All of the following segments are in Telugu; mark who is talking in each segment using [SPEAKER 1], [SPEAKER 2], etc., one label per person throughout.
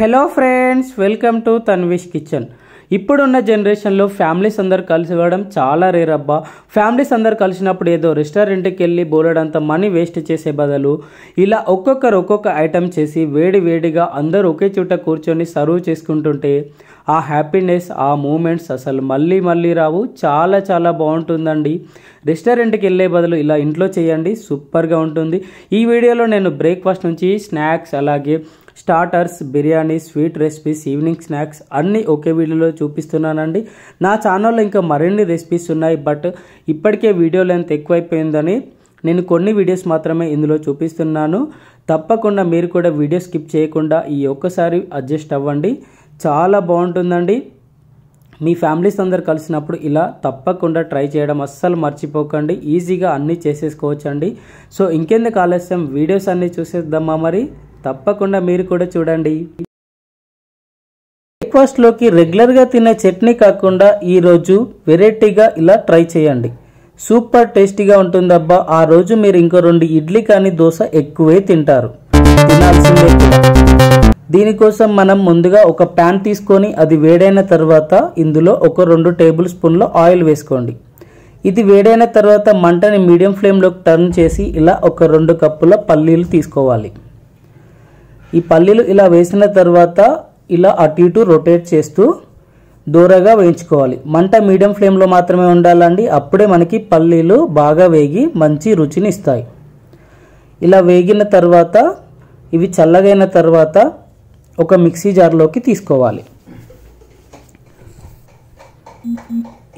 [SPEAKER 1] hello friends welcome to Tanvish kitchen ఇప్పుడున్న జనరేషన్లో ఫ్యామిలీస్ అందరు కలిసి ఇవ్వడం చాలా రేర్ అబ్బా ఫ్యామిలీస్ అందరు కలిసినప్పుడు ఏదో రెస్టారెంట్కి వెళ్ళి బోలడంత మనీ వేస్ట్ చేసే బదులు ఇలా ఒక్కొక్కరు ఒక్కొక్క ఐటెం చేసి వేడి వేడిగా అందరూ ఒకే చోట కూర్చొని సర్వ్ చేసుకుంటుంటే ఆ హ్యాపీనెస్ ఆ మూమెంట్స్ అసలు మళ్ళీ మళ్ళీ రావు చాలా చాలా బాగుంటుందండి రెస్టారెంట్కి వెళ్ళే బదులు ఇలా ఇంట్లో చేయండి సూపర్గా ఉంటుంది ఈ వీడియోలో నేను బ్రేక్ఫాస్ట్ నుంచి స్నాక్స్ అలాగే starters biryani sweet recipes evening snacks అన్నీ ఒకే వీడియోలో చూపిస్తున్నానండి నా ఛానల్లో ఇంకా మరిన్ని రెసిపీస్ ఉన్నాయి బట్ ఇప్పటికే వీడియో లెంత్ ఎక్కువైపోయిందని నేను కొన్ని వీడియోస్ మాత్రమే ఇందులో చూపిస్తున్నాను తప్పకుండా మీరు కూడా వీడియో స్కిప్ చేయకుండా ఈ ఒక్కసారి అడ్జస్ట్ అవ్వండి చాలా బాగుంటుందండి మీ ఫ్యామిలీస్ అందరు కలిసినప్పుడు ఇలా తప్పకుండా ట్రై చేయడం అస్సలు మర్చిపోకండి ఈజీగా అన్నీ చేసేసుకోవచ్చండి సో ఇంకెందుకు ఆలస్యం వీడియోస్ అన్నీ చూసేద్దామా మరి తప్పకుండా మీరు కూడా చూడండి బ్రేక్ఫాస్ట్లోకి రెగ్యులర్గా తినే చట్నీ కాకుండా ఈరోజు వెరైటీగా ఇలా ట్రై చేయండి సూపర్ టేస్టీగా ఉంటుందబ్బా ఆ రోజు మీరు ఇంకో రెండు ఇడ్లీ కానీ దోశ ఎక్కువే తింటారు తినాల్సిందే దీనికోసం మనం ముందుగా ఒక ప్యాన్ తీసుకొని అది వేడైన తర్వాత ఇందులో ఒక రెండు టేబుల్ స్పూన్లు ఆయిల్ వేసుకోండి ఇది వేడైన తర్వాత మంటని మీడియం ఫ్లేమ్లోకి టర్న్ చేసి ఇలా ఒక రెండు కప్పుల పల్లీలు తీసుకోవాలి ఈ పల్లీలు ఇలా వేసిన తర్వాత ఇలా అటు ఇటు రొటేట్ చేస్తూ దూరగా వేయించుకోవాలి మంట మీడియం ఫ్లేమ్లో మాత్రమే ఉండాలండి అప్పుడే మనకి పల్లీలు బాగా వేగి మంచి రుచిని ఇస్తాయి ఇలా వేగిన తర్వాత ఇవి చల్లగైన తర్వాత ఒక మిక్సీ జార్లోకి తీసుకోవాలి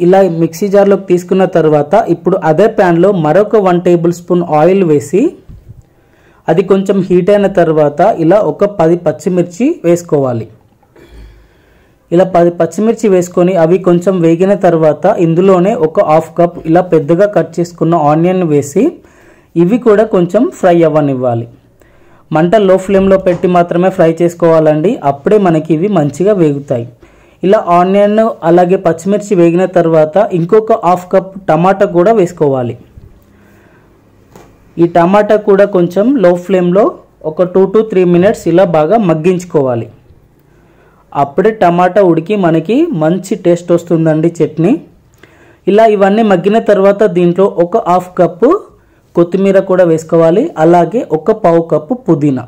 [SPEAKER 1] ఇలా మిక్సీ జార్లోకి తీసుకున్న తర్వాత ఇప్పుడు అదే ప్యాన్లో మరొక వన్ టేబుల్ స్పూన్ ఆయిల్ వేసి అది కొంచెం హీట్ అయిన తర్వాత ఇలా ఒక పది పచ్చిమిర్చి వేసుకోవాలి ఇలా పది పచ్చిమిర్చి వేసుకొని అవి కొంచెం వేగిన తర్వాత ఇందులోనే ఒక హాఫ్ కప్ ఇలా పెద్దగా కట్ చేసుకున్న ఆనియన్ వేసి ఇవి కూడా కొంచెం ఫ్రై అవ్వనివ్వాలి మంట లో ఫ్లేమ్లో పెట్టి మాత్రమే ఫ్రై చేసుకోవాలండి అప్పుడే మనకి ఇవి మంచిగా వేగుతాయి ఇలా ఆనియన్ అలాగే పచ్చిమిర్చి వేగిన తర్వాత ఇంకొక హాఫ్ కప్ టమాటా కూడా వేసుకోవాలి ఈ టమాటా కూడా కొంచెం లో ఫ్లేమ్లో ఒక టూ టు త్రీ మినిట్స్ ఇలా బాగా మగ్గించుకోవాలి అప్పుడే టమాటా ఉడికి మనకి మంచి టేస్ట్ వస్తుందండి చట్నీ ఇలా ఇవన్నీ మగ్గిన తర్వాత దీంట్లో ఒక హాఫ్ కప్పు కొత్తిమీర కూడా వేసుకోవాలి అలాగే ఒక పావు కప్పు పుదీనా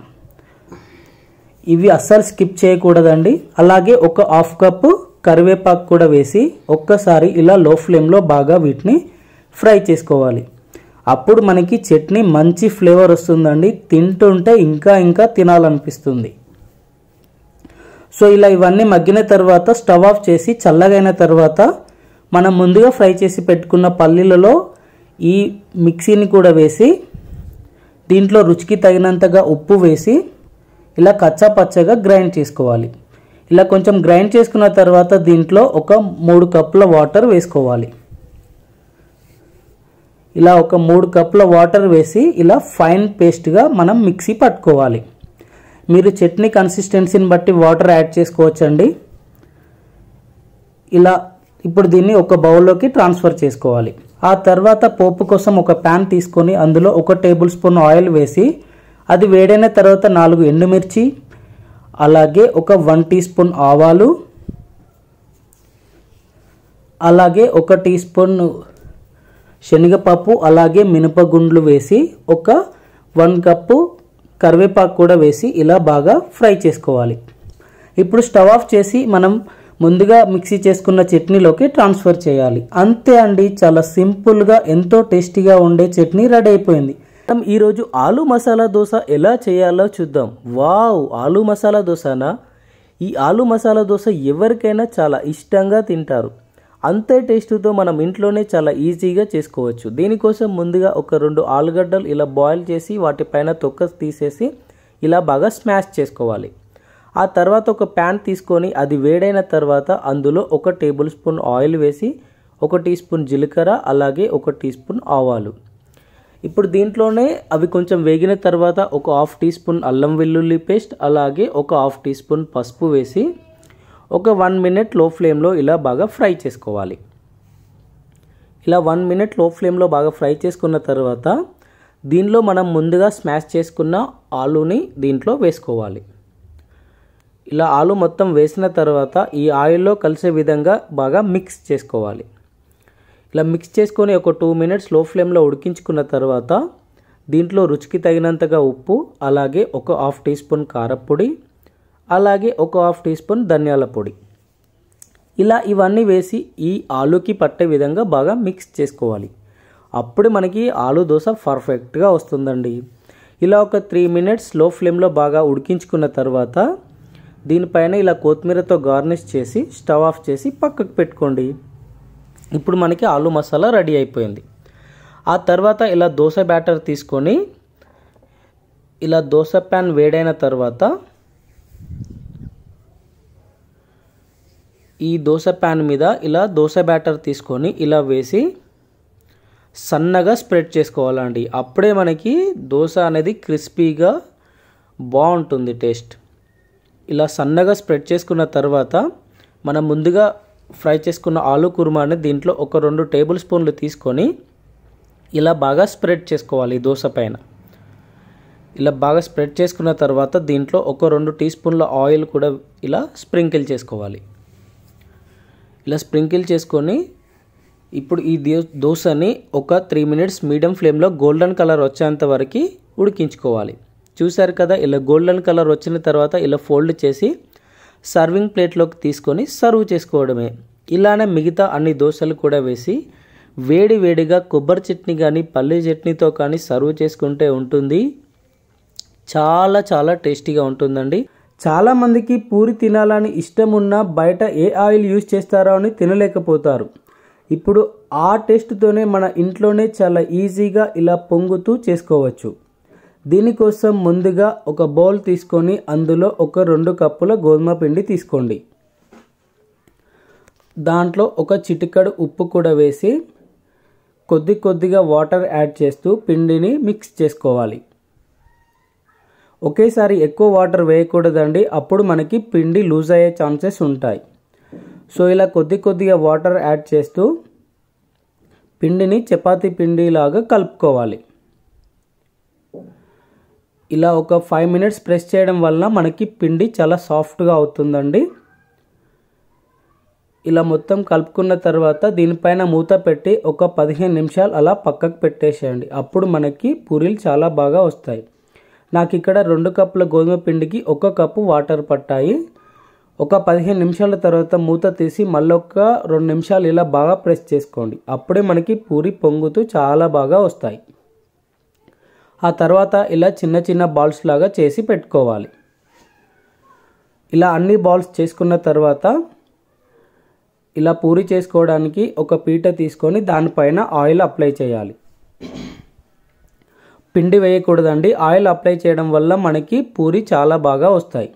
[SPEAKER 1] ఇవి అస్సలు స్కిప్ చేయకూడదండి అలాగే ఒక హాఫ్ కప్పు కరివేపాకు కూడా వేసి ఒక్కసారి ఇలా లో ఫ్లేమ్లో బాగా వీటిని ఫ్రై చేసుకోవాలి అప్పుడు మనకి చట్నీ మంచి ఫ్లేవర్ వస్తుందండి తింటుంటే ఇంకా ఇంకా తినాలనిపిస్తుంది సో ఇలా ఇవన్నీ మగ్గిన తర్వాత స్టవ్ ఆఫ్ చేసి చల్లగైన తర్వాత మనం ముందుగా ఫ్రై చేసి పెట్టుకున్న పల్లీలలో ఈ మిక్సీని కూడా వేసి దీంట్లో రుచికి తగినంతగా ఉప్పు వేసి ఇలా కచ్చా పచ్చగా గ్రైండ్ చేసుకోవాలి ఇలా కొంచెం గ్రైండ్ చేసుకున్న తర్వాత దీంట్లో ఒక మూడు కప్పుల వాటర్ వేసుకోవాలి ఇలా ఒక మూడు కప్పుల వాటర్ వేసి ఇలా ఫైన్ పేస్ట్గా మనం మిక్సీ పట్టుకోవాలి మీరు చట్నీ కన్సిస్టెన్సీని బట్టి వాటర్ యాడ్ చేసుకోవచ్చండి ఇలా ఇప్పుడు దీన్ని ఒక బౌల్లోకి ట్రాన్స్ఫర్ చేసుకోవాలి ఆ తర్వాత పోపు కోసం ఒక ప్యాన్ తీసుకొని అందులో ఒక టేబుల్ స్పూన్ ఆయిల్ వేసి అది వేడైన తర్వాత నాలుగు ఎండుమిర్చి అలాగే ఒక వన్ టీ స్పూన్ ఆవాలు అలాగే ఒక టీ స్పూన్ శనగపప్పు అలాగే మినపగుండ్లు వేసి ఒక వన్ కప్పు కరివేపాకు కూడా వేసి ఇలా బాగా ఫ్రై చేసుకోవాలి ఇప్పుడు స్టవ్ ఆఫ్ చేసి మనం ముందుగా మిక్సీ చేసుకున్న చట్నీలోకి ట్రాన్స్ఫర్ చేయాలి అంతే అండి చాలా సింపుల్గా ఎంతో టేస్టీగా ఉండే చట్నీ రెడీ అయిపోయింది మనం ఈరోజు ఆలు మసాలా దోశ ఎలా చేయాలో చూద్దాం వావ్ ఆలు మసాలా దోశనా ఈ ఆలు మసాలా దోశ ఎవరికైనా చాలా ఇష్టంగా తింటారు అంతే టేస్టుతో మనం ఇంట్లోనే చాలా ఈజీగా చేసుకోవచ్చు దీనికోసం ముందుగా ఒక రెండు ఆలుగడ్డలు ఇలా బాయిల్ చేసి వాటిపైన తొక్క తీసేసి ఇలా బాగా స్మాష్ చేసుకోవాలి ఆ తర్వాత ఒక ప్యాన్ తీసుకొని అది వేడైన తర్వాత అందులో ఒక టేబుల్ స్పూన్ ఆయిల్ వేసి ఒక టీ స్పూన్ జీలకర్ర అలాగే ఒక టీ స్పూన్ ఆవాలు ఇప్పుడు దీంట్లోనే అవి కొంచెం వేగిన తర్వాత ఒక హాఫ్ టీ స్పూన్ అల్లం వెల్లుల్లి పేస్ట్ అలాగే ఒక హాఫ్ టీ స్పూన్ పసుపు వేసి ఒక వన్ మినిట్ లో ఫ్లేమ్లో ఇలా బాగా ఫ్రై చేసుకోవాలి ఇలా వన్ మినిట్ లో ఫ్లేమ్లో బాగా ఫ్రై చేసుకున్న తర్వాత దీనిలో మనం ముందుగా స్మాష్ చేసుకున్న ఆలుని దీంట్లో వేసుకోవాలి ఇలా ఆలు మొత్తం వేసిన తర్వాత ఈ ఆయిల్లో కలిసే విధంగా బాగా మిక్స్ చేసుకోవాలి ఇలా మిక్స్ చేసుకొని ఒక టూ మినిట్స్ లో ఫ్లేమ్లో ఉడికించుకున్న తర్వాత దీంట్లో రుచికి తగినంతగా ఉప్పు అలాగే ఒక హాఫ్ టీ స్పూన్ కారప్పొడి అలాగే ఒక హాఫ్ టీ స్పూన్ ధనియాల పొడి ఇలా ఇవన్నీ వేసి ఈ ఆలూకి పట్టే విధంగా బాగా మిక్స్ చేసుకోవాలి అప్పుడు మనకి ఆలు దోశ పర్ఫెక్ట్గా వస్తుందండి ఇలా ఒక త్రీ మినిట్స్ లో ఫ్లేమ్లో బాగా ఉడికించుకున్న తర్వాత దీనిపైన ఇలా కొత్తిమీరతో గార్నిష్ చేసి స్టవ్ ఆఫ్ చేసి పక్కకు పెట్టుకోండి ఇప్పుడు మనకి ఆలు మసాలా రెడీ అయిపోయింది ఆ తర్వాత ఇలా దోశ బ్యాటర్ తీసుకొని ఇలా దోశ ప్యాన్ వేడైన తర్వాత ఈ దోశ ప్యాన్ మీద ఇలా దోశ బ్యాటర్ తీసుకొని ఇలా వేసి సన్నగా స్ప్రెడ్ చేసుకోవాలండి అప్పుడే మనకి దోశ అనేది క్రిస్పీగా బాగుంటుంది టేస్ట్ ఇలా సన్నగా స్ప్రెడ్ చేసుకున్న తర్వాత మనం ముందుగా ఫ్రై చేసుకున్న ఆలు కుర్మాని దీంట్లో ఒక రెండు టేబుల్ స్పూన్లు తీసుకొని ఇలా బాగా స్ప్రెడ్ చేసుకోవాలి దోశ పైన ఇలా బాగా స్ప్రెడ్ చేసుకున్న తర్వాత దీంట్లో ఒక రెండు టీ స్పూన్ల ఆయిల్ కూడా ఇలా స్ప్రింకిల్ చేసుకోవాలి ఇలా స్ప్రింకిల్ చేసుకొని ఇప్పుడు ఈ దోశని ఒక త్రీ మినిట్స్ మీడియం ఫ్లేమ్లో గోల్డెన్ కలర్ వచ్చేంత వరకు ఉడికించుకోవాలి చూశారు కదా ఇలా గోల్డెన్ కలర్ వచ్చిన తర్వాత ఇలా ఫోల్డ్ చేసి సర్వింగ్ ప్లేట్లోకి తీసుకొని సర్వ్ చేసుకోవడమే ఇలానే మిగతా అన్ని దోశలు కూడా వేసి వేడి వేడిగా కొబ్బరి చట్నీ కానీ పల్లి చట్నీతో కానీ సర్వ్ చేసుకుంటే ఉంటుంది చాలా చాలా టేస్టీగా ఉంటుందండి చాలామందికి పూరి తినాలని ఇష్టం ఉన్నా బయట ఏ ఆయిల్ యూజ్ చేస్తారో అని తినలేకపోతారు ఇప్పుడు ఆ టేస్ట్తోనే మన ఇంట్లోనే చాలా ఈజీగా ఇలా పొంగుతూ చేసుకోవచ్చు దీనికోసం ముందుగా ఒక బౌల్ తీసుకొని అందులో ఒక రెండు కప్పుల గోధుమ పిండి తీసుకోండి దాంట్లో ఒక చిటికడు ఉప్పు కూడా వేసి కొద్ది కొద్దిగా వాటర్ యాడ్ చేస్తూ పిండిని మిక్స్ చేసుకోవాలి ఒకేసారి ఎక్కువ వాటర్ వేయకూడదండి అప్పుడు మనకి పిండి లూజ్ అయ్యే ఛాన్సెస్ ఉంటాయి సో ఇలా కొద్ది కొద్దిగా వాటర్ యాడ్ చేస్తూ పిండిని చపాతీ పిండిలాగా కలుపుకోవాలి ఇలా ఒక ఫైవ్ మినిట్స్ ప్రెస్ చేయడం వలన మనకి పిండి చాలా సాఫ్ట్గా అవుతుందండి ఇలా మొత్తం కలుపుకున్న తర్వాత దీనిపైన మూత పెట్టి ఒక పదిహేను నిమిషాలు అలా పక్కకు పెట్టేసేయండి అప్పుడు మనకి పూరీలు చాలా బాగా వస్తాయి నాకు ఇక్కడ రెండు కప్పుల గోధుమ పిండికి ఒక కప్పు వాటర్ పట్టాయి ఒక పదిహేను నిమిషాల తర్వాత మూత తీసి మళ్ళొక్క రెండు నిమిషాలు ఇలా బాగా ప్రెస్ చేసుకోండి అప్పుడే మనకి పూరి పొంగుతూ చాలా బాగా వస్తాయి ఆ తర్వాత ఇలా చిన్న చిన్న బాల్స్ లాగా చేసి పెట్టుకోవాలి ఇలా అన్ని బాల్స్ చేసుకున్న తర్వాత ఇలా పూరి చేసుకోవడానికి ఒక పీట తీసుకొని దానిపైన ఆయిల్ అప్లై చేయాలి పిండి వేయకూడదండి ఆయిల్ అప్లై చేయడం వల్ల మనకి పూరి చాలా బాగా వస్తాయి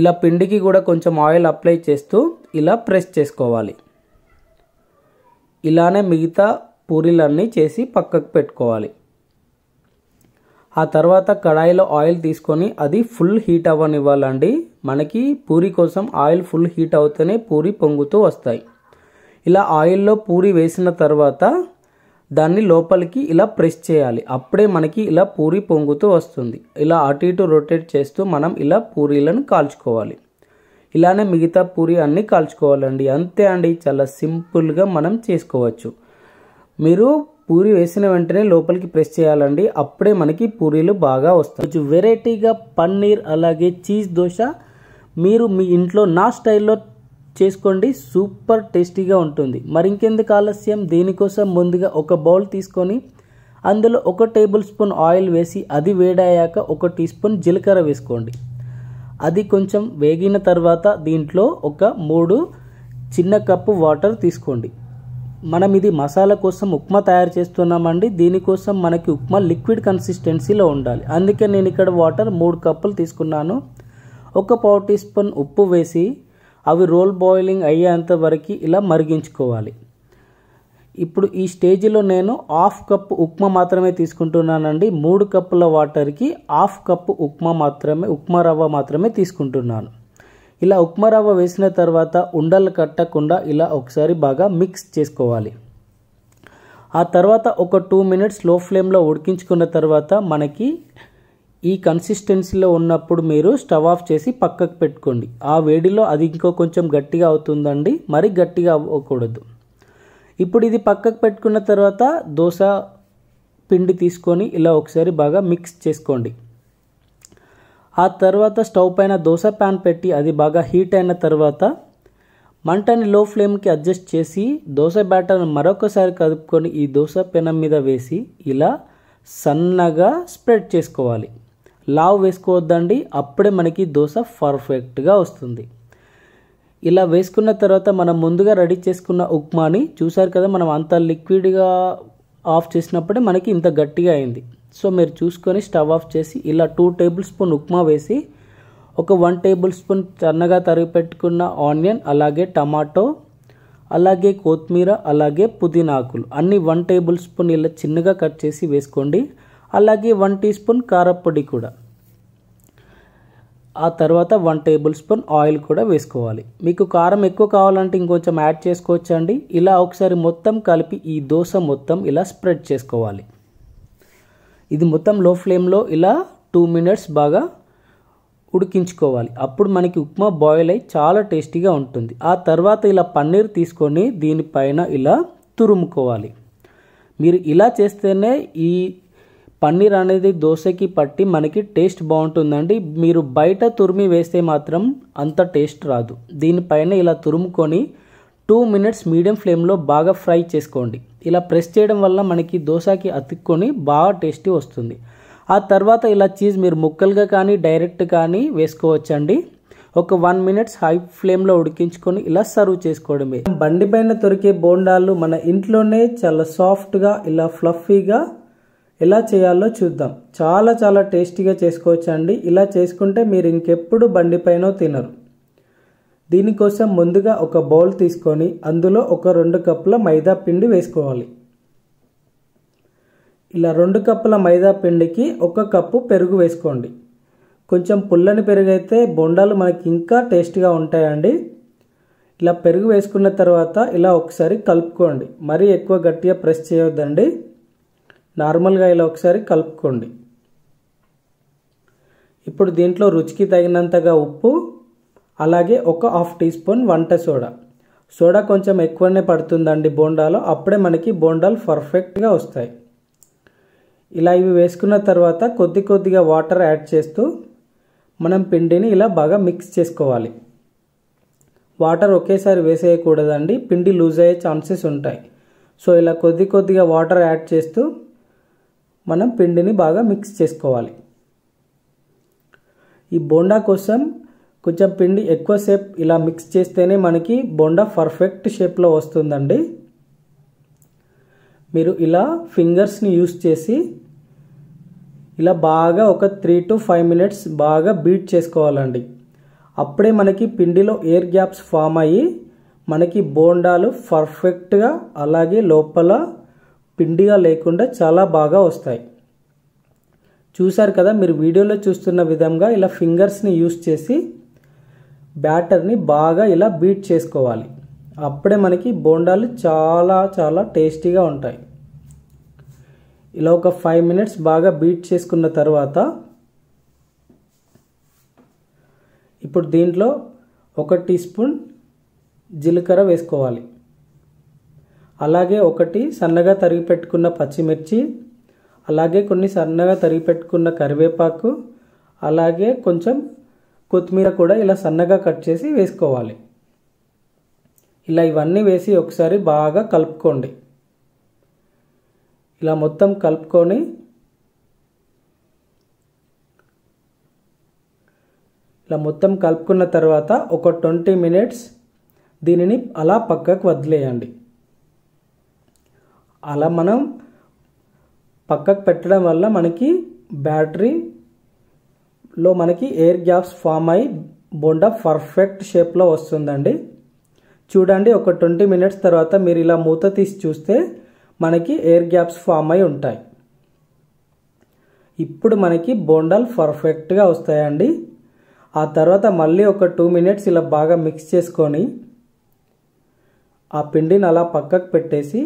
[SPEAKER 1] ఇలా పిండికి కూడా కొంచెం ఆయిల్ అప్లై చేస్తూ ఇలా ప్రెస్ చేసుకోవాలి ఇలానే మిగతా పూరీలన్నీ చేసి పక్కకు పెట్టుకోవాలి ఆ తర్వాత కడాయిలో ఆయిల్ తీసుకొని అది ఫుల్ హీట్ అవ్వనివ్వాలండి మనకి పూరి కోసం ఆయిల్ ఫుల్ హీట్ అవుతూనే పూరి పొంగుతూ వస్తాయి ఇలా ఆయిల్లో పూరి వేసిన తర్వాత దాన్ని లోపలికి ఇలా ప్రెస్ చేయాలి అప్పుడే మనకి ఇలా పూరి పొంగుతూ వస్తుంది ఇలా అటు ఇటు రొటేట్ చేస్తూ మనం ఇలా పూరీలను కాల్చుకోవాలి ఇలానే మిగతా పూరి అన్నీ కాల్చుకోవాలండి అంతే అండి చాలా సింపుల్గా మనం చేసుకోవచ్చు మీరు పూరి వేసిన వెంటనే లోపలికి ప్రెస్ చేయాలండి అప్పుడే మనకి పూరీలు బాగా వస్తాయి కొంచెం వెరైటీగా పన్నీర్ అలాగే చీజ్ దోశ మీరు మీ ఇంట్లో నా స్టైల్లో చేసుకోండి సూపర్ టేస్టీగా ఉంటుంది మరింకెందుకు ఆలస్యం దీనికోసం ముందుగా ఒక బౌల్ తీసుకొని అందులో ఒక టేబుల్ స్పూన్ ఆయిల్ వేసి అది వేడయ్యాక ఒక టీ స్పూన్ జీలకర్ర వేసుకోండి అది కొంచెం వేగిన తర్వాత దీంట్లో ఒక మూడు చిన్న కప్పు వాటర్ తీసుకోండి మనం ఇది మసాలా కోసం ఉప్మా తయారు చేస్తున్నామండి దీనికోసం మనకి ఉప్మా లిక్విడ్ కన్సిస్టెన్సీలో ఉండాలి అందుకే నేను ఇక్కడ వాటర్ మూడు కప్పులు తీసుకున్నాను ఒక పావు టీ స్పూన్ ఉప్పు వేసి అవి రోల్ బాయిలింగ్ అయ్యేంత వరకు ఇలా మరిగించుకోవాలి ఇప్పుడు ఈ స్టేజ్లో నేను హాఫ్ కప్పు ఉప్మా మాత్రమే తీసుకుంటున్నానండి మూడు కప్పుల వాటర్కి హాఫ్ కప్పు ఉప్మా మాత్రమే ఉప్మా రవ్వ మాత్రమే తీసుకుంటున్నాను ఇలా ఉప్మా రవ్వ వేసిన తర్వాత ఉండలు కట్టకుండా ఇలా ఒకసారి బాగా మిక్స్ చేసుకోవాలి ఆ తర్వాత ఒక టూ మినిట్స్ లో ఫ్లేమ్లో ఉడికించుకున్న తర్వాత మనకి ఈ కన్సిస్టెన్సీలో ఉన్నప్పుడు మీరు స్టవ్ ఆఫ్ చేసి పక్కకు పెట్టుకోండి ఆ వేడిలో అది ఇంకో కొంచెం గట్టిగా అవుతుందండి మరి గట్టిగా అవ్వకూడదు ఇప్పుడు ఇది పక్కకు పెట్టుకున్న తర్వాత దోశ పిండి తీసుకొని ఇలా ఒకసారి బాగా మిక్స్ చేసుకోండి ఆ తర్వాత స్టవ్ పైన దోశ ప్యాన్ పెట్టి అది బాగా హీట్ అయిన తర్వాత మంటని లో ఫ్లేమ్కి అడ్జస్ట్ చేసి దోశ బ్యాటర్ను మరొకసారి కదుపుకొని ఈ దోశ పెనం మీద వేసి ఇలా సన్నగా స్ప్రెడ్ చేసుకోవాలి లావ్ వేసుకోవద్దండి అప్పుడే మనకి దోశ పర్ఫెక్ట్గా వస్తుంది ఇలా వేసుకున్న తర్వాత మనం ముందుగా రెడీ చేసుకున్న ఉప్మాని చూసారు కదా మనం అంత లిక్విడ్గా ఆఫ్ చేసినప్పుడే మనకి ఇంత గట్టిగా అయింది సో మీరు చూసుకొని స్టవ్ ఆఫ్ చేసి ఇలా టూ టేబుల్ స్పూన్ ఉప్మా వేసి ఒక వన్ టేబుల్ స్పూన్ సన్నగా తరిగి పెట్టుకున్న ఆనియన్ అలాగే టమాటో అలాగే కొత్తిమీర అలాగే పుదీనాకులు అన్నీ అన్ని వన్ టేబుల్ స్పూన్ ఇలా చిన్నగా కట్ చేసి వేసుకోండి అలాగే వన్ టీ స్పూన్ కారపొడి కూడా ఆ తర్వాత వన్ టేబుల్ స్పూన్ ఆయిల్ కూడా వేసుకోవాలి మీకు కారం ఎక్కువ కావాలంటే ఇంకొంచెం యాడ్ చేసుకోవచ్చండి ఇలా ఒకసారి మొత్తం కలిపి ఈ దోశ మొత్తం ఇలా స్ప్రెడ్ చేసుకోవాలి ఇది మొత్తం లో ఫ్లేమ్లో ఇలా టూ మినిట్స్ బాగా ఉడికించుకోవాలి అప్పుడు మనకి ఉప్మా బాయిల్ అయ్యి చాలా టేస్టీగా ఉంటుంది ఆ తర్వాత ఇలా పన్నీర్ తీసుకొని దీనిపైన ఇలా తురుముకోవాలి మీరు ఇలా చేస్తేనే ఈ పన్నీర్ అనేది దోశకి పట్టి మనకి టేస్ట్ బాగుంటుందండి మీరు బయట తురిమి వేస్తే మాత్రం అంత టేస్ట్ రాదు దీనిపైన ఇలా తురుముకొని టూ మినిట్స్ మీడియం ఫ్లేమ్లో బాగా ఫ్రై చేసుకోండి ఇలా ప్రెస్ చేయడం వల్ల మనకి దోశకి అతుక్కొని బాగా టేస్టీ వస్తుంది ఆ తర్వాత ఇలా చీజ్ మీరు ముక్కలుగా కానీ డైరెక్ట్ కానీ వేసుకోవచ్చండి ఒక వన్ మినిట్స్ హై ఫ్లేమ్లో ఉడికించుకొని ఇలా సర్వ్ చేసుకోవడమే బండి పైన దొరికే బోండాలు మన ఇంట్లోనే చాలా సాఫ్ట్గా ఇలా ఫ్లఫీగా ఎలా చేయాలో చూద్దాం చాలా చాలా టేస్టీగా చేసుకోవచ్చండి ఇలా చేసుకుంటే మీరు ఇంకెప్పుడు బండిపైన తినరు దీనికోసం ముందుగా ఒక బౌల్ తీసుకొని అందులో ఒక రెండు కప్పుల మైదా పిండి వేసుకోవాలి ఇలా రెండు కప్పుల మైదా పిండికి ఒక కప్పు పెరుగు వేసుకోండి కొంచెం పుల్లని పెరుగు అయితే బొండాలు మనకి ఇంకా టేస్ట్గా ఉంటాయండి ఇలా పెరుగు వేసుకున్న తర్వాత ఇలా ఒకసారి కలుపుకోండి మరీ ఎక్కువ గట్టిగా ప్రెస్ చేయొద్దండి నార్మల్గా ఇలా ఒకసారి కలుపుకోండి ఇప్పుడు దీంట్లో రుచికి తగినంతగా ఉప్పు అలాగే ఒక హాఫ్ టీ స్పూన్ వంట సోడా సోడా కొంచెం ఎక్కువనే పడుతుందండి బోండాలో అప్పుడే మనకి బోండాలు పర్ఫెక్ట్గా వస్తాయి ఇలా ఇవి వేసుకున్న తర్వాత కొద్ది కొద్దిగా వాటర్ యాడ్ చేస్తూ మనం పిండిని ఇలా బాగా మిక్స్ చేసుకోవాలి వాటర్ ఒకేసారి వేసేయకూడదండి పిండి లూజ్ అయ్యే ఛాన్సెస్ ఉంటాయి సో ఇలా కొద్ది కొద్దిగా వాటర్ యాడ్ చేస్తూ మనం పిండిని బాగా మిక్స్ చేసుకోవాలి ఈ బోండా కోసం కొంచెం పిండి ఎక్కువసేపు ఇలా మిక్స్ చేస్తేనే మనకి బోండా పర్ఫెక్ట్ షేప్లో వస్తుందండి మీరు ఇలా ఫింగర్స్ని యూస్ చేసి ఇలా బాగా ఒక త్రీ టు ఫైవ్ మినిట్స్ బాగా బీట్ చేసుకోవాలండి అప్పుడే మనకి పిండిలో ఎయిర్ గ్యాప్స్ ఫామ్ అయ్యి మనకి బోండాలు పర్ఫెక్ట్గా అలాగే లోపల పిండిగా లేకుండా చాలా బాగా వస్తాయి చూశారు కదా మీరు వీడియోలో చూస్తున్న విధంగా ఇలా ఫింగర్స్ని యూస్ చేసి బ్యాటర్ని బాగా ఇలా బీట్ చేసుకోవాలి అప్పుడే మనకి బోండాలు చాలా చాలా టేస్టీగా ఉంటాయి ఇలా ఒక ఫైవ్ మినిట్స్ బాగా బీట్ చేసుకున్న తర్వాత ఇప్పుడు దీంట్లో ఒక టీ స్పూన్ జీలకర్ర వేసుకోవాలి అలాగే ఒకటి సన్నగా తరిగి పెట్టుకున్న పచ్చిమిర్చి అలాగే కొన్ని సన్నగా తరిగి పెట్టుకున్న కరివేపాకు అలాగే కొంచెం కొత్తిమీర కూడా ఇలా సన్నగా కట్ చేసి వేసుకోవాలి ఇలా ఇవన్నీ వేసి ఒకసారి బాగా కలుపుకోండి ఇలా మొత్తం కలుపుకొని ఇలా మొత్తం కలుపుకున్న తర్వాత ఒక ట్వంటీ మినిట్స్ దీనిని అలా పక్కకు వదిలేయండి అలా మనం పక్కకు పెట్టడం వల్ల మనకి బ్యాటరీలో మనకి ఎయిర్ గ్యాప్స్ ఫామ్ అయ్యి బోండా పర్ఫెక్ట్ షేప్లో వస్తుందండి చూడండి ఒక ట్వంటీ మినిట్స్ తర్వాత మీరు ఇలా మూత తీసి చూస్తే మనకి ఎయిర్ గ్యాప్స్ ఫామ్ అయి ఉంటాయి ఇప్పుడు మనకి బోండాలు పర్ఫెక్ట్గా వస్తాయండి ఆ తర్వాత మళ్ళీ ఒక టూ మినిట్స్ ఇలా బాగా మిక్స్ చేసుకొని ఆ పిండిని అలా పక్కకు పెట్టేసి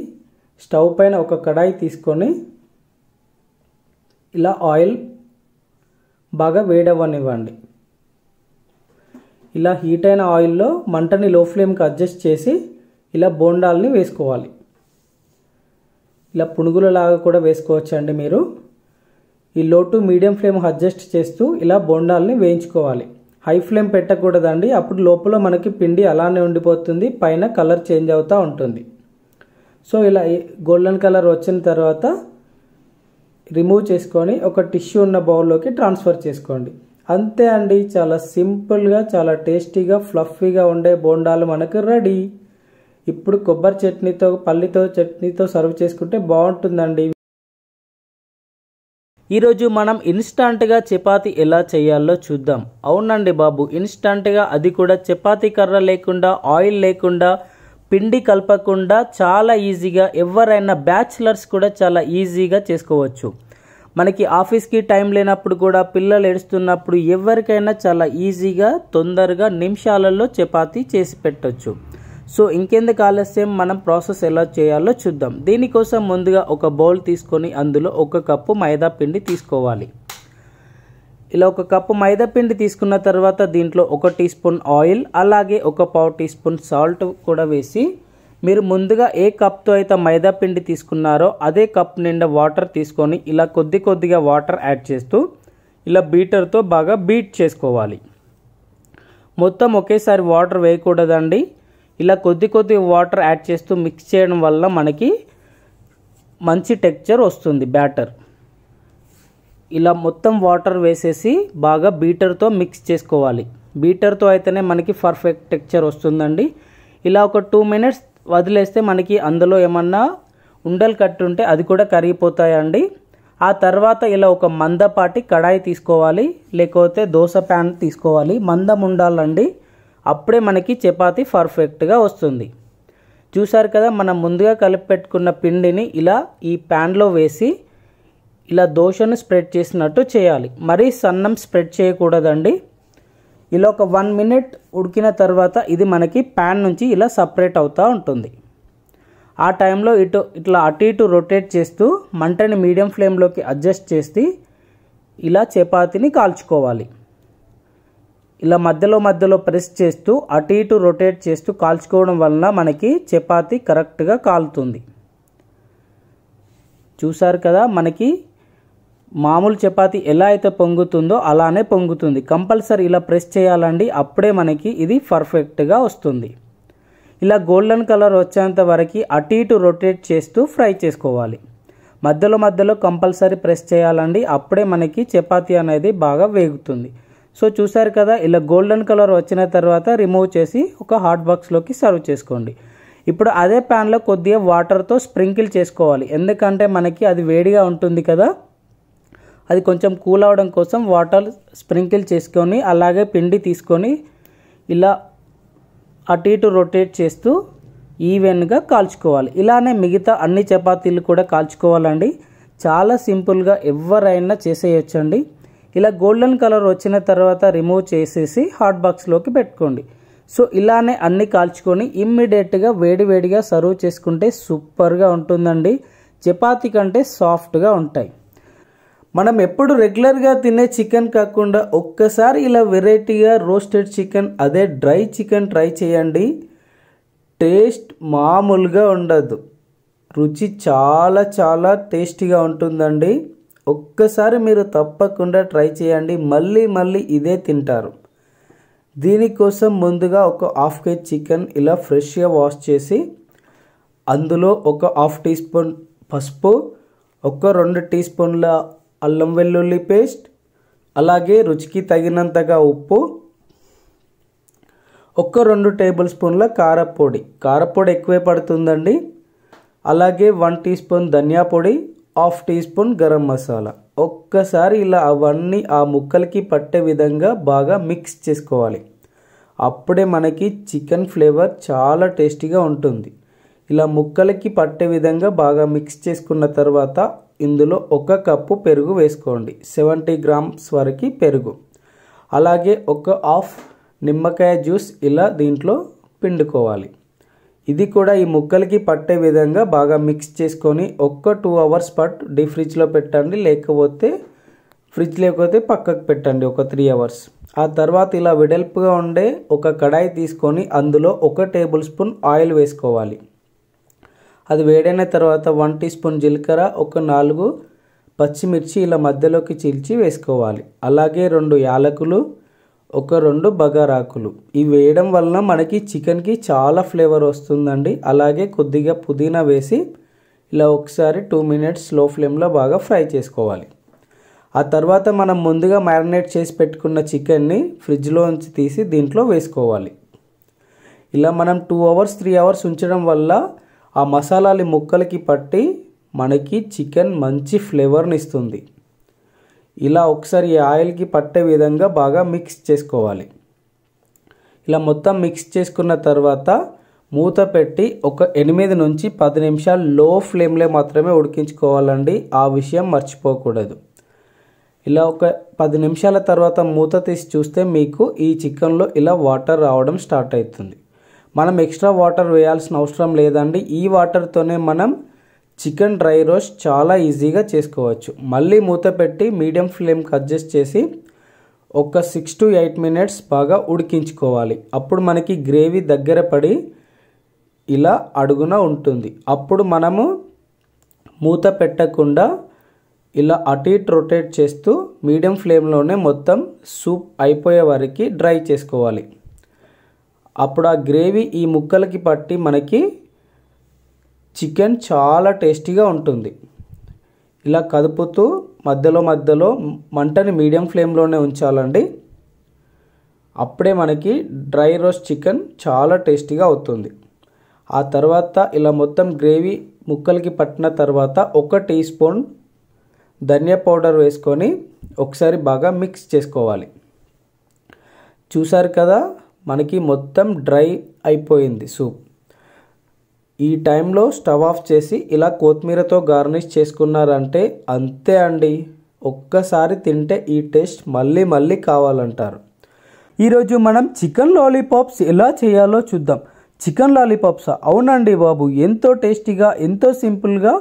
[SPEAKER 1] స్టవ్ పైన ఒక కడాయి తీసుకొని ఇలా ఆయిల్ బాగా వేడవనివ్వండి ఇలా హీట్ అయిన ఆయిల్లో మంటని లో ఫ్లేమ్కి అడ్జస్ట్ చేసి ఇలా బోండాలని వేసుకోవాలి ఇలా పునుగులలాగా కూడా వేసుకోవచ్చండి మీరు ఈ లో టు మీడియం ఫ్లేమ్ అడ్జస్ట్ చేస్తూ ఇలా బోండాలని వేయించుకోవాలి హై ఫ్లేమ్ పెట్టకూడదండి అప్పుడు లోపల మనకి పిండి అలానే ఉండిపోతుంది పైన కలర్ చేంజ్ అవుతూ ఉంటుంది సో ఇలా గోల్డెన్ కలర్ వచ్చిన తర్వాత రిమూవ్ చేసుకొని ఒక టిష్యూ ఉన్న బౌల్లోకి ట్రాన్స్ఫర్ చేసుకోండి అంతే అండి చాలా సింపుల్గా చాలా టేస్టీగా ఫ్లఫీగా ఉండే బోండాలు మనకు రెడీ ఇప్పుడు కొబ్బరి చట్నీతో పల్లితో చట్నీతో సర్వ్ చేసుకుంటే బాగుంటుందండి ఈరోజు మనం ఇన్స్టాంట్గా చపాతి ఎలా చేయాలో చూద్దాం అవునండి బాబు ఇన్స్టాంట్గా అది కూడా చపాతీ కర్ర లేకుండా ఆయిల్ లేకుండా పిండి కలపకుండా చాలా ఈజీగా ఎవరైనా బ్యాచిలర్స్ కూడా చాలా ఈజీగా చేసుకోవచ్చు మనకి ఆఫీస్కి టైం లేనప్పుడు కూడా పిల్లలు ఏడుస్తున్నప్పుడు ఎవరికైనా చాలా ఈజీగా తొందరగా నిమిషాలలో చపాతి చేసి పెట్టచ్చు సో ఇంకెందుకు ఆలస్యం మనం ప్రాసెస్ ఎలా చేయాలో చూద్దాం దీనికోసం ముందుగా ఒక బౌల్ తీసుకొని అందులో ఒక కప్పు మైదా పిండి తీసుకోవాలి ఇలా ఒక కప్పు మైదాపిండి తీసుకున్న తర్వాత దీంట్లో ఒక టీ స్పూన్ ఆయిల్ అలాగే ఒక పావు టీ స్పూన్ సాల్ట్ కూడా వేసి మీరు ముందుగా ఏ కప్తో అయితే మైదాపిండి తీసుకున్నారో అదే కప్ నిండా వాటర్ తీసుకొని ఇలా కొద్ది కొద్దిగా వాటర్ యాడ్ చేస్తూ ఇలా బీటర్తో బాగా బీట్ చేసుకోవాలి మొత్తం ఒకేసారి వాటర్ వేయకూడదండి ఇలా కొద్ది కొద్ది వాటర్ యాడ్ చేస్తూ మిక్స్ చేయడం వల్ల మనకి మంచి టెక్చర్ వస్తుంది బ్యాటర్ ఇలా మొత్తం వాటర్ వేసేసి బాగా బీటర్తో మిక్స్ చేసుకోవాలి బీటర్తో అయితేనే మనకి పర్ఫెక్ట్ టెక్చర్ వస్తుందండి ఇలా ఒక టూ మినిట్స్ వదిలేస్తే మనకి అందులో ఏమన్నా ఉండలు కట్టుంటే అది కూడా కరిగిపోతాయండి ఆ తర్వాత ఇలా ఒక మందపాటి కడాయి తీసుకోవాలి లేకపోతే దోశ ప్యాన్ తీసుకోవాలి మందం ఉండాలండి అప్పుడే మనకి చపాతి పర్ఫెక్ట్గా వస్తుంది చూశారు కదా మనం ముందుగా కలిపి పెట్టుకున్న పిండిని ఇలా ఈ ప్యాన్లో వేసి ఇలా దోశను స్ప్రెడ్ చేసినట్టు చేయాలి మరీ సన్నం స్ప్రెడ్ చేయకూడదండి ఇలా ఒక వన్ మినిట్ ఉడికిన తర్వాత ఇది మనకి ప్యాన్ నుంచి ఇలా సపరేట్ అవుతూ ఉంటుంది ఆ టైంలో ఇటు ఇట్లా అటు ఇటు రొటేట్ చేస్తూ మంటని మీడియం ఫ్లేమ్లోకి అడ్జస్ట్ చేసి ఇలా చపాతీని కాల్చుకోవాలి ఇలా మధ్యలో మధ్యలో ప్రెస్ చేస్తూ అటు ఇటు రొటేట్ చేస్తూ కాల్చుకోవడం వలన మనకి చపాతీ కరెక్ట్గా కాలుతుంది చూసారు కదా మనకి మామూలు చపాతి ఎలా అయితే పొంగుతుందో అలానే పొంగుతుంది కంపల్సరీ ఇలా ప్రెస్ చేయాలండి అప్పుడే మనకి ఇది పర్ఫెక్ట్గా వస్తుంది ఇలా గోల్డెన్ కలర్ వచ్చేంత వరకు అటు ఇటు రొటేట్ చేస్తూ ఫ్రై చేసుకోవాలి మధ్యలో మధ్యలో కంపల్సరీ ప్రెస్ చేయాలండి అప్పుడే మనకి చపాతి అనేది బాగా వేగుతుంది సో చూసారు కదా ఇలా గోల్డెన్ కలర్ వచ్చిన తర్వాత రిమూవ్ చేసి ఒక హాట్ బాక్స్లోకి సర్వ్ చేసుకోండి ఇప్పుడు అదే ప్యాన్లో కొద్దిగా వాటర్తో స్ప్రింకిల్ చేసుకోవాలి ఎందుకంటే మనకి అది వేడిగా ఉంటుంది కదా అది కొంచెం కూల్ అవడం కోసం వాటర్ స్ప్రింకిల్ చేసుకొని అలాగే పిండి తీసుకొని ఇలా అటు ఇటు రొటేట్ చేస్తూ ఈవెన్గా కాల్చుకోవాలి ఇలానే మిగతా అన్ని చపాతీలు కూడా కాల్చుకోవాలండి చాలా సింపుల్గా ఎవరైనా చేసేయొచ్చండి ఇలా గోల్డెన్ కలర్ వచ్చిన తర్వాత రిమూవ్ చేసేసి హాట్ బాక్స్లోకి పెట్టుకోండి సో ఇలానే అన్నీ కాల్చుకొని ఇమ్మీడియట్గా వేడివేడిగా సర్వ్ చేసుకుంటే సూపర్గా ఉంటుందండి చపాతీ కంటే సాఫ్ట్గా ఉంటాయి మనం ఎప్పుడు రెగ్యులర్గా తినే చికెన్ కాకుండా ఒక్కసారి ఇలా వెరైటీగా రోస్టెడ్ చికెన్ అదే డ్రై చికెన్ ట్రై చేయండి టేస్ట్ మామూలుగా ఉండదు రుచి చాలా చాలా టేస్టీగా ఉంటుందండి ఒక్కసారి మీరు తప్పకుండా ట్రై చేయండి మళ్ళీ మళ్ళీ ఇదే తింటారు దీనికోసం ముందుగా ఒక హాఫ్ కేజీ చికెన్ ఇలా ఫ్రెష్గా వాష్ చేసి అందులో ఒక హాఫ్ టీ స్పూన్ పసుపు ఒక రెండు టీ స్పూన్ల అల్లం వెల్లుల్లి పేస్ట్ అలాగే రుచికి తగినంతగా ఉప్పు ఒక్క రెండు టేబుల్ స్పూన్ల కారపొడి కారపొడి ఎక్కువే పడుతుందండి అలాగే వన్ టీ స్పూన్ ధనియా పొడి half tea spoon garam masala ఒక్కసారి ఇలా అవన్నీ ఆ ముక్కలకి పట్టే విధంగా బాగా మిక్స్ చేసుకోవాలి అప్పుడే మనకి చికెన్ ఫ్లేవర్ చాలా టేస్టీగా ఉంటుంది ఇలా ముక్కలకి పట్టే విధంగా బాగా మిక్స్ చేసుకున్న తర్వాత ఇందులో ఒక కప్పు పెరుగు వేసుకోండి సెవెంటీ గ్రామ్స్ వరకు పెరుగు అలాగే ఒక హాఫ్ నిమ్మకాయ జ్యూస్ ఇలా దీంట్లో పిండుకోవాలి ఇది కూడా ఈ ముక్కలకి పట్టే విధంగా బాగా మిక్స్ చేసుకొని ఒక్క టూ అవర్స్ పాటు డీ ఫ్రిడ్జ్లో పెట్టండి లేకపోతే ఫ్రిడ్జ్ లేకపోతే పక్కకు పెట్టండి ఒక త్రీ అవర్స్ ఆ తర్వాత ఇలా వెడల్పుగా ఉండే ఒక కడాయి తీసుకొని అందులో ఒక టేబుల్ స్పూన్ ఆయిల్ వేసుకోవాలి అది వేడైన తర్వాత వన్ టీ స్పూన్ జీలకర్ర ఒక నాలుగు పచ్చిమిర్చి ఇలా మధ్యలోకి చీల్చి వేసుకోవాలి అలాగే రెండు యాలకులు ఒక రెండు బగారాకులు ఇవి వేయడం వలన మనకి చికెన్కి చాలా ఫ్లేవర్ వస్తుందండి అలాగే కొద్దిగా పుదీనా వేసి ఇలా ఒకసారి టూ మినిట్స్ స్లో ఫ్లేమ్లో బాగా ఫ్రై చేసుకోవాలి ఆ తర్వాత మనం ముందుగా మ్యారినేట్ చేసి పెట్టుకున్న చికెన్ని ఫ్రిడ్జ్లో ఉంచి తీసి దీంట్లో వేసుకోవాలి ఇలా మనం టూ అవర్స్ త్రీ అవర్స్ ఉంచడం వల్ల ఆ మసాలాలు ముక్కలకి పట్టి మనకి చికెన్ మంచి ఫ్లేవర్ని ఇస్తుంది ఇలా ఒకసారి ఈ ఆయిల్కి పట్టే విధంగా బాగా మిక్స్ చేసుకోవాలి ఇలా మొత్తం మిక్స్ చేసుకున్న తర్వాత మూత పెట్టి ఒక ఎనిమిది నుంచి పది నిమిషాలు లో ఫ్లేమ్లో మాత్రమే ఉడికించుకోవాలండి ఆ విషయం మర్చిపోకూడదు ఇలా ఒక పది నిమిషాల తర్వాత మూత తీసి చూస్తే మీకు ఈ చికెన్లో ఇలా వాటర్ రావడం స్టార్ట్ అవుతుంది మనం ఎక్స్ట్రా వాటర్ వేయాల్సిన అవసరం లేదండి ఈ వాటర్తోనే మనం చికెన్ డ్రై రోస్ట్ చాలా ఈజీగా చేసుకోవచ్చు మళ్ళీ మూత పెట్టి మీడియం ఫ్లేమ్కి అడ్జస్ట్ చేసి ఒక సిక్స్ టు ఎయిట్ మినిట్స్ బాగా ఉడికించుకోవాలి అప్పుడు మనకి గ్రేవీ దగ్గర పడి ఇలా అడుగున ఉంటుంది అప్పుడు మనము మూత పెట్టకుండా ఇలా అటు ఇటు రొటేట్ చేస్తూ మీడియం ఫ్లేమ్లోనే మొత్తం సూప్ అయిపోయే వరకు డ్రై చేసుకోవాలి అప్పుడు ఆ గ్రేవీ ఈ ముక్కలకి పట్టి మనకి చికెన్ చాలా టేస్టీగా ఉంటుంది ఇలా కదుపుతూ మధ్యలో మధ్యలో మంటని మీడియం ఫ్లేమ్లోనే ఉంచాలండి అప్పుడే మనకి డ్రై రోస్ట్ చికెన్ చాలా టేస్టీగా అవుతుంది ఆ తర్వాత ఇలా మొత్తం గ్రేవీ ముక్కలకి పట్టిన తర్వాత ఒక టీ స్పూన్ ధనియా పౌడర్ వేసుకొని ఒకసారి బాగా మిక్స్ చేసుకోవాలి చూసారు కదా మనకి మొత్తం డ్రై అయిపోయింది సూప్ ఈ టైంలో స్టవ్ ఆఫ్ చేసి ఇలా కొత్తిమీరతో గార్నిష్ చేసుకున్నారంటే అంతే అండి ఒక్కసారి తింటే ఈ టేస్ట్ మళ్ళీ మళ్ళీ కావాలంటారు ఈరోజు మనం చికెన్ లాలీపాప్స్ ఎలా చేయాలో చూద్దాం చికెన్ లాలీపాప్స్ అవునండి బాబు ఎంతో టేస్టీగా ఎంతో సింపుల్గా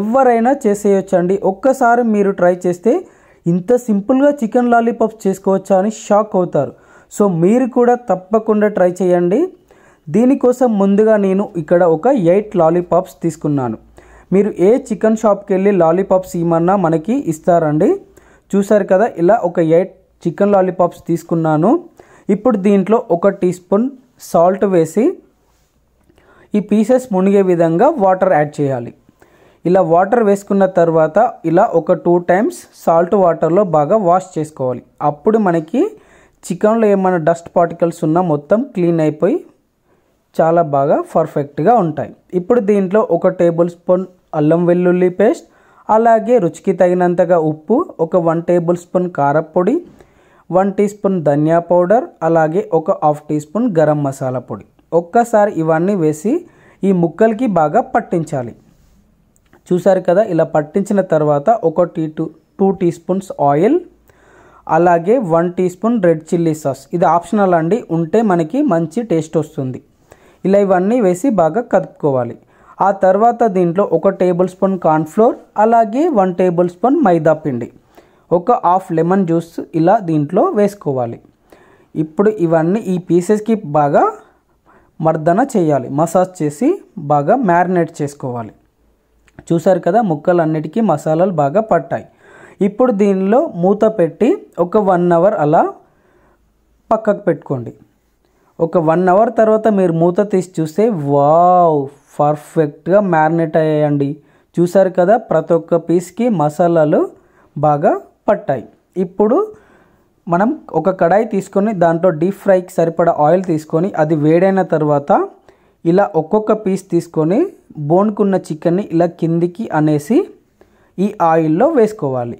[SPEAKER 1] ఎవరైనా చేసేయొచ్చండి ఒక్కసారి మీరు ట్రై చేస్తే ఇంత సింపుల్గా చికెన్ లాలీపాప్స్ చేసుకోవచ్చా అని షాక్ అవుతారు సో మీరు కూడా తప్పకుండా ట్రై చేయండి దీనికోసం ముందుగా నేను ఇక్కడ ఒక ఎయిట్ లాలీపాప్స్ తీసుకున్నాను మీరు ఏ చికెన్ షాప్కి వెళ్ళి లాలీపాప్స్ ఏమన్నా మనకి ఇస్తారండి చూసారు కదా ఇలా ఒక ఎయిట్ చికెన్ లాలీపాప్స్ తీసుకున్నాను ఇప్పుడు దీంట్లో ఒక టీ స్పూన్ సాల్ట్ వేసి ఈ పీసెస్ మునిగే విధంగా వాటర్ యాడ్ చేయాలి ఇలా వాటర్ వేసుకున్న తర్వాత ఇలా ఒక టూ టైమ్స్ సాల్ట్ వాటర్లో బాగా వాష్ చేసుకోవాలి అప్పుడు మనకి చికెన్లో ఏమైనా డస్ట్ పార్టికల్స్ ఉన్నా మొత్తం క్లీన్ అయిపోయి చాలా బాగా పర్ఫెక్ట్గా ఉంటాయి ఇప్పుడు దీంట్లో ఒక టేబుల్ స్పూన్ అల్లం వెల్లుల్లి పేస్ట్ అలాగే రుచికి తగినంతగా ఉప్పు ఒక వన్ టేబుల్ స్పూన్ కారపొడి వన్ టీ స్పూన్ ధనియా పౌడర్ అలాగే ఒక half tea spoon garam masala పొడి ఒక్కసారి ఇవన్నీ వేసి ఈ ముక్కలకి బాగా పట్టించాలి చూసారు కదా ఇలా పట్టించిన తర్వాత ఒక tea two two tea spoons oil అలాగే one tea spoon red chilli sauce ఇది ఆప్షనల్ అండి ఉంటే మనకి మంచి టేస్ట్ వస్తుంది ఇలా ఇవన్నీ వేసి బాగా కదుపుకోవాలి ఆ తర్వాత దీంట్లో ఒక టేబుల్ స్పూన్ కార్న్ఫ్లోర్ అలాగే వన్ టేబుల్ స్పూన్ మైదా పిండి ఒక హాఫ్ లెమన్ జ్యూస్ ఇలా దీంట్లో వేసుకోవాలి ఇప్పుడు ఇవన్నీ ఈ పీసెస్కి బాగా మర్దన చేయాలి మసాజ్ చేసి బాగా మ్యారినేట్ చేసుకోవాలి చూసారు కదా ముక్కలన్నిటికీ మసాలాలు బాగా పట్టాయి ఇప్పుడు దీనిలో మూత పెట్టి ఒక వన్ అవర్ అలా పక్కకు పెట్టుకోండి ఒక వన్ అవర్ తర్వాత మీరు మూత తీసి చూస్తే వావ్ పర్ఫెక్ట్గా మ్యారినేట్ అయ్యాయండి చూసారు కదా ప్రతి ఒక్క పీస్కి మసాలాలు బాగా పట్టాయి ఇప్పుడు మనం ఒక కడాయి తీసుకొని దాంట్లో డీప్ ఫ్రైకి సరిపడా ఆయిల్ తీసుకొని అది వేడైన తర్వాత ఇలా ఒక్కొక్క పీస్ తీసుకొని బోన్కున్న చికెన్ని ఇలా కిందికి అనేసి ఈ ఆయిల్లో వేసుకోవాలి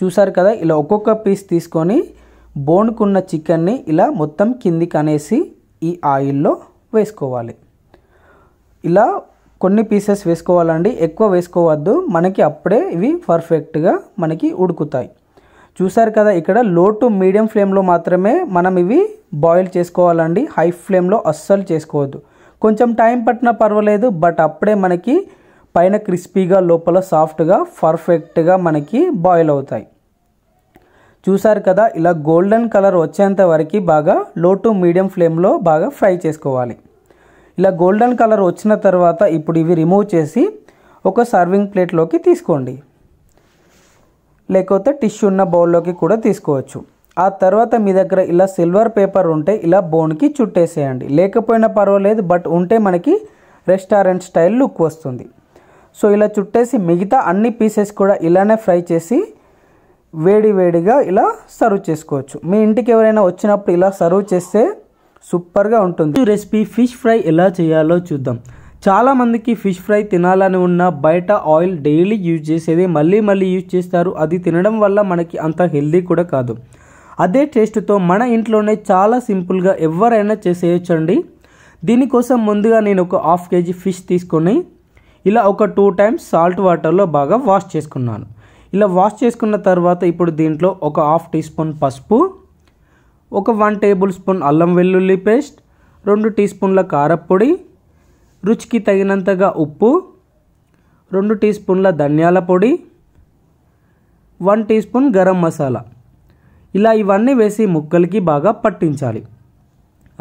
[SPEAKER 1] చూసారు కదా ఇలా ఒక్కొక్క పీస్ తీసుకొని బోన్కున్న చికెన్ని ఇలా మొత్తం కిందికి అనేసి ఈ ఆయిల్లో వేసుకోవాలి ఇలా కొన్ని పీసెస్ వేసుకోవాలండి ఎక్కువ వేసుకోవద్దు మనకి అప్పుడే ఇవి పర్ఫెక్ట్గా మనకి ఉడుకుతాయి చూసారు కదా ఇక్కడ లో టు మీడియం ఫ్లేమ్లో మాత్రమే మనం ఇవి బాయిల్ చేసుకోవాలండి హై ఫ్లేమ్లో అస్సలు చేసుకోవద్దు కొంచెం టైం పట్టినా పర్వాలేదు బట్ అప్పుడే మనకి పైన క్రిస్పీగా లోపల సాఫ్ట్గా పర్ఫెక్ట్గా మనకి బాయిల్ అవుతాయి చూసారు కదా ఇలా గోల్డెన్ కలర్ వచ్చేంత వరకు బాగా లో టు మీడియం ఫ్లేమ్లో బాగా ఫ్రై చేసుకోవాలి ఇలా గోల్డెన్ కలర్ వచ్చిన తర్వాత ఇప్పుడు ఇవి రిమూవ్ చేసి ఒక సర్వింగ్ ప్లేట్లోకి తీసుకోండి లేకపోతే టిష్యూ ఉన్న బౌల్లోకి కూడా తీసుకోవచ్చు ఆ తర్వాత మీ దగ్గర ఇలా సిల్వర్ పేపర్ ఉంటే ఇలా బోన్కి చుట్టేసేయండి లేకపోయినా పర్వాలేదు బట్ ఉంటే మనకి రెస్టారెంట్ స్టైల్ లుక్ వస్తుంది సో ఇలా చుట్టేసి మిగతా అన్ని పీసెస్ కూడా ఇలానే ఫ్రై చేసి వేడి వేడిగా ఇలా సర్వ్ చేసుకోవచ్చు మీ ఇంటికి ఎవరైనా వచ్చినప్పుడు ఇలా సర్వ్ చేస్తే సూపర్గా ఉంటుంది రెసిపీ ఫిష్ ఫ్రై ఎలా చేయాలో చూద్దాం చాలామందికి ఫిష్ ఫ్రై తినాలని ఉన్న బయట ఆయిల్ డైలీ యూజ్ చేసేది మళ్ళీ మళ్ళీ యూజ్ చేస్తారు అది తినడం వల్ల మనకి అంత హెల్దీ కూడా కాదు అదే టేస్ట్తో మన ఇంట్లోనే చాలా సింపుల్గా ఎవరైనా చేసేయచ్చండి దీనికోసం ముందుగా నేను ఒక హాఫ్ కేజీ ఫిష్ తీసుకొని ఇలా ఒక టూ టైమ్స్ సాల్ట్ వాటర్లో బాగా వాష్ చేసుకున్నాను ఇలా వాష్ చేసుకున్న తర్వాత ఇప్పుడు దీంట్లో ఒక హాఫ్ టీ స్పూన్ పసుపు ఒక వన్ టేబుల్ స్పూన్ అల్లం వెల్లుల్లి పేస్ట్ రెండు టీ స్పూన్ల కారపొడి రుచికి తగినంతగా ఉప్పు రెండు టీ స్పూన్ల ధనియాల పొడి one tea spoon garam masala ఇలా ఇవన్నీ వేసి ముక్కలకి బాగా పట్టించాలి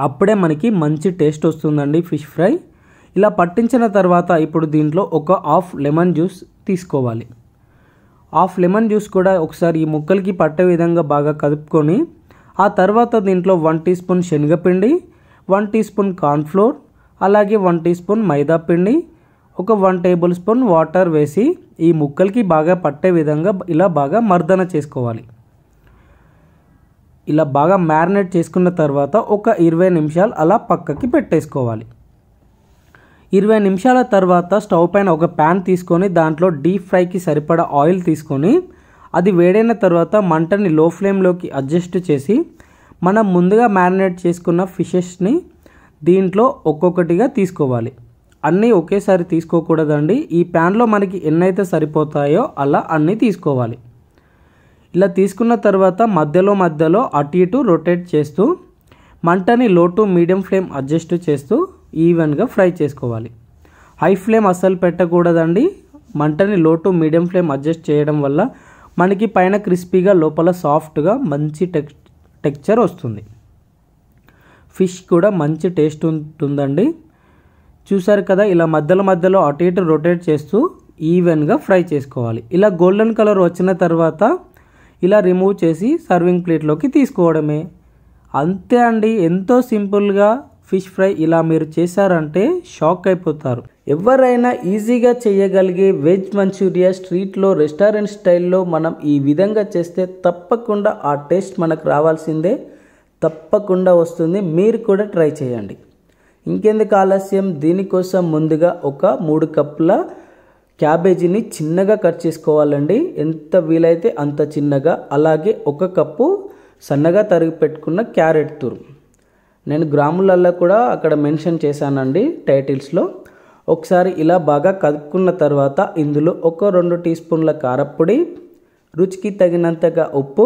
[SPEAKER 1] అప్పుడే మనకి మంచి టేస్ట్ వస్తుందండి ఫిష్ ఫ్రై ఇలా పట్టించిన తర్వాత ఇప్పుడు దీంట్లో ఒక హాఫ్ లెమన్ జ్యూస్ తీసుకోవాలి హాఫ్ లెమన్ జ్యూస్ కూడా ఒకసారి ఈ ముక్కలకి పట్టే విధంగా బాగా కలుపుకొని ఆ తర్వాత దీంట్లో వన్ టీ స్పూన్ శనగపిండి వన్ టీ స్పూన్ కార్న్ఫ్లోర్ అలాగే వన్ టీ స్పూన్ మైదా పిండి ఒక వన్ టేబుల్ స్పూన్ వాటర్ వేసి ఈ ముక్కలకి బాగా పట్టే విధంగా ఇలా బాగా మర్దన చేసుకోవాలి ఇలా బాగా మ్యారినేట్ చేసుకున్న తర్వాత ఒక ఇరవై నిమిషాలు అలా పక్కకి పెట్టేసుకోవాలి ఇరవై నిమిషాల తర్వాత స్టవ్ పైన ఒక ప్యాన్ తీసుకొని దాంట్లో డీప్ ఫ్రైకి సరిపడా ఆయిల్ తీసుకొని అది వేడైన తర్వాత మంటని లో ఫ్లేమ్లోకి అడ్జస్ట్ చేసి మనం ముందుగా మ్యారినేట్ చేసుకున్న ఫిషెస్ని దీంట్లో ఒక్కొక్కటిగా తీసుకోవాలి అన్నీ ఒకేసారి తీసుకోకూడదండి ఈ ప్యాన్లో మనకి ఎన్నైతే సరిపోతాయో అలా అన్నీ తీసుకోవాలి ఇలా తీసుకున్న తర్వాత మధ్యలో మధ్యలో అటు ఇటు రొటేట్ చేస్తూ మంటని లో టు మీడియం ఫ్లేమ్ అడ్జస్ట్ చేస్తూ ఈవెన్గా ఫ్రై చేసుకోవాలి హై ఫ్లేమ్ అస్సలు పెట్టకూడదండి మంటని లో టు మీడియం ఫ్లేమ్ అడ్జస్ట్ చేయడం వల్ల మనకి పైన క్రిస్పీగా లోపల సాఫ్ట్గా మంచి టెక్ టెక్చర్ వస్తుంది ఫిష్ కూడా మంచి టేస్ట్ ఉంటుందండి చూసారు కదా ఇలా మధ్యలో మధ్యలో అటు ఇటు రొటేట్ చేస్తూ ఈవెన్గా ఫ్రై చేసుకోవాలి ఇలా గోల్డెన్ కలర్ వచ్చిన తర్వాత ఇలా రిమూవ్ చేసి సర్వింగ్ ప్లేట్లోకి తీసుకోవడమే అంతే అండి ఎంతో సింపుల్గా ఫిష్ ఫ్రై ఇలా మీరు చేశారంటే షాక్ అయిపోతారు ఎవరైనా ఈజీగా చేయగలిగే వెజ్ మంచూరియా స్ట్రీట్లో రెస్టారెంట్ స్టైల్లో మనం ఈ విధంగా చేస్తే తప్పకుండా ఆ టేస్ట్ మనకు రావాల్సిందే తప్పకుండా వస్తుంది మీరు కూడా ట్రై చేయండి ఇంకెందుకు ఆలస్యం దీనికోసం ముందుగా ఒక మూడు కప్పుల క్యాబేజీని చిన్నగా కట్ చేసుకోవాలండి ఎంత వీలైతే అంత చిన్నగా అలాగే ఒక కప్పు సన్నగా తరిగి పెట్టుకున్న క్యారెట్ తురుము నేను గ్రాములల్లో కూడా అక్కడ మెన్షన్ చేశానండి టైటిల్స్లో ఒకసారి ఇలా బాగా కదుక్కున్న తర్వాత ఇందులో ఒక రెండు టీ స్పూన్ల కారపొడి రుచికి తగినంతగా ఉప్పు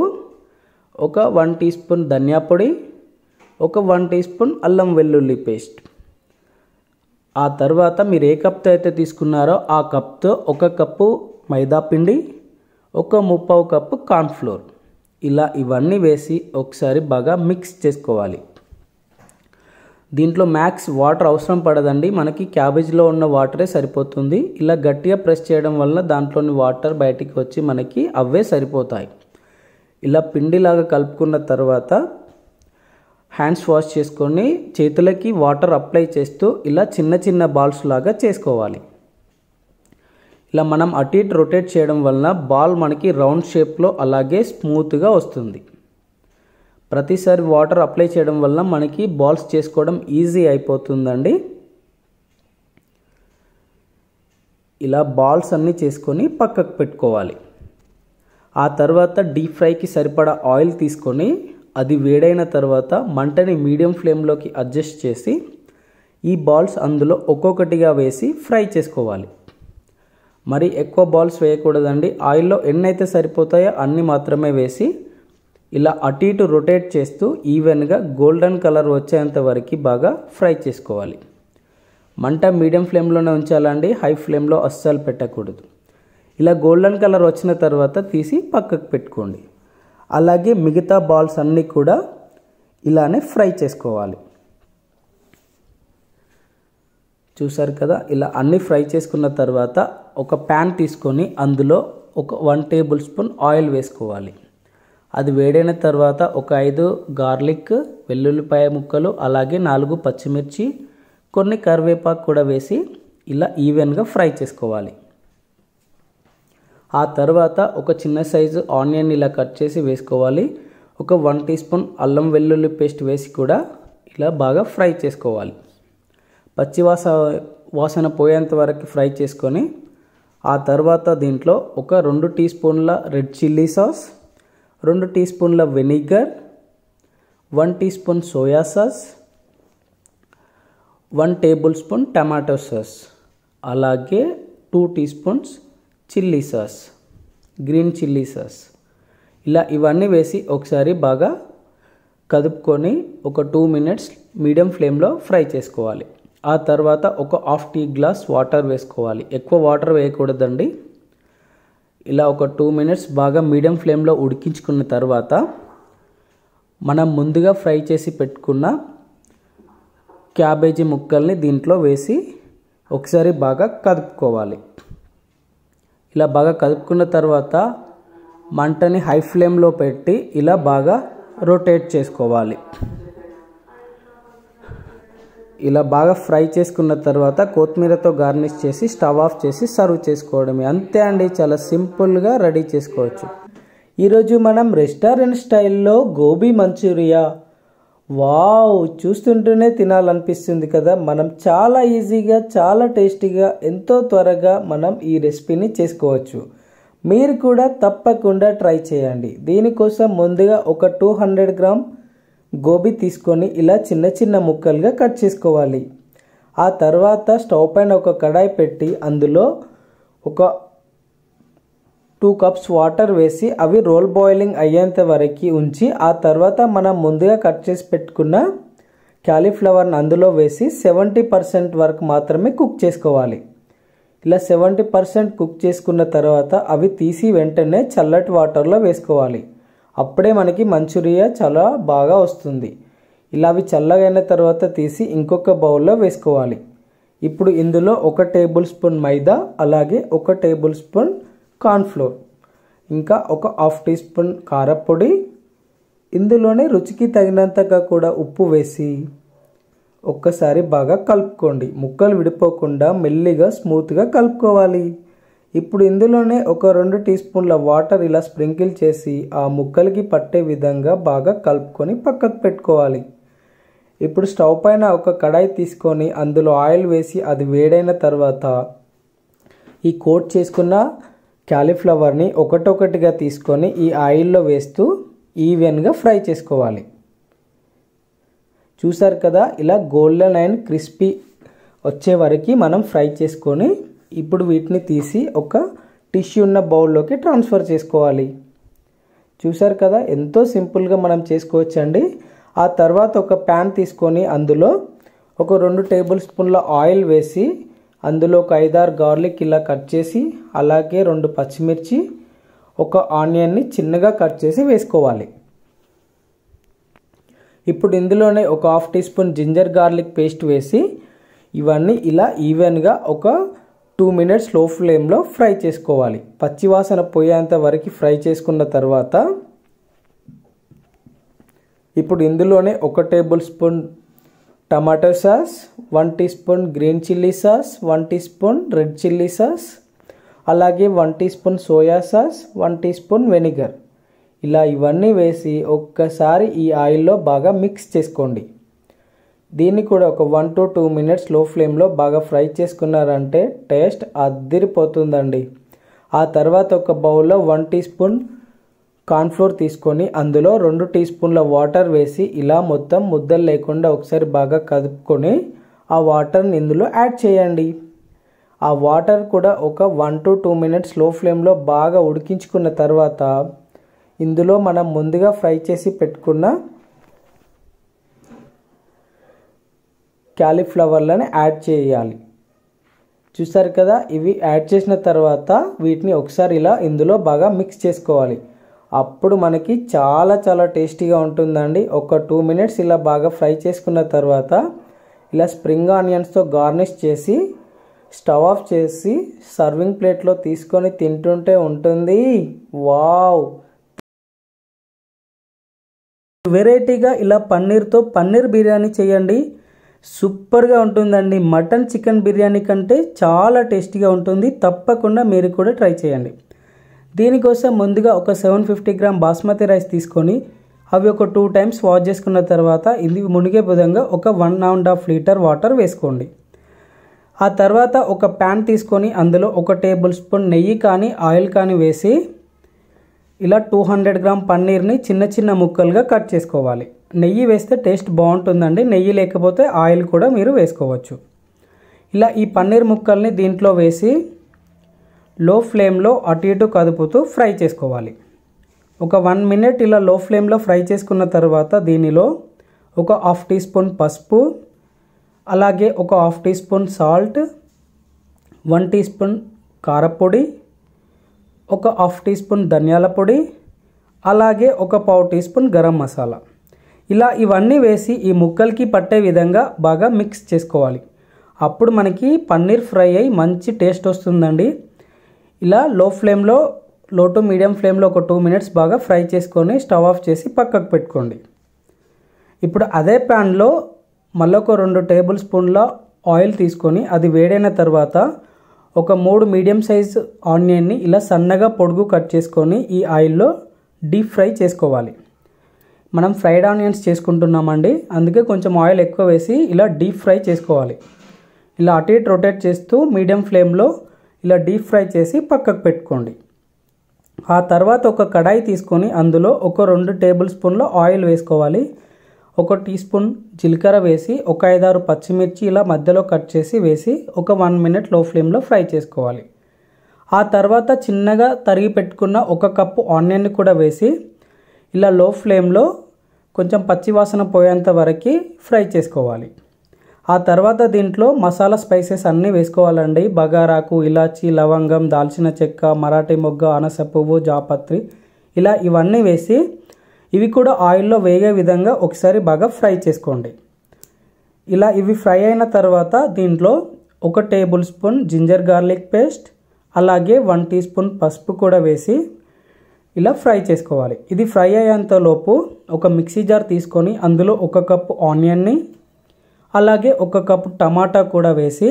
[SPEAKER 1] ఒక వన్ టీ స్పూన్ ధనియా పొడి ఒక వన్ టీ స్పూన్ అల్లం వెల్లుల్లి పేస్ట్ ఆ తర్వాత మీరు ఏ కప్తో అయితే తీసుకున్నారో ఆ కప్తో ఒక కప్పు మైదా పిండి ఒక ముప్పావు కప్పు కార్న్ఫ్లోర్ ఇలా ఇవన్నీ వేసి ఒకసారి బాగా మిక్స్ చేసుకోవాలి దీంట్లో మ్యాక్స్ వాటర్ అవసరం పడదండి మనకి క్యాబేజ్లో ఉన్న వాటరే సరిపోతుంది ఇలా గట్టిగా ప్రెస్ చేయడం వల్ల దాంట్లోని వాటర్ బయటికి వచ్చి మనకి అవే సరిపోతాయి ఇలా పిండిలాగా కలుపుకున్న తర్వాత హ్యాండ్స్ వాష్ చేసుకొని చేతులకి వాటర్ అప్లై చేస్తూ ఇలా చిన్న చిన్న బాల్స్ లాగా చేసుకోవాలి ఇలా మనం అటు ఇటు రొటేట్ చేయడం వలన బాల్ మనకి రౌండ్ షేప్లో అలాగే స్మూత్గా వస్తుంది ప్రతిసారి వాటర్ అప్లై చేయడం వల్ల మనకి బాల్స్ చేసుకోవడం ఈజీ అయిపోతుందండి ఇలా బాల్స్ అన్నీ చేసుకొని పక్కకు పెట్టుకోవాలి ఆ తర్వాత డీప్ ఫ్రైకి సరిపడా ఆయిల్ తీసుకొని అది వేడైన తర్వాత మంటని మీడియం ఫ్లేమ్లోకి అడ్జస్ట్ చేసి ఈ బాల్స్ అందులో ఒక్కొక్కటిగా వేసి ఫ్రై చేసుకోవాలి మరి ఎక్కువ బాల్స్ వేయకూడదండి ఆయిల్లో ఎన్నైతే సరిపోతాయో అన్నీ మాత్రమే వేసి ఇలా అటు ఇటు రొటేట్ చేస్తూ ఈవెన్గా గోల్డెన్ కలర్ వచ్చేంత వరకు బాగా ఫ్రై చేసుకోవాలి మంట మీడియం ఫ్లేమ్లోనే ఉంచాలండి హై ఫ్లేమ్లో అస్సలు పెట్టకూడదు ఇలా గోల్డెన్ కలర్ వచ్చిన తర్వాత తీసి పక్కకు పెట్టుకోండి అలాగే మిగతా బాల్స్ అన్నీ కూడా ఇలానే ఫ్రై చేసుకోవాలి చూసారు కదా ఇలా అన్నీ ఫ్రై చేసుకున్న తర్వాత ఒక ప్యాన్ తీసుకొని అందులో ఒక వన్ టేబుల్ స్పూన్ ఆయిల్ వేసుకోవాలి అది వేడైన తర్వాత ఒక ఐదు గార్లిక్ వెల్లుల్లిపాయ ముక్కలు అలాగే నాలుగు పచ్చిమిర్చి కొన్ని కరివేపాకు కూడా వేసి ఇలా ఈవెన్గా ఫ్రై చేసుకోవాలి ఆ తర్వాత ఒక చిన్న సైజు ఆనియన్ ఇలా కట్ చేసి వేసుకోవాలి ఒక వన్ టీ స్పూన్ అల్లం వెల్లుల్లి పేస్ట్ వేసి కూడా ఇలా బాగా ఫ్రై చేసుకోవాలి పచ్చివాస వాసన పోయేంత వరకు ఫ్రై చేసుకొని ఆ తర్వాత దీంట్లో ఒక రెండు టీ స్పూన్ల రెడ్ చిల్లీ సాస్ రెండు టీ స్పూన్ల vinegar one tea spoon soya sauce one table spoon tomato sauce అలాగే two tea spoons chilli sauce green chilli sauce ఇలా ఇవన్నీ వేసి ఒకసారి బాగా కదుపుకొని ఒక టూ మినిట్స్ మీడియం ఫ్లేమ్లో ఫ్రై చేసుకోవాలి ఆ తర్వాత ఒక హాఫ్ టీ గ్లాస్ వాటర్ వేసుకోవాలి ఎక్కువ వాటర్ వేయకూడదండి ఇలా ఒక టూ మినిట్స్ బాగా మీడియం ఫ్లేమ్లో ఉడికించుకున్న తర్వాత మనం ముందుగా ఫ్రై చేసి పెట్టుకున్న క్యాబేజీ ముక్కల్ని దీంట్లో వేసి ఒకసారి బాగా కదుపుకోవాలి ఇలా బాగా కదుపుకున్న తర్వాత మంటని హై ఫ్లేమ్లో పెట్టి ఇలా బాగా రొటేట్ చేసుకోవాలి ఇలా బాగా ఫ్రై చేసుకున్న తర్వాత కొత్తిమీరతో గార్నిష్ చేసి స్టవ్ ఆఫ్ చేసి సర్వ్ చేసుకోవడమే అంతే అండి చాలా సింపుల్గా రెడీ చేసుకోవచ్చు ఈరోజు మనం రెస్టారెంట్ స్టైల్లో గోబీ మంచూరియా వావ్ చూస్తుంటేనే తినాలనిపిస్తుంది కదా మనం చాలా ఈజీగా చాలా టేస్టీగా ఎంతో త్వరగా మనం ఈ రెసిపీని చేసుకోవచ్చు మీరు కూడా తప్పకుండా ట్రై చేయండి దీనికోసం ముందుగా ఒక టూ హండ్రెడ్ గ్రామ్ గోబీ తీసుకొని ఇలా చిన్న చిన్న ముక్కలుగా కట్ చేసుకోవాలి ఆ తర్వాత స్టవ్ పైన ఒక కడాయి పెట్టి అందులో ఒక టూ కప్స్ వాటర్ వేసి అవి రోల్ బాయిలింగ్ అయ్యేంత వరకు ఉంచి ఆ తర్వాత మనం ముందుగా కట్ చేసి పెట్టుకున్న క్యాలీఫ్లవర్ని అందులో వేసి సెవెంటీ పర్సెంట్ వరకు మాత్రమే కుక్ చేసుకోవాలి ఇలా సెవెంటీ పర్సెంట్ కుక్ చేసుకున్న తర్వాత అవి తీసి వెంటనే చల్లటి వాటర్లో వేసుకోవాలి అప్పుడే మనకి మంచూరియా చాలా బాగా వస్తుంది ఇలా అవి చల్లగైన తర్వాత తీసి ఇంకొక బౌల్లో వేసుకోవాలి ఇప్పుడు ఇందులో ఒక టేబుల్ స్పూన్ మైదా అలాగే ఒక టేబుల్ స్పూన్ కార్న్ఫ్లోర్ ఇంకా ఒక హాఫ్ టీ స్పూన్ కారపొడి ఇందులోనే రుచికి తగినంతగా కూడా ఉప్పు వేసి ఒక్కసారి బాగా కలుపుకోండి ముక్కలు విడిపోకుండా మెల్లిగా స్మూత్గా కలుపుకోవాలి ఇప్పుడు ఇందులోనే ఒక రెండు టీ స్పూన్ల వాటర్ ఇలా స్ప్రింకిల్ చేసి ఆ ముక్కలకి పట్టే విధంగా బాగా కలుపుకొని పక్కకు పెట్టుకోవాలి ఇప్పుడు స్టవ్ పైన ఒక కడాయి తీసుకొని అందులో ఆయిల్ వేసి అది వేడైన తర్వాత ఈ కోట్ చేసుకున్న క్యాలీఫ్లవర్ని ఒకటొకటిగా తీసుకొని ఈ ఆయిల్లో వేస్తూ ఈవెన్గా ఫ్రై చేసుకోవాలి చూసారు కదా ఇలా గోల్డెన్ అండ్ క్రిస్పీ వచ్చే వరకు మనం ఫ్రై చేసుకొని ఇప్పుడు వీటిని తీసి ఒక టిష్యూ ఉన్న బౌల్లోకి ట్రాన్స్ఫర్ చేసుకోవాలి చూసారు కదా ఎంతో సింపుల్గా మనం చేసుకోవచ్చండి ఆ తర్వాత ఒక ప్యాన్ తీసుకొని అందులో ఒక రెండు టేబుల్ స్పూన్ల ఆయిల్ వేసి అందులో ఒక ఐదారు గార్లిక్ ఇలా కట్ చేసి అలాగే రెండు పచ్చిమిర్చి ఒక ఆనియన్ని చిన్నగా కట్ చేసి వేసుకోవాలి ఇప్పుడు ఇందులోనే ఒక half tea spoon ginger garlic paste వేసి ఇవన్నీ ఇలా ఈవెన్గా ఒక టూ మినిట్స్ లో ఫ్లేమ్లో ఫ్రై చేసుకోవాలి పచ్చివాసన పోయేంత వరకు ఫ్రై చేసుకున్న తర్వాత ఇప్పుడు ఇందులోనే ఒక table spoon tomato sauce one tea spoon green chilli sauce one tea spoon red chilli sauce అలాగే one tea spoon soya sauce one tea spoon vinegar ఇలా ఇవన్నీ వేసి ఒక్కసారి ఈ ఆయిల్లో బాగా మిక్స్ చేసుకోండి దీన్ని కూడా ఒక వన్ టు టూ మినిట్స్ లో ఫ్లేమ్లో బాగా ఫ్రై చేసుకున్నారంటే టేస్ట్ అద్దిరిపోతుందండి ఆ తర్వాత ఒక బౌల్లో వన్ టీ స్పూన్ కార్న్ఫ్లోర్ తీసుకొని అందులో రెండు టీ స్పూన్ల వాటర్ వేసి ఇలా మొత్తం ముద్దలు లేకుండా ఒకసారి బాగా కదుపుకొని ఆ వాటర్ని ఇందులో యాడ్ చేయండి ఆ వాటర్ కూడా ఒక వన్ టు టూ మినిట్స్ లో ఫ్లేమ్లో బాగా ఉడికించుకున్న తర్వాత ఇందులో మనం ముందుగా ఫ్రై చేసి పెట్టుకున్న క్యాలీఫ్లవర్లని యాడ్ చేయాలి చూసారు కదా ఇవి యాడ్ చేసిన తర్వాత వీటిని ఒకసారి ఇలా ఇందులో బాగా మిక్స్ చేసుకోవాలి అప్పుడు మనకి చాలా చాలా టేస్టీగా ఉంటుందండి ఒక టూ మినిట్స్ ఇలా బాగా ఫ్రై చేసుకున్న తర్వాత ఇలా స్ప్రింగ్ ఆనియన్స్తో గార్నిష్ చేసి స్టవ్ ఆఫ్ చేసి సర్వింగ్ ప్లేట్లో తీసుకొని తింటుంటే ఉంటుంది వావ్ వెరైటీగా ఇలా పన్నీర్తో పన్నీర్ బిర్యానీ చేయండి సూపర్గా ఉంటుందండి మటన్ చికెన్ బిర్యానీ కంటే చాలా టేస్టీగా ఉంటుంది తప్పకుండా మీరు కూడా ట్రై చేయండి దీనికోసం ముందుగా ఒక seven fifty gram basmati rice తీసుకొని అవి ఒక టూ టైమ్స్ వాష్ చేసుకున్న తర్వాత ఇది మునిగే విధంగా ఒక one and half litre water వేసుకోండి ఆ తర్వాత ఒక ప్యాన్ తీసుకొని అందులో ఒక టేబుల్ స్పూన్ నెయ్యి కానీ ఆయిల్ కానీ వేసి ఇలా టూ హండ్రెడ్ గ్రామ్ పన్నీర్ని చిన్న చిన్న ముక్కలుగా కట్ చేసుకోవాలి నెయ్యి వేస్తే టేస్ట్ బాగుంటుందండి నెయ్యి లేకపోతే ఆయిల్ కూడా మీరు వేసుకోవచ్చు ఇలా ఈ పన్నీర్ ముక్కల్ని దీంట్లో వేసి లో ఫ్లేమ్లో అటు ఇటు కదుపుతూ ఫ్రై చేసుకోవాలి ఒక వన్ మినిట్ ఇలా లో ఫ్లేమ్లో ఫ్రై చేసుకున్న తర్వాత దీనిలో ఒక హాఫ్ టీ స్పూన్ పసుపు అలాగే ఒక half tea spoon salt one tea spoon కారపొడి ఒక హాఫ్ టీ స్పూన్ ధనియాల పొడి అలాగే ఒక పావు టీ స్పూన్ గరం మసాలా ఇలా ఇవన్నీ వేసి ఈ ముక్కలకి పట్టే విధంగా బాగా మిక్స్ చేసుకోవాలి అప్పుడు మనకి పన్నీర్ ఫ్రై అయ్యి మంచి టేస్ట్ వస్తుందండి ఇలా లో ఫ్లేమ్లో లో టు మీడియం ఫ్లేమ్లో ఒక టూ మినిట్స్ బాగా ఫ్రై చేసుకొని స్టవ్ ఆఫ్ చేసి పక్కకు పెట్టుకోండి ఇప్పుడు అదే ప్యాన్లో మళ్ళొక రెండు టేబుల్ స్పూన్ల ఆయిల్ తీసుకొని అది వేడైన తర్వాత ఒక మూడు మీడియం సైజ్ ఆనియన్ని ఇలా సన్నగా పొడుగు కట్ చేసుకొని ఈ ఆయిల్లో డీప్ ఫ్రై చేసుకోవాలి మనం ఫ్రైడ్ ఆనియన్స్ చేసుకుంటున్నామండి అందుకే కొంచెం ఆయిల్ ఎక్కువ వేసి ఇలా డీప్ ఫ్రై చేసుకోవాలి ఇలా అటు ఇటు రొటేట్ చేస్తూ మీడియం ఫ్లేమ్లో ఇలా డీప్ ఫ్రై చేసి పక్కకు పెట్టుకోండి ఆ తర్వాత ఒక కడాయి తీసుకొని అందులో ఒక రెండు టేబుల్ స్పూన్లో ఆయిల్ వేసుకోవాలి ఒక టీ స్పూన్ జీలకర్ర వేసి ఒక ఐదారు పచ్చిమిర్చి ఇలా మధ్యలో కట్ చేసి వేసి ఒక వన్ మినిట్ లో ఫ్లేమ్లో ఫ్రై చేసుకోవాలి ఆ తర్వాత చిన్నగా తరిగి పెట్టుకున్న ఒక కప్పు ఆనియన్ని కూడా వేసి ఇలా లో ఫ్లేమ్లో కొంచెం పచ్చివాసన పోయేంత వరకు ఫ్రై చేసుకోవాలి ఆ తర్వాత దీంట్లో మసాలా స్పైసెస్ అన్నీ వేసుకోవాలండి బగారాకు ఇలాచి లవంగం దాల్చిన చెక్క మరాఠీ మొగ్గ అనస పువ్వు జాపత్రి ఇలా ఇవన్నీ వేసి ఇవి కూడా ఆయిల్లో వేగే విధంగా ఒకసారి బాగా ఫ్రై చేసుకోండి ఇలా ఇవి ఫ్రై అయిన తర్వాత దీంట్లో ఒక table spoon ginger garlic paste అలాగే వన్ టీ స్పూన్ పసుపు కూడా వేసి ఇలా ఫ్రై చేసుకోవాలి ఇది ఫ్రై అయ్యేంతలోపు ఒక మిక్సీ జార్ తీసుకొని అందులో ఒక కప్పు ఆనియన్ని అలాగే ఒక కప్పు టమాటా కూడా వేసి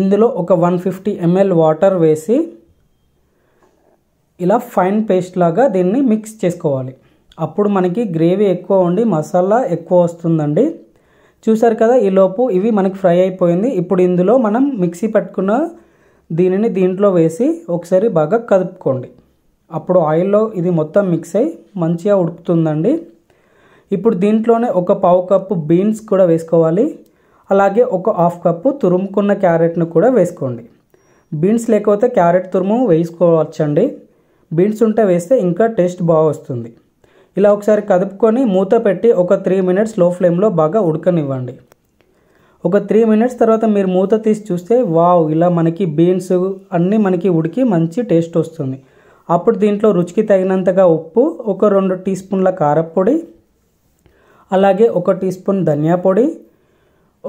[SPEAKER 1] ఇందులో ఒక వన్ ఫిఫ్టీ ఎంఎల్ వాటర్ వేసి ఇలా ఫైన్ పేస్ట్ లాగా దీన్ని మిక్స్ చేసుకోవాలి అప్పుడు మనకి గ్రేవీ ఎక్కువ ఉండి మసాలా ఎక్కువ వస్తుందండి చూసారు కదా ఈలోపు ఇవి మనకి ఫ్రై అయిపోయింది ఇప్పుడు ఇందులో మనం మిక్సీ పెట్టుకున్న దీనిని దీంట్లో వేసి ఒకసారి బాగా కదుపుకోండి అప్పుడు ఆయిల్లో ఇది మొత్తం మిక్స్ అయ్యి మంచిగా ఉడుకుతుందండి ఇప్పుడు దీంట్లోనే ఒక పావు కప్పు బీన్స్ కూడా వేసుకోవాలి అలాగే ఒక హాఫ్ కప్పు తురుముకున్న క్యారెట్ను కూడా వేసుకోండి బీన్స్ లేకపోతే క్యారెట్ తురుము వేసుకోవచ్చండి బీన్స్ ఉంటే వేస్తే ఇంకా టేస్ట్ బాగా వస్తుంది ఇలా ఒకసారి కదుపుకొని మూత పెట్టి ఒక త్రీ మినిట్స్ లో ఫ్లేమ్లో బాగా ఉడకనివ్వండి ఒక త్రీ మినిట్స్ తర్వాత మీరు మూత తీసి చూస్తే వావ్ ఇలా మనకి బీన్స్ అన్నీ మనకి ఉడికి మంచి టేస్ట్ వస్తుంది అప్పుడు దీంట్లో రుచికి తగినంతగా ఉప్పు ఒక రెండు టీ స్పూన్ల కారపొడి అలాగే ఒక టీ స్పూన్ ధనియా పొడి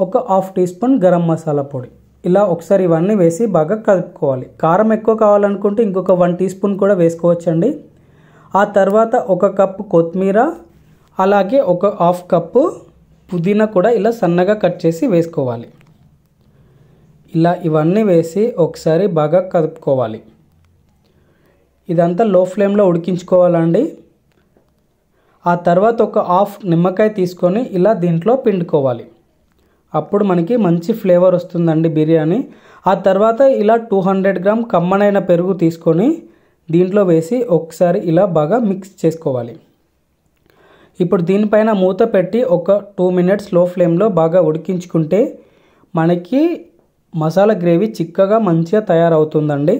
[SPEAKER 1] ఒక half tea spoon garam masala పొడి ఇలా ఒకసారి ఇవన్నీ వేసి బాగా కలుపుకోవాలి కారం ఎక్కువ కావాలనుకుంటే ఇంకొక వన్ టీ స్పూన్ కూడా వేసుకోవచ్చండి ఆ తర్వాత ఒక కప్పు కొత్తిమీర అలాగే ఒక హాఫ్ కప్పు పుదీనా కూడా ఇలా సన్నగా కట్ చేసి వేసుకోవాలి ఇలా ఇవన్నీ వేసి ఒకసారి బాగా కలుపుకోవాలి ఇదంతా లో ఫ్లేమ్లో ఉడికించుకోవాలండి ఆ తర్వాత ఒక హాఫ్ నిమ్మకాయ తీసుకొని ఇలా దీంట్లో పిండుకోవాలి అప్పుడు మనకి మంచి ఫ్లేవర్ వస్తుందండి బిర్యానీ ఆ తర్వాత ఇలా టూ హండ్రెడ్ గ్రామ్ కమ్మనైన పెరుగు తీసుకొని దీంట్లో వేసి ఒకసారి ఇలా బాగా మిక్స్ చేసుకోవాలి ఇప్పుడు దీనిపైన మూత పెట్టి ఒక టూ మినిట్స్ లో ఫ్లేమ్లో బాగా ఉడికించుకుంటే మనకి మసాలా గ్రేవీ చిక్కగా మంచిగా తయారవుతుందండి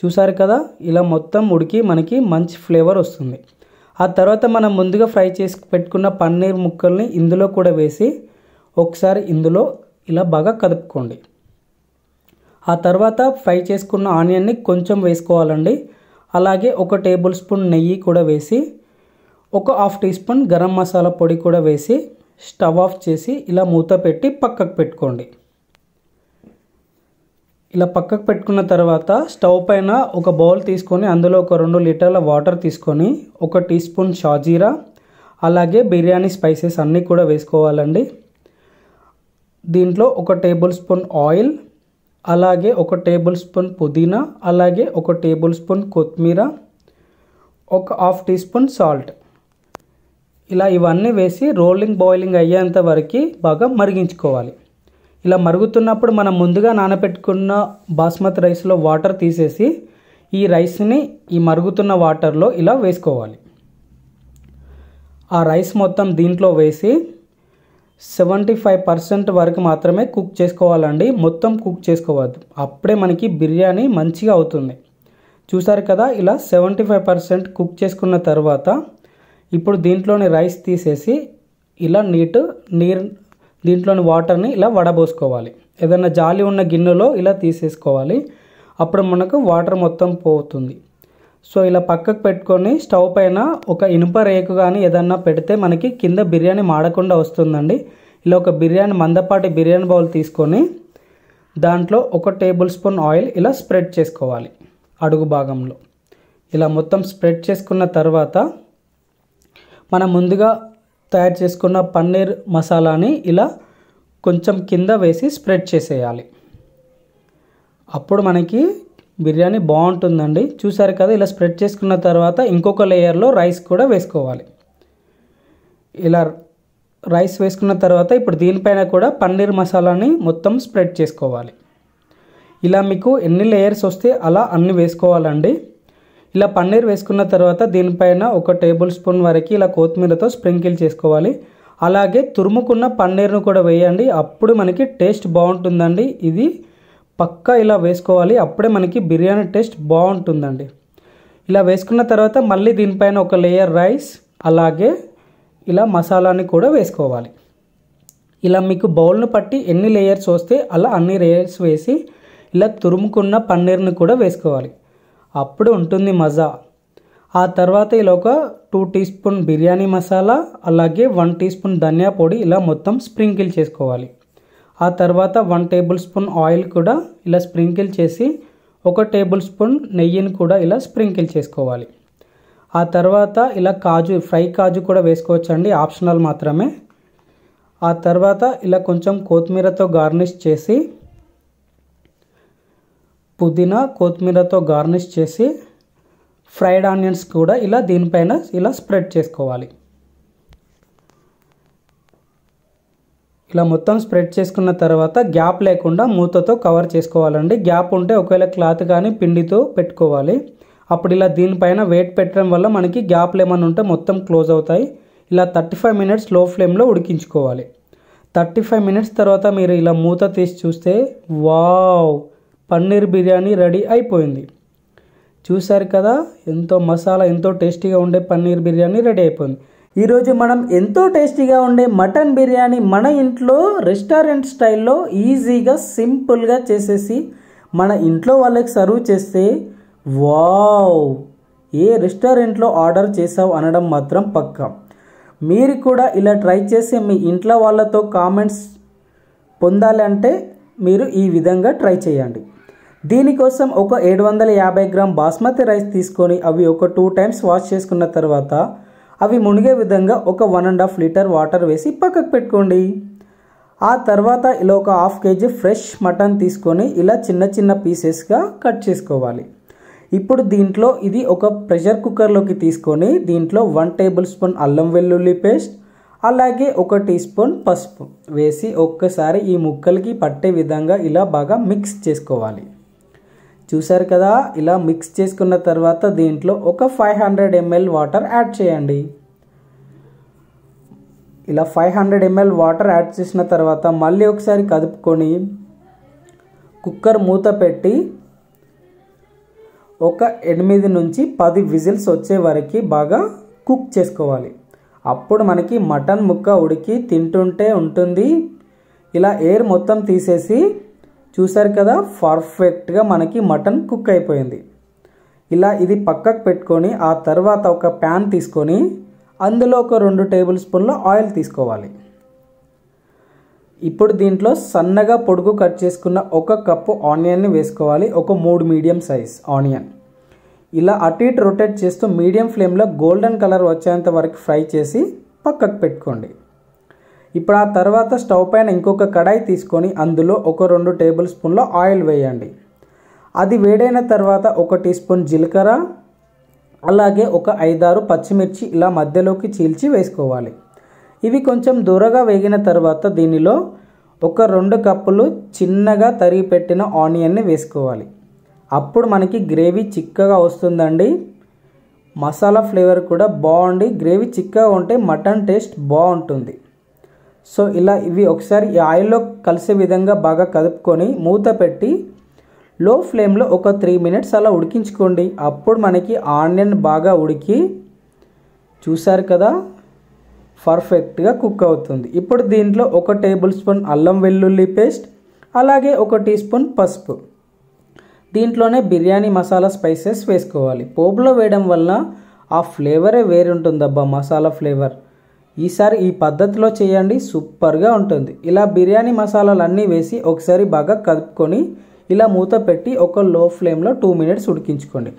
[SPEAKER 1] చూసారు కదా ఇలా మొత్తం ఉడికి మనకి మంచి ఫ్లేవర్ వస్తుంది ఆ తర్వాత మనం ముందుగా ఫ్రై చేసి పెట్టుకున్న పన్నీర్ ముక్కల్ని ఇందులో కూడా వేసి ఒకసారి ఇందులో ఇలా బాగా కదుపుకోండి ఆ తర్వాత ఫ్రై చేసుకున్న ఆనియన్ని కొంచెం వేసుకోవాలండి అలాగే ఒక టేబుల్ స్పూన్ నెయ్యి కూడా వేసి ఒక half tea spoon garam masala పొడి కూడా వేసి స్టవ్ ఆఫ్ చేసి ఇలా మూత పెట్టి పక్కకు పెట్టుకోండి ఇలా పక్కకు పెట్టుకున్న తర్వాత స్టవ్ పైన ఒక బౌల్ తీసుకొని అందులో ఒక రెండు లీటర్ల వాటర్ తీసుకొని ఒక టీ స్పూన్ షాజీరా అలాగే బిర్యానీ స్పైసెస్ అన్నీ కూడా వేసుకోవాలండి దీంట్లో ఒక టేబుల్ స్పూన్ ఆయిల్ అలాగే ఒక టేబుల్ స్పూన్ పుదీనా అలాగే ఒక టేబుల్ స్పూన్ కొత్తిమీర ఒక హాఫ్ టీ స్పూన్ సాల్ట్ ఇలా ఇవన్నీ వేసి రోలింగ్ బాయిలింగ్ అయ్యేంత వరకు బాగా మరిగించుకోవాలి ఇలా మరుగుతున్నప్పుడు మనం ముందుగా నానబెట్టుకున్న బాస్మతి రైస్లో వాటర్ తీసేసి ఈ రైస్ని ఈ మరుగుతున్న వాటర్లో ఇలా వేసుకోవాలి ఆ రైస్ మొత్తం దీంట్లో వేసి సెవెంటీ ఫైవ్ పర్సెంట్ వరకు మాత్రమే కుక్ చేసుకోవాలండి మొత్తం కుక్ చేసుకోవద్దు అప్పుడే మనకి బిర్యానీ మంచిగా అవుతుంది చూసారు కదా ఇలా సెవెంటీ ఫైవ్ పర్సెంట్ కుక్ చేసుకున్న తర్వాత ఇప్పుడు దీంట్లోని రైస్ తీసేసి ఇలా నీట్ నీరు దీంట్లోని వాటర్ని ఇలా వడబోసుకోవాలి ఏదైనా జాలి ఉన్న గిన్నెలో ఇలా తీసేసుకోవాలి అప్పుడు మనకు వాటర్ మొత్తం పోతుంది సో ఇలా పక్కకు పెట్టుకొని స్టవ్ పైన ఒక ఇనుప రేకు కానీ ఏదన్నా పెడితే మనకి కింద బిర్యానీ మాడకుండా వస్తుందండి ఇలా ఒక బిర్యానీ మందపాటి బిర్యానీ బౌల్ తీసుకొని దాంట్లో ఒక టేబుల్ స్పూన్ ఆయిల్ ఇలా స్ప్రెడ్ చేసుకోవాలి అడుగు భాగంలో ఇలా మొత్తం స్ప్రెడ్ చేసుకున్న తర్వాత మనం ముందుగా తయారు చేసుకున్న పన్నీర్ మసాలాని ఇలా కొంచెం కింద వేసి స్ప్రెడ్ చేసేయాలి అప్పుడు మనకి బిర్యానీ బాగుంటుందండి చూసారు కదా ఇలా స్ప్రెడ్ చేసుకున్న తర్వాత ఇంకొక లేయర్లో రైస్ కూడా వేసుకోవాలి ఇలా రైస్ వేసుకున్న తర్వాత ఇప్పుడు దీనిపైన కూడా పన్నీర్ మసాలాని మొత్తం స్ప్రెడ్ చేసుకోవాలి ఇలా మీకు ఎన్ని లేయర్స్ వస్తే అలా అన్ని వేసుకోవాలండి ఇలా పన్నీర్ వేసుకున్న తర్వాత దీనిపైన ఒక టేబుల్ స్పూన్ వరకు ఇలా కొత్తిమీరతో స్ప్రింకిల్ చేసుకోవాలి అలాగే తురుముకున్న పన్నీర్ను కూడా వేయండి అప్పుడు మనకి టేస్ట్ బాగుంటుందండి ఇది పక్కా ఇలా వేసుకోవాలి అప్పుడే మనకి బిర్యానీ టేస్ట్ బాగుంటుందండి ఇలా వేసుకున్న తర్వాత మళ్ళీ దీనిపైన ఒక లేయర్ రైస్ అలాగే ఇలా మసాలాని కూడా వేసుకోవాలి ఇలా మీకు బౌల్ను పట్టి ఎన్ని లేయర్స్ వస్తే అలా అన్ని లేయర్స్ వేసి ఇలా తురుముకున్న పన్నీర్ని కూడా వేసుకోవాలి అప్పుడు ఉంటుంది మజా ఆ తర్వాత ఇలా ఒక two tea spoon biryani masala అలాగే వన్ టీ స్పూన్ ధనియా పొడి ఇలా మొత్తం స్ప్రింకిల్ చేసుకోవాలి ఆ తర్వాత వన్ టేబుల్ స్పూన్ ఆయిల్ కూడా ఇలా స్ప్రింకిల్ చేసి ఒక టేబుల్ స్పూన్ నెయ్యిని కూడా ఇలా స్ప్రింకిల్ చేసుకోవాలి ఆ తర్వాత ఇలా కాజు ఫ్రై కాజు కూడా వేసుకోవచ్చండి ఆప్షనల్ మాత్రమే ఆ తర్వాత ఇలా కొంచెం కొత్తిమీరతో గార్నిష్ చేసి పుదీనా కొత్తిమీరతో గార్నిష్ చేసి ఫ్రైడ్ ఆనియన్స్ కూడా ఇలా దీనిపైన ఇలా స్ప్రెడ్ చేసుకోవాలి ఇలా మొత్తం స్ప్రెడ్ చేసుకున్న తర్వాత గ్యాప్ లేకుండా మూతతో కవర్ చేసుకోవాలండి గ్యాప్ ఉంటే ఒకవేళ క్లాత్ కానీ పిండితో పెట్టుకోవాలి అప్పుడు ఇలా దీనిపైన వెయిట్ పెట్టడం వల్ల మనకి గ్యాప్లు ఏమైనా ఉంటే మొత్తం క్లోజ్ అవుతాయి ఇలా థర్టీ ఫైవ్ మినిట్స్ లో ఫ్లేమ్లో ఉడికించుకోవాలి థర్టీ ఫైవ్ మినిట్స్ తర్వాత మీరు ఇలా మూత తీసి చూస్తే వావ్ పన్నీర్ బిర్యానీ రెడీ అయిపోయింది చూశారు కదా ఎంతో మసాలా ఎంతో టేస్టీగా ఉండే పన్నీర్ బిర్యానీ రెడీ అయిపోయింది ఈరోజు మనం ఎంతో టేస్టీగా ఉండే మటన్ బిర్యానీ మన ఇంట్లో రెస్టారెంట్ స్టైల్లో ఈజీగా సింపుల్గా చేసేసి మన ఇంట్లో వాళ్ళకి సర్వ్ చేస్తే వావ్ ఏ రెస్టారెంట్లో ఆర్డర్ చేసావు అనడం మాత్రం పక్కా మీరు కూడా ఇలా ట్రై చేసి మీ ఇంట్లో వాళ్ళతో కామెంట్స్ పొందాలంటే మీరు ఈ విధంగా ట్రై చేయండి దీనికోసం ఒక ఏడు వందల యాభై గ్రామ్ బాస్మతి రైస్ తీసుకొని అవి ఒక టూ టైమ్స్ వాష్ చేసుకున్న తర్వాత అవి మునిగే విధంగా ఒక one and half litre water వేసి పక్కకు పెట్టుకోండి ఆ తర్వాత ఇలా ఒక హాఫ్ కేజీ ఫ్రెష్ మటన్ తీసుకొని ఇలా చిన్న చిన్న పీసెస్గా కట్ చేసుకోవాలి ఇప్పుడు దీంట్లో ఇది ఒక ప్రెషర్ కుక్కర్లోకి తీసుకొని దీంట్లో వన్ టేబుల్ స్పూన్ అల్లం వెల్లుల్లి పేస్ట్ అలాగే ఒక టీ స్పూన్ పసుపు వేసి ఒక్కసారి ఈ ముక్కలకి పట్టే విధంగా ఇలా బాగా మిక్స్ చేసుకోవాలి చూసారు కదా ఇలా మిక్స్ చేసుకున్న తర్వాత దీంట్లో ఒక five hundred ML water add చేయండి ఇలా five hundred ML water add చేసిన తర్వాత మళ్ళీ ఒకసారి కదుపుకొని కుక్కర్ మూత పెట్టి ఒక ఎనిమిది నుంచి పది విజిల్స్ వచ్చే వరకు బాగా కుక్ చేసుకోవాలి అప్పుడు మనకి మటన్ ముక్క ఉడికి తింటుంటే ఉంటుంది ఇలా ఎయిర్ మొత్తం తీసేసి చూసారు కదా పర్ఫెక్ట్గా మనకి మటన్ కుక్ అయిపోయింది ఇలా ఇది పక్కకు పెట్టుకొని ఆ తర్వాత ఒక ప్యాన్ తీసుకొని అందులో ఒక రెండు టేబుల్ స్పూన్ల ఆయిల్ తీసుకోవాలి ఇప్పుడు దీంట్లో సన్నగా పొడుగు కట్ చేసుకున్న ఒక కప్పు ఆనియన్ని వేసుకోవాలి ఒక మూడు మీడియం సైజ్ ఆనియన్ ఇలా అటు ఇటు రొటేట్ చేస్తూ మీడియం ఫ్లేమ్లో గోల్డెన్ కలర్ వచ్చేంత వరకు ఫ్రై చేసి పక్కకు పెట్టుకోండి ఇప్పుడు ఆ తర్వాత స్టవ్ పైన ఇంకొక కడాయి తీసుకొని అందులో ఒక రెండు టేబుల్ స్పూన్ల ఆయిల్ వేయండి అది వేడైన తర్వాత ఒక టీ స్పూన్ జీలకర్ర అలాగే ఒక ఐదారు పచ్చిమిర్చి ఇలా మధ్యలోకి చీల్చి వేసుకోవాలి ఇవి కొంచెం దూరగా వేగిన తర్వాత దీనిలో ఒక రెండు కప్పులు చిన్నగా తరిగి పెట్టిన ఆనియన్ని వేసుకోవాలి అప్పుడు మనకి గ్రేవీ చిక్కగా వస్తుందండి మసాలా ఫ్లేవర్ కూడా బాగుండి గ్రేవీ చిక్కగా ఉంటే మటన్ టేస్ట్ బాగుంటుంది సో ఇలా ఇవి ఒకసారి ఈ ఆయిల్లో కలిసే విధంగా బాగా కదుపుకొని మూత పెట్టి లో ఫ్లేమ్లో ఒక త్రీ మినిట్స్ అలా ఉడికించుకోండి అప్పుడు మనకి ఆనియన్ బాగా ఉడికి చూసారు కదా పర్ఫెక్ట్గా కుక్ అవుతుంది ఇప్పుడు దీంట్లో ఒక టేబుల్ స్పూన్ అల్లం వెల్లుల్లి పేస్ట్ అలాగే ఒక టీ స్పూన్ పసుపు దీంట్లోనే బిర్యానీ మసాలా స్పైసెస్ వేసుకోవాలి పోపులో వేయడం వల్ల ఆ ఫ్లేవరే వేరుంటుందబ్బా మసాలా ఫ్లేవర్ ఈసారి ఈ పద్ధతిలో చేయండి సూపర్గా ఉంటుంది ఇలా బిర్యానీ మసాలాలు అన్నీ వేసి ఒకసారి బాగా కలుపుకొని ఇలా మూత పెట్టి ఒక లో ఫ్లేమ్లో టూ మినిట్స్ ఉడికించుకోండి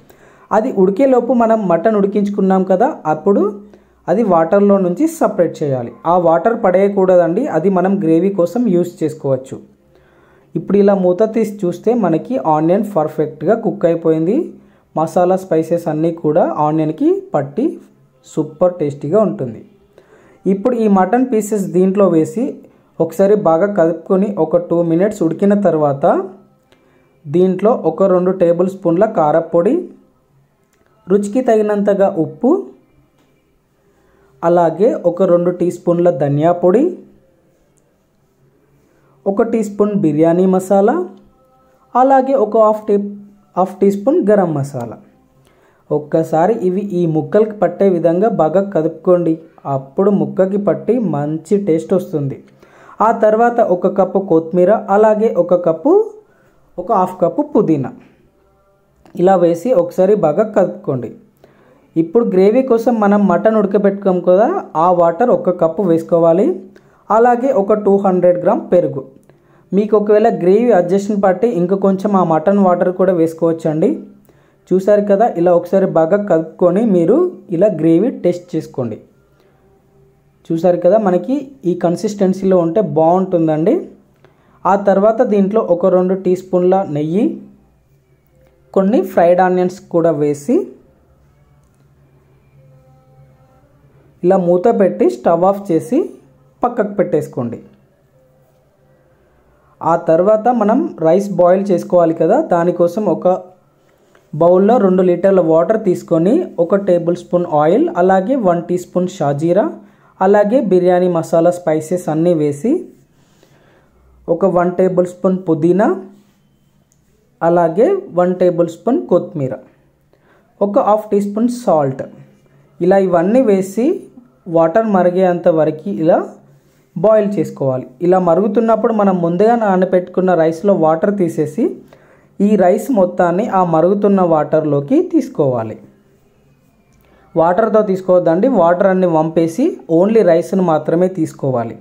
[SPEAKER 1] అది ఉడికేలోపు మనం మటన్ ఉడికించుకున్నాం కదా అప్పుడు అది వాటర్లో నుంచి సపరేట్ చేయాలి ఆ వాటర్ పడేయకూడదండి అది మనం గ్రేవీ కోసం యూస్ చేసుకోవచ్చు ఇప్పుడు ఇలా మూత తీసి చూస్తే మనకి ఆనియన్ పర్ఫెక్ట్గా కుక్ అయిపోయింది మసాలా స్పైసెస్ అన్నీ కూడా ఆనియన్కి పట్టి సూపర్ టేస్టీగా ఉంటుంది ఇప్పుడు ఈ మటన్ పీసెస్ దీంట్లో వేసి ఒకసారి బాగా కలుపుకొని ఒక టూ మినిట్స్ ఉడికిన తర్వాత దీంట్లో ఒక రెండు టేబుల్ స్పూన్ల కారపొడి రుచికి తగినంతగా ఉప్పు అలాగే ఒక రెండు టీ స్పూన్ల ధనియా పొడి ఒక టీ స్పూన్ బిర్యానీ మసాలా అలాగే ఒక half tea half tea spoon garam masala ఒక్కసారి ఇవి ఈ ముక్కలకి పట్టే విధంగా బాగా కదుపుకోండి అప్పుడు ముక్కకి పట్టి మంచి టేస్ట్ వస్తుంది ఆ తర్వాత ఒక కప్పు కొత్తిమీర అలాగే ఒక కప్పు ఒక హాఫ్ కప్పు పుదీనా ఇలా వేసి ఒకసారి బాగా కలుపుకోండి ఇప్పుడు గ్రేవీ కోసం మనం మటన్ ఉడకబెట్టుకోం కదా ఆ వాటర్ ఒక కప్పు వేసుకోవాలి అలాగే ఒక టూ హండ్రెడ్ గ్రామ్ పెరుగు మీకు ఒకవేళ గ్రేవీ అడ్జస్ట్ పట్టి ఇంకా కొంచెం ఆ మటన్ వాటర్ కూడా వేసుకోవచ్చండి చూసారు కదా ఇలా ఒకసారి బాగా కలుపుకొని మీరు ఇలా గ్రేవీ టేస్ట్ చేసుకోండి చూసారు కదా మనకి ఈ కన్సిస్టెన్సీలో ఉంటే బాగుంటుందండి ఆ తర్వాత దీంట్లో ఒక రెండు టీ స్పూన్ల నెయ్యి కొన్ని ఫ్రైడ్ ఆనియన్స్ కూడా వేసి ఇలా మూత పెట్టి స్టవ్ ఆఫ్ చేసి పక్కకు పెట్టేసుకోండి ఆ తర్వాత మనం రైస్ బాయిల్ చేసుకోవాలి కదా దానికోసం ఒక బౌల్లో రెండు లీటర్ల వాటర్ తీసుకొని ఒక టేబుల్ స్పూన్ ఆయిల్ అలాగే వన్ టీ స్పూన్ షాజీరా అలాగే బిర్యానీ మసాలా స్పైసెస్ అన్నీ వేసి ఒక వన్ టేబుల్ స్పూన్ పుదీనా అలాగే వన్ టేబుల్ స్పూన్ కొత్తిమీర ఒక హాఫ్ టీ స్పూన్ సాల్ట్ ఇలా ఇవన్నీ వేసి వాటర్ మరిగేంత వరకు ఇలా బాయిల్ చేసుకోవాలి ఇలా మరుగుతున్నప్పుడు మనం ముందుగా నానబెట్టుకున్న రైస్లో వాటర్ తీసేసి ఈ రైస్ మొత్తాన్ని ఆ మరుగుతున్న వాటర్లోకి తీసుకోవాలి వాటర్తో తీసుకోవద్దండి వాటర్ అన్ని వంపేసి ఓన్లీ రైస్ను మాత్రమే తీసుకోవాలి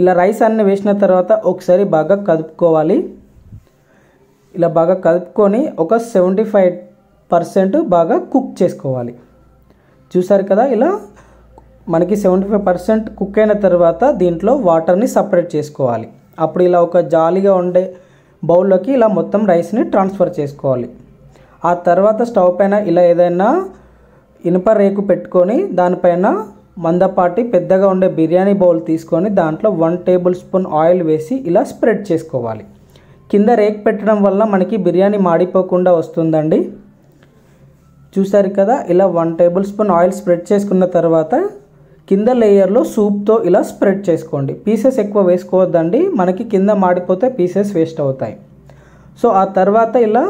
[SPEAKER 1] ఇలా రైస్ అన్ని వేసిన తర్వాత ఒకసారి బాగా కదుపుకోవాలి ఇలా బాగా కలుపుకొని ఒక సెవెంటీ ఫైవ్ పర్సెంట్ బాగా కుక్ చేసుకోవాలి చూసారు కదా ఇలా మనకి సెవెంటీ ఫైవ్ పర్సెంట్ కుక్ అయిన తర్వాత దీంట్లో వాటర్ని సపరేట్ చేసుకోవాలి అప్పుడు ఇలా ఒక జాలీగా ఉండే బౌల్లోకి ఇలా మొత్తం రైస్ని ట్రాన్స్ఫర్ చేసుకోవాలి ఆ తర్వాత స్టవ్ పైన ఇలా ఏదైనా ఇనుప రేకు పెట్టుకొని దానిపైన మందపాటి పెద్దగా ఉండే బిర్యానీ బౌల్ తీసుకొని దాంట్లో వన్ టేబుల్ స్పూన్ ఆయిల్ వేసి ఇలా స్ప్రెడ్ చేసుకోవాలి కింద రేకు పెట్టడం వల్ల మనకి బిర్యానీ మాడిపోకుండా వస్తుందండి చూసారు కదా ఇలా one table spoon oil spread చేసుకున్న తర్వాత కింద లేయర్లో సూప్తో ఇలా స్ప్రెడ్ చేసుకోండి పీసెస్ ఎక్కువ వేసుకోవద్దండి మనకి కింద మాడిపోతే పీసెస్ వేస్ట్ అవుతాయి సో ఆ తర్వాత ఇలా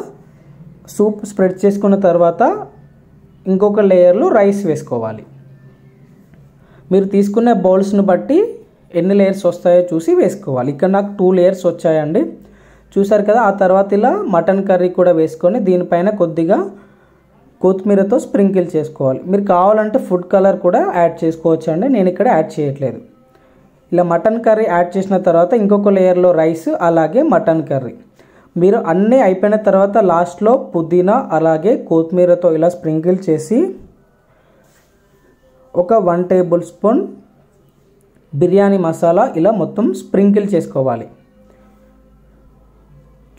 [SPEAKER 1] సూప్ స్ప్రెడ్ చేసుకున్న తర్వాత ఇంకొక లేయర్లో రైస్ వేసుకోవాలి మీరు తీసుకునే బౌల్స్ను బట్టి ఎన్ని లేయర్స్ వస్తాయో చూసి వేసుకోవాలి ఇక్కడ నాకు టూ లేయర్స్ వచ్చాయండి చూసారు కదా ఆ తర్వాత ఇలా మటన్ కర్రీ కూడా వేసుకొని దీనిపైన కొద్దిగా కొత్తిమీరతో స్ప్రింకిల్ చేసుకోవాలి మీరు కావాలంటే ఫుడ్ కలర్ కూడా యాడ్ చేసుకోవచ్చు అండి నేను ఇక్కడ యాడ్ చేయట్లేదు ఇలా మటన్ కర్రీ యాడ్ చేసిన తర్వాత ఇంకొక లేయర్లో రైస్ అలాగే మటన్ కర్రీ మీరు అన్నీ అయిపోయిన తర్వాత లాస్ట్లో పుదీనా అలాగే కొత్తిమీరతో ఇలా స్ప్రింకిల్ చేసి ఒక one table spoon biryani masala ఇలా మొత్తం స్ప్రింకిల్ చేసుకోవాలి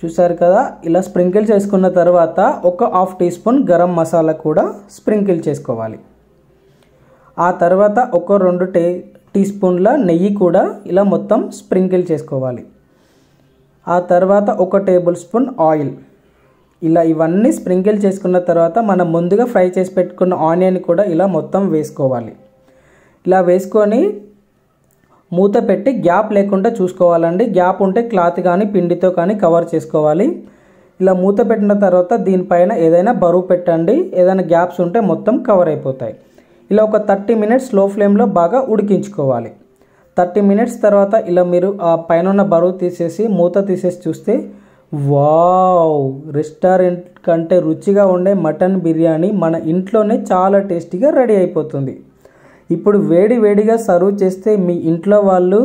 [SPEAKER 1] చూసారు కదా ఇలా స్ప్రింకిల్ చేసుకున్న తర్వాత ఒక half tea spoon garam masala కూడా స్ప్రింకిల్ చేసుకోవాలి ఆ తర్వాత ఒక రెండు టే టీ స్పూన్ల నెయ్యి కూడా ఇలా మొత్తం స్ప్రింకిల్ చేసుకోవాలి ఆ తర్వాత ఒక టేబుల్ స్పూన్ ఆయిల్ ఇలా ఇవన్నీ స్ప్రింకిల్ చేసుకున్న తర్వాత మనం ముందుగా ఫ్రై చేసి పెట్టుకున్న ఆనియన్ కూడా ఇలా మొత్తం వేసుకోవాలి ఇలా వేసుకొని మూత పెట్టి గ్యాప్ లేకుండా చూసుకోవాలండి గ్యాప్ ఉంటే క్లాత్ కానీ పిండితో కానీ కవర్ చేసుకోవాలి ఇలా మూత పెట్టిన తర్వాత దీనిపైన ఏదైనా బరువు పెట్టండి ఏదైనా గ్యాప్స్ ఉంటే మొత్తం కవర్ అయిపోతాయి ఇలా ఒక థర్టీ మినిట్స్ స్లో ఫ్లేమ్లో బాగా ఉడికించుకోవాలి థర్టీ మినిట్స్ తర్వాత ఇలా మీరు ఆ పైన బరువు తీసేసి మూత తీసేసి చూస్తే వావ్ రెస్టారెంట్ కంటే రుచిగా ఉండే మటన్ బిర్యానీ మన ఇంట్లోనే చాలా టేస్టీగా రెడీ అయిపోతుంది ఇప్పుడు వేడి వేడిగా సర్వ్ చేస్తే మీ ఇంట్లో వాళ్ళు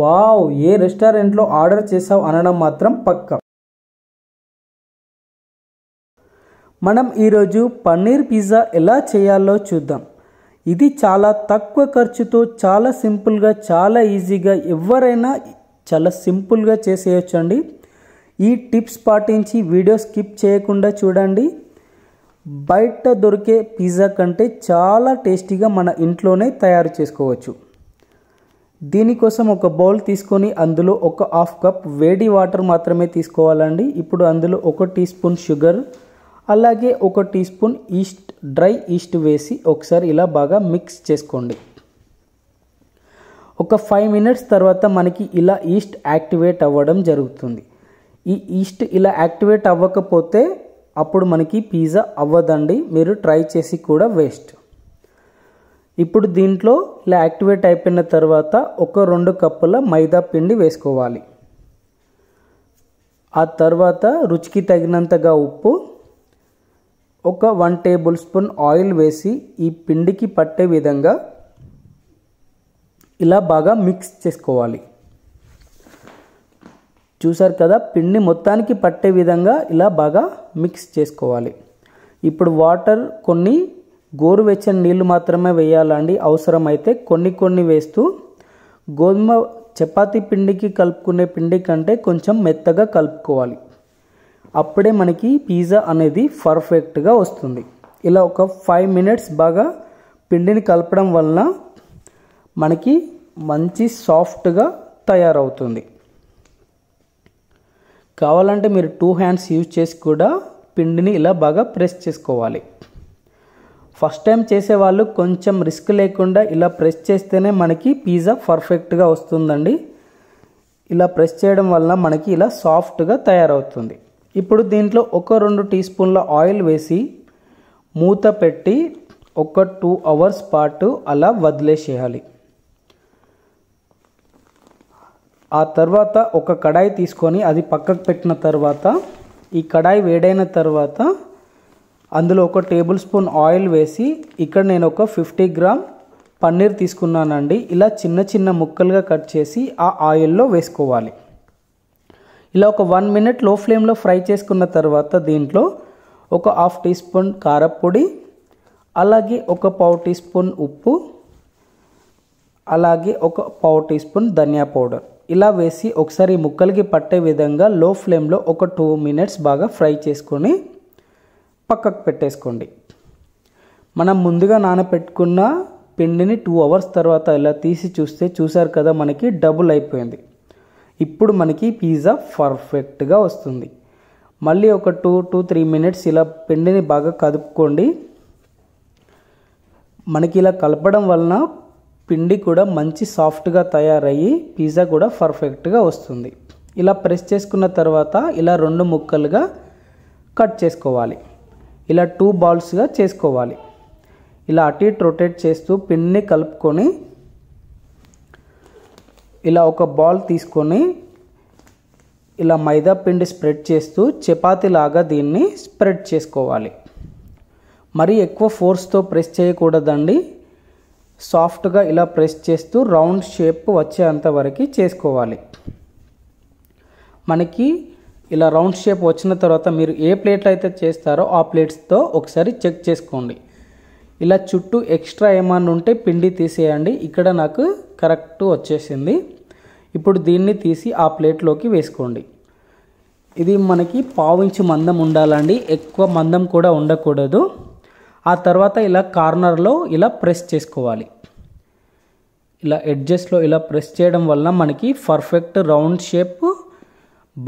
[SPEAKER 1] వావ్ ఏ రెస్టారెంట్లో ఆర్డర్ చేసావు అనడం మాత్రం పక్క మనం ఈరోజు పన్నీర్ పిజ్జా ఎలా చేయాలో చూద్దాం ఇది చాలా తక్కువ ఖర్చుతో చాలా సింపుల్గా చాలా ఈజీగా ఎవరైనా చాలా సింపుల్గా చేసేయచ్చు అండి ఈ టిప్స్ పాటించి వీడియో స్కిప్ చేయకుండా చూడండి బయట దొరికే పిజ్జా కంటే చాలా టేస్టీగా మన ఇంట్లోనే తయారు చేసుకోవచ్చు దీనికోసం ఒక బౌల్ తీసుకొని అందులో ఒక హాఫ్ కప్ వేడి వాటర్ మాత్రమే తీసుకోవాలండి ఇప్పుడు అందులో ఒక టీ స్పూన్ షుగర్ అలాగే ఒక tea spoon yeast dry yeast వేసి ఒకసారి ఇలా బాగా మిక్స్ చేసుకోండి ఒక ఫైవ్ మినిట్స్ తర్వాత మనకి ఇలా ఈస్ట్ యాక్టివేట్ అవ్వడం జరుగుతుంది ఈ ఈస్ట్ ఇలా యాక్టివేట్ అవ్వకపోతే అప్పుడు మనకి పిజ్జా అవ్వదండి మీరు ట్రై చేసి కూడా వేస్ట్ ఇప్పుడు దీంట్లో ఇలా యాక్టివేట్ అయిపోయిన తర్వాత ఒక రెండు కప్పుల మైదా పిండి వేసుకోవాలి ఆ తర్వాత రుచికి తగినంతగా ఉప్పు ఒక వన్ టేబుల్ స్పూన్ ఆయిల్ వేసి ఈ పిండికి పట్టే విధంగా ఇలా బాగా మిక్స్ చేసుకోవాలి చూసారు కదా పిండి మొత్తానికి పట్టే విధంగా ఇలా బాగా మిక్స్ చేసుకోవాలి ఇప్పుడు వాటర్ కొన్ని గోరువెచ్చని నీళ్లు మాత్రమే వేయాలండి అవసరమైతే కొన్ని కొన్ని వేస్తూ గోధుమ చపాతీ పిండికి కలుపుకునే పిండి కంటే కొంచెం మెత్తగా కలుపుకోవాలి అప్పుడే మనకి పిజ్జా అనేది పర్ఫెక్ట్గా వస్తుంది ఇలా ఒక ఫైవ్ మినిట్స్ బాగా పిండిని కలపడం వలన మనకి మంచి సాఫ్ట్గా తయారవుతుంది కావాలంటే మీరు టూ హ్యాండ్స్ యూజ్ చేసి కూడా పిండిని ఇలా బాగా ప్రెస్ చేసుకోవాలి ఫస్ట్ టైం చేసేవాళ్ళు కొంచెం రిస్క్ లేకుండా ఇలా ప్రెస్ చేస్తేనే మనకి పిజ్జా పర్ఫెక్ట్గా వస్తుందండి ఇలా ప్రెస్ చేయడం వల్ల మనకి ఇలా సాఫ్ట్గా తయారవుతుంది ఇప్పుడు దీంట్లో ఒక రెండు టీ స్పూన్ల ఆయిల్ వేసి మూత పెట్టి ఒక టూ అవర్స్ పాటు అలా వదిలేసేయాలి ఆ తర్వాత ఒక కడాయి తీసుకొని అది పక్కకు పెట్టిన తర్వాత ఈ కడాయి వేడైన తర్వాత అందులో ఒక టేబుల్ స్పూన్ ఆయిల్ వేసి ఇక్కడ నేను ఒక ఫిఫ్టీ గ్రామ్ పన్నీర్ తీసుకున్నానండి ఇలా చిన్న చిన్న ముక్కలుగా కట్ చేసి ఆ ఆయిల్లో వేసుకోవాలి ఇలా ఒక వన్ మినిట్ లో ఫ్లేమ్లో ఫ్రై చేసుకున్న తర్వాత దీంట్లో ఒక హాఫ్ టీ స్పూన్ కారపొడి అలాగే ఒక పావు టీ స్పూన్ ఉప్పు అలాగే ఒక పావు టీ స్పూన్ ధనియా పౌడర్ ఇలా వేసి ఒకసారి ముక్కలకి పట్టే విధంగా లో ఫ్లేమ్లో ఒక టూ మినిట్స్ బాగా ఫ్రై చేసుకొని పక్కకు పెట్టేసుకోండి మనం ముందుగా నానపెట్టుకున్న పిండిని టూ అవర్స్ తర్వాత ఇలా తీసి చూస్తే చూసారు కదా మనకి డబుల్ అయిపోయింది ఇప్పుడు మనకి పిజ్జా పర్ఫెక్ట్గా వస్తుంది మళ్ళీ ఒక టూ టూ త్రీ మినిట్స్ ఇలా పిండిని బాగా కదుపుకోండి మనకి ఇలా కలపడం వలన పిండి కూడా మంచి సాఫ్ట్గా తయారయ్యి పిజ్జా కూడా పర్ఫెక్ట్గా వస్తుంది ఇలా ప్రెస్ చేసుకున్న తర్వాత ఇలా రెండు ముక్కలుగా కట్ చేసుకోవాలి ఇలా టూ బాల్స్గా చేసుకోవాలి ఇలా అటు ఇటు రొటేట్ చేస్తూ పిండిని కలుపుకొని ఇలా ఒక బాల్ తీసుకొని ఇలా మైదా పిండి స్ప్రెడ్ చేస్తూ చపాతీలాగా దీన్ని స్ప్రెడ్ చేసుకోవాలి మరి ఎక్కువ ఫోర్స్తో ప్రెస్ చేయకూడదండి సాఫ్ట్గా ఇలా ప్రెస్ చేస్తూ రౌండ్ షేప్ వచ్చేంత వరకు చేసుకోవాలి మనకి ఇలా రౌండ్ షేప్ వచ్చిన తర్వాత మీరు ఏ ప్లేట్లు అయితే చేస్తారో ఆ ప్లేట్స్తో ఒకసారి చెక్ చేసుకోండి ఇలా చుట్టూ ఎక్స్ట్రా ఏమన్నా ఉంటే పిండి తీసేయండి ఇక్కడ నాకు కరెక్ట్ వచ్చేసింది ఇప్పుడు దీన్ని తీసి ఆ ప్లేట్లోకి వేసుకోండి ఇది మనకి పావించి మందం ఉండాలండి ఎక్కువ మందం కూడా ఉండకూడదు ఆ తర్వాత ఇలా కార్నర్లో ఇలా ప్రెస్ చేసుకోవాలి ఇలా ఎడ్జస్ట్లో ఇలా ప్రెస్ చేయడం వల్ల మనకి పర్ఫెక్ట్ రౌండ్ షేప్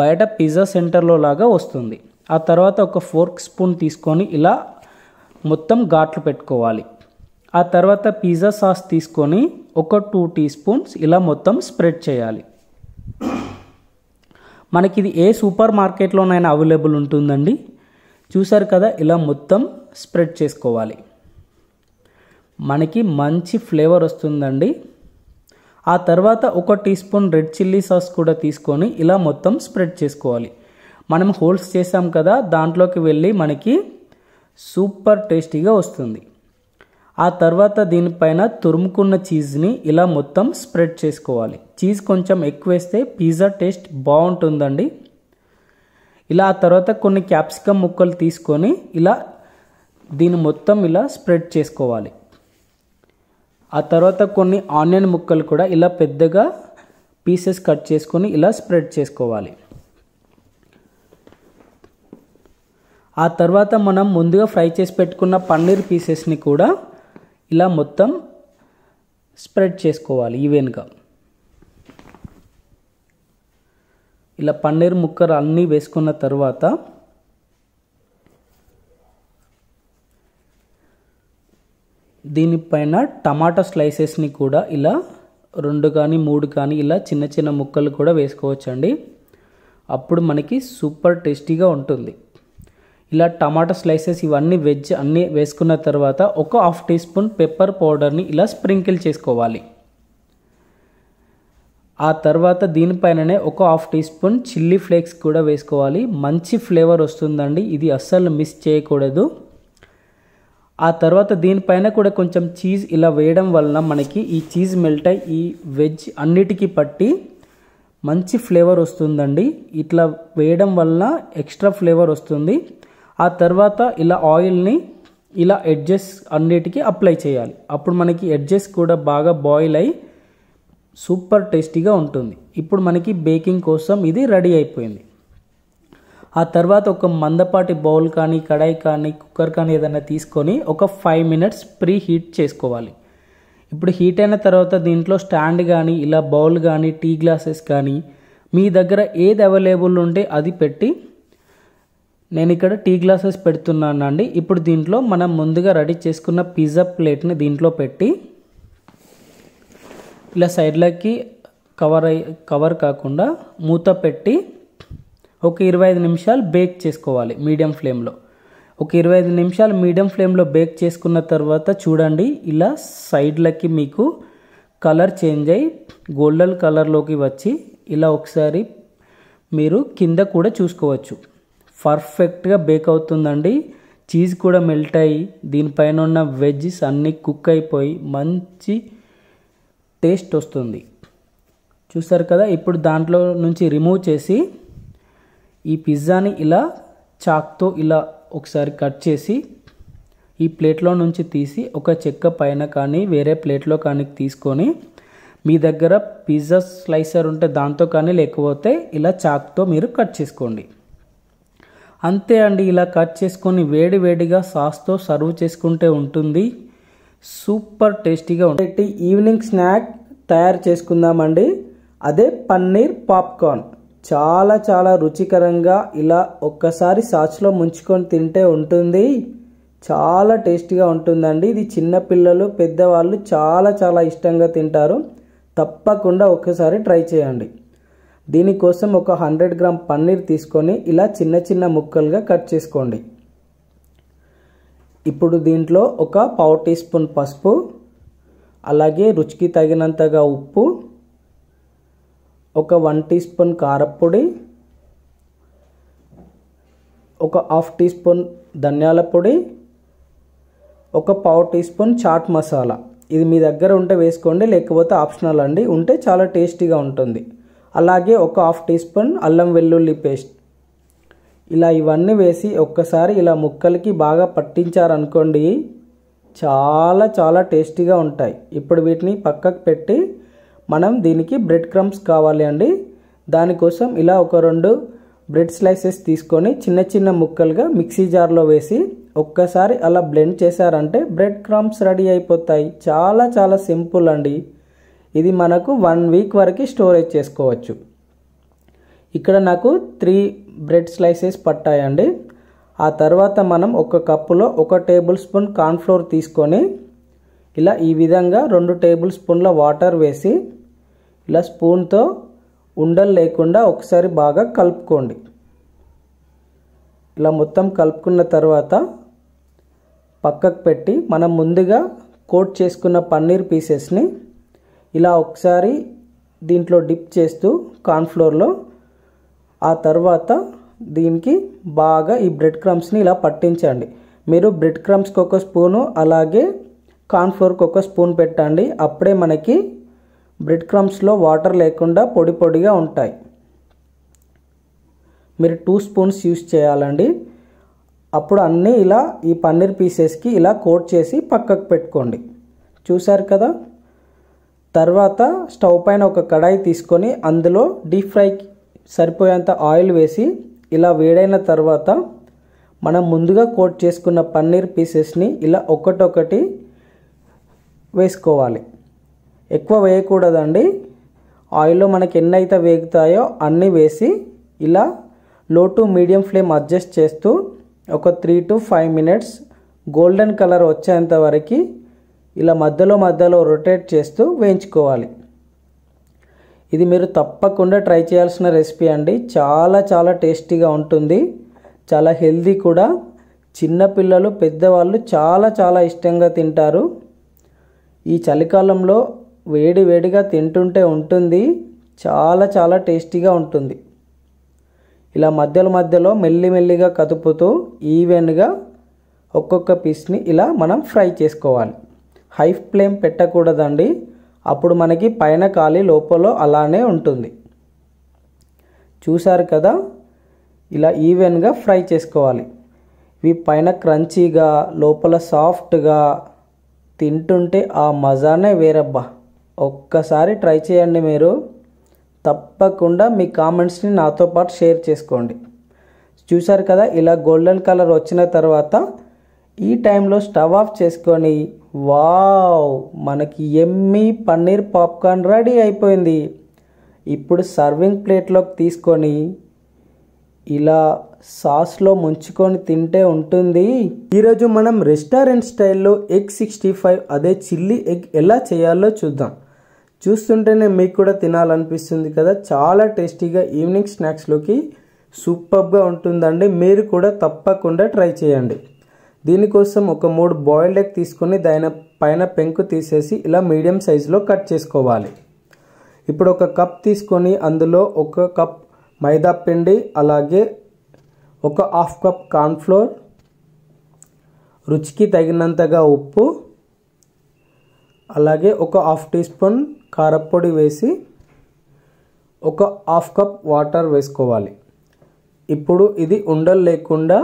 [SPEAKER 1] బయట పిజ్జా సెంటర్లో లాగా వస్తుంది ఆ తర్వాత ఒక ఫోర్క్ స్పూన్ తీసుకొని ఇలా మొత్తం ఘాట్లు పెట్టుకోవాలి ఆ తర్వాత పిజ్జా సాస్ తీసుకొని ఒక టూ టీ స్పూన్స్ ఇలా మొత్తం స్ప్రెడ్ చేయాలి మనకి ఇది ఏ సూపర్ మార్కెట్లోనైనా అవైలబుల్ ఉంటుందండి చూసారు కదా ఇలా మొత్తం స్ప్రెడ్ చేసుకోవాలి మనకి మంచి ఫ్లేవర్ వస్తుందండి ఆ తర్వాత ఒక tea spoon red chilli sauce కూడా తీసుకొని ఇలా మొత్తం స్ప్రెడ్ చేసుకోవాలి మనం హోల్స్ చేసాం కదా దాంట్లోకి వెళ్ళి మనకి సూపర్ టేస్టీగా వస్తుంది ఆ తర్వాత దీనిపైన తురుముకున్న చీజ్ని ఇలా మొత్తం స్ప్రెడ్ చేసుకోవాలి చీజ్ కొంచెం ఎక్కువ వేస్తే పిజ్జా టేస్ట్ బాగుంటుందండి ఇలా ఆ తర్వాత కొన్ని క్యాప్సికమ్ ముక్కలు తీసుకొని ఇలా దీని మొత్తం ఇలా స్ప్రెడ్ చేసుకోవాలి ఆ తర్వాత కొన్ని ఆనియన్ ముక్కలు కూడా ఇలా పెద్దగా పీసెస్ కట్ చేసుకొని ఇలా స్ప్రెడ్ చేసుకోవాలి ఆ తర్వాత మనం ముందుగా ఫ్రై చేసి పెట్టుకున్న పన్నీర్ పీసెస్ని కూడా ఇలా మొత్తం స్ప్రెడ్ చేసుకోవాలి ఈవెన్గా ఇలా పన్నీర్ ముక్కలు అన్నీ వేసుకున్న తర్వాత దీనిపైన టమాటా స్లైసెస్ని కూడా ఇలా రెండు కానీ మూడు కానీ ఇలా చిన్న చిన్న ముక్కలు కూడా వేసుకోవచ్చండి అప్పుడు మనకి సూపర్ టేస్టీగా ఉంటుంది ఇలా టమాటా స్లైసెస్ ఇవన్నీ వెజ్ అన్నీ వేసుకున్న తర్వాత ఒక హాఫ్ టీ స్పూన్ పెప్పర్ పౌడర్ని ఇలా స్ప్రింకిల్ చేసుకోవాలి ఆ తర్వాత దీనిపైననే ఒక half tea spoon chilli flakes కూడా వేసుకోవాలి మంచి ఫ్లేవర్ వస్తుందండి ఇది అస్సలు మిస్ చేయకూడదు ఆ తర్వాత దీనిపైన కూడా కొంచెం చీజ్ ఇలా వేయడం వలన మనకి ఈ చీజ్ మెల్ట్ అయి ఈ వెజ్ అన్నిటికీ పట్టి మంచి ఫ్లేవర్ వస్తుందండి ఇట్లా వేయడం వలన ఎక్స్ట్రా ఫ్లేవర్ వస్తుంది ఆ తర్వాత ఇలా ఆయిల్ని ఇలా ఎడ్జెస్ అన్నిటికీ అప్లై చేయాలి అప్పుడు మనకి ఎడ్జెస్ కూడా బాగా బాయిల్ అయి సూపర్ టేస్టీగా ఉంటుంది ఇప్పుడు మనకి బేకింగ్ కోసం ఇది రెడీ అయిపోయింది ఆ తర్వాత ఒక మందపాటి బౌల్ కానీ కడాయి కానీ కుక్కర్ కానీ ఏదైనా తీసుకొని ఒక ఫైవ్ మినిట్స్ ప్రీ హీట్ చేసుకోవాలి ఇప్పుడు హీట్ అయిన తర్వాత దీంట్లో స్టాండ్ కానీ ఇలా బౌల్ కానీ టీ గ్లాసెస్ కానీ మీ దగ్గర ఏది అవైలబుల్ ఉంటే అది పెట్టి నేను ఇక్కడ టీ గ్లాసెస్ పెడుతున్నాను అండి ఇప్పుడు దీంట్లో మనం ముందుగా రెడీ చేసుకున్న పిజ్జా ప్లేట్ని దీంట్లో పెట్టి ఇలా సైడ్లకి కవర్ అయ్యి కవర్ కాకుండా మూత పెట్టి ఒక ఇరవై ఐదు నిమిషాలు బేక్ చేసుకోవాలి మీడియం ఫ్లేమ్లో ఒక ఇరవై ఐదు నిమిషాలు మీడియం ఫ్లేమ్లో బేక్ చేసుకున్న తర్వాత చూడండి ఇలా సైడ్లకి మీకు కలర్ చేంజ్ అయ్యి గోల్డెన్ కలర్లోకి వచ్చి ఇలా ఒకసారి మీరు కింద కూడా చూసుకోవచ్చు పర్ఫెక్ట్గా బేక్ అవుతుందండి చీజ్ కూడా మెల్ట్ అయ్యి దీనిపైన ఉన్న వెజ్జెస్ అన్నీ కుక్ అయిపోయి మంచి టేస్ట్ వస్తుంది చూస్తారు కదా ఇప్పుడు దాంట్లో నుంచి రిమూవ్ చేసి ఈ పిజ్జాని ఇలా చాక్తో ఇలా ఒకసారి కట్ చేసి ఈ ప్లేట్లో నుంచి తీసి ఒక చెక్క పైన కానీ వేరే ప్లేట్లో కానీ తీసుకొని మీ దగ్గర పిజ్జా స్లైసర్ ఉంటే దాంతో కానీ లేకపోతే ఇలా చాక్తో మీరు కట్ చేసుకోండి అంతే అండి ఇలా కట్ చేసుకొని వేడి వేడిగా సాస్తో సర్వ్ చేసుకుంటే ఉంటుంది సూపర్ టేస్టీగా ఉంటుంది ఈవినింగ్ స్నాక్ తయారు చేసుకుందామండి అదే పన్నీర్ పాప్కార్న్ చాలా చాలా రుచికరంగా ఇలా ఒక్కసారి సాస్లో ముంచుకొని తింటే ఉంటుంది చాలా టేస్టీగా ఉంటుందండి ఇది చిన్నపిల్లలు పెద్దవాళ్ళు చాలా చాలా ఇష్టంగా తింటారు తప్పకుండా ఒక్కసారి ట్రై చేయండి దీనికోసం ఒక హండ్రెడ్ గ్రామ్ పన్నీర్ తీసుకొని ఇలా చిన్న చిన్న ముక్కలుగా కట్ చేసుకోండి ఇప్పుడు దీంట్లో ఒక పావు టీ స్పూన్ పసుపు అలాగే రుచికి తగినంతగా ఉప్పు ఒక వన్ టీ స్పూన్ కారపొడి ఒక హాఫ్ టీ స్పూన్ ధనియాల పొడి ఒక పావు టీ స్పూన్ చాట్ మసాలా ఇది మీ దగ్గర ఉంటే వేసుకోండి లేకపోతే ఆప్షనల్ అండి ఉంటే చాలా టేస్టీగా ఉంటుంది అలాగే ఒక హాఫ్ టీ స్పూన్ అల్లం వెల్లుల్లి పేస్ట్ ఇలా ఇవన్నీ వేసి ఒక్కసారి ఇలా ముక్కలకి బాగా పట్టించారనుకోండి చాలా చాలా టేస్టీగా ఉంటాయి ఇప్పుడు వీటిని పక్కకు పెట్టి మనం దీనికి బ్రెడ్ క్రమ్స్ కావాలి అండి దానికోసం ఇలా ఒక రెండు బ్రెడ్ స్లైసెస్ తీసుకొని చిన్న చిన్న ముక్కలుగా మిక్సీ జార్లో వేసి ఒక్కసారి అలా బ్లెండ్ చేశారంటే బ్రెడ్ క్రమ్స్ రెడీ అయిపోతాయి చాలా చాలా సింపుల్ అండి ఇది మనకు వన్ వీక్ వరకు స్టోరేజ్ చేసుకోవచ్చు ఇక్కడ నాకు త్రీ బ్రెడ్ స్లైసెస్ పట్టాయండి ఆ తర్వాత మనం ఒక కప్పులో ఒక టేబుల్ స్పూన్ కార్న్ఫ్లోర్ తీసుకొని ఇలా ఈ విధంగా రెండు టేబుల్ స్పూన్ల వాటర్ వేసి ఇలా స్పూన్తో ఉండలు లేకుండా ఒకసారి బాగా కలుపుకోండి ఇలా మొత్తం కలుపుకున్న తర్వాత పక్కకు పెట్టి మనం ముందుగా కోట్ చేసుకున్న పన్నీర్ పీసెస్ని ఇలా ఒకసారి దీంట్లో డిప్ చేస్తూ కార్న్ఫ్లోర్లో ఆ తర్వాత దీనికి బాగా ఈ బ్రెడ్ క్రమ్స్ని ఇలా పట్టించండి మీరు బ్రెడ్ క్రమ్స్కి ఒక స్పూను అలాగే కార్న్ఫ్లోర్కి ఒక స్పూన్ పెట్టండి అప్పుడే మనకి బ్రెడ్ క్రమ్స్లో వాటర్ లేకుండా పొడి పొడిగా ఉంటాయి మీరు టూ స్పూన్స్ యూస్ చేయాలండి అప్పుడు అన్నీ ఇలా ఈ పన్నీర్ పీసెస్కి ఇలా కోట్ చేసి పక్కకు పెట్టుకోండి చూసారు కదా తర్వాత స్టవ్ పైన ఒక కడాయి తీసుకొని అందులో డీప్ ఫ్రై సరిపోయేంత ఆయిల్ వేసి ఇలా వేడైన తర్వాత మనం ముందుగా కోట్ చేసుకున్న పన్నీర్ పీసెస్ని ఇలా ఒకటొకటి వేసుకోవాలి ఎక్కువ వేయకూడదండి ఆయిల్లో మనకి ఎన్ని అయితే వేగుతాయో అన్నీ వేసి ఇలా లో టు మీడియం ఫ్లేమ్ అడ్జస్ట్ చేస్తూ ఒక three to five minutes golden colour వచ్చేంత వరకు ఇలా మధ్యలో మధ్యలో రొటేట్ చేస్తూ వేయించుకోవాలి ఇది మీరు తప్పకుండా ట్రై చేయాల్సిన రెసిపీ అండి చాలా చాలా టేస్టీగా ఉంటుంది చాలా హెల్దీ కూడా చిన్నపిల్లలు పెద్దవాళ్ళు చాలా చాలా ఇష్టంగా తింటారు ఈ చలికాలంలో వేడి వేడిగా తింటుంటే ఉంటుంది చాలా చాలా టేస్టీగా ఉంటుంది ఇలా మధ్యలో మధ్యలో మెల్లిమెల్లిగా కదుపుతూ ఈవెన్గా ఒక్కొక్క పీస్ని ఇలా మనం ఫ్రై చేసుకోవాలి హై ఫ్లేమ్ పెట్టకూడదండి అప్పుడు మనకి పైన ఖాళీ లోపల అలానే ఉంటుంది చూశారు కదా ఇలా ఈవెన్గా ఫ్రై చేసుకోవాలి ఇవి పైన క్రంచీగా లోపల సాఫ్ట్గా తింటుంటే ఆ మజానే వేరబ్బా ఒక్కసారి ట్రై చేయండి మీరు తప్పకుండా మీ కామెంట్స్ని నాతో పాటు షేర్ చేసుకోండి చూశారు కదా ఇలా గోల్డెన్ కలర్ వచ్చిన తర్వాత ఈ టైంలో స్టవ్ ఆఫ్ చేసుకొని వావ్ మనకి ఎమ్మి పన్నీర్ పాప్కార్న్ రెడీ అయిపోయింది ఇప్పుడు సర్వింగ్ ప్లేట్లోకి తీసుకొని ఇలా సాస్లో ముంచుకొని తింటే ఉంటుంది ఈరోజు మనం రెస్టారెంట్ స్టైల్లో ఎగ్ సిక్స్టీ ఫైవ్ అదే చిల్లీ ఎగ్ ఎలా చేయాలో చూద్దాం చూస్తుంటేనే మీకు కూడా తినాలనిపిస్తుంది కదా చాలా టేస్టీగా ఈవినింగ్ స్నాక్స్లోకి సూపర్గా ఉంటుందండి మీరు కూడా తప్పకుండా ట్రై చేయండి దీనికోసం ఒక మూడు బాయిల్డ్ ఎగ్ తీసుకొని దాని పైన పెంకు తీసేసి ఇలా మీడియం సైజులో కట్ చేసుకోవాలి ఇప్పుడు ఒక కప్ తీసుకొని అందులో ఒక కప్ మైదా పిండి అలాగే ఒక హాఫ్ కప్ కార్న్ఫ్లోర్ రుచికి తగినంతగా ఉప్పు అలాగే ఒక హాఫ్ టీ స్పూన్ కారపొడి వేసి ఒక హాఫ్ కప్ వాటర్ వేసుకోవాలి ఇప్పుడు ఇది ఉండలు లేకుండా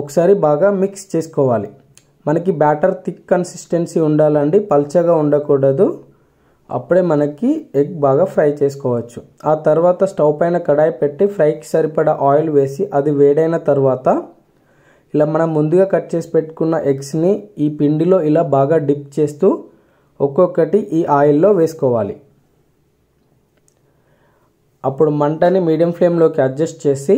[SPEAKER 1] ఒకసారి బాగా మిక్స్ చేసుకోవాలి మనకి బ్యాటర్ థిక్ కన్సిస్టెన్సీ ఉండాలండి పల్చగా ఉండకూడదు అప్పుడే మనకి ఎగ్ బాగా ఫ్రై చేసుకోవచ్చు ఆ తర్వాత స్టవ్ పైన కడాయి పెట్టి ఫ్రైకి సరిపడా ఆయిల్ వేసి అది వేడైన తర్వాత ఇలా మనం ముందుగా కట్ చేసి పెట్టుకున్న ఎగ్స్ని ఈ పిండిలో ఇలా బాగా డిప్ చేస్తూ ఒక్కొక్కటి ఈ ఆయిల్లో వేసుకోవాలి అప్పుడు మంటని మీడియం ఫ్లేమ్లోకి అడ్జస్ట్ చేసి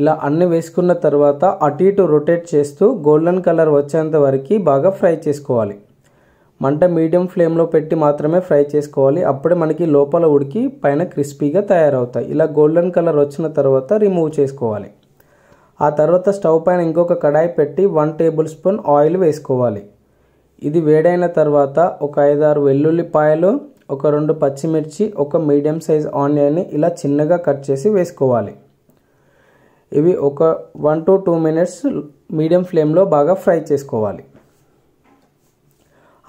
[SPEAKER 1] ఇలా అన్ని వేసుకున్న తర్వాత అటు ఇటు రొటేట్ చేస్తూ గోల్డెన్ కలర్ వచ్చేంత వరకు బాగా ఫ్రై చేసుకోవాలి మంట మీడియం ఫ్లేమ్లో పెట్టి మాత్రమే ఫ్రై చేసుకోవాలి అప్పుడే మనకి లోపల ఉడికి పైన క్రిస్పీగా తయారవుతాయి ఇలా గోల్డెన్ కలర్ వచ్చిన తర్వాత రిమూవ్ చేసుకోవాలి ఆ తర్వాత స్టవ్ పైన ఇంకొక కడాయి పెట్టి వన్ టేబుల్ స్పూన్ ఆయిల్ వేసుకోవాలి ఇది వేడైన తర్వాత ఒక ఐదారు వెల్లుల్లిపాయలు ఒక రెండు పచ్చిమిర్చి ఒక మీడియం సైజ్ ఆనియన్ని ఇలా చిన్నగా కట్ చేసి వేసుకోవాలి ఇవి ఒక one to two minutes medium ఫ్లేమ్లో బాగా ఫ్రై చేసుకోవాలి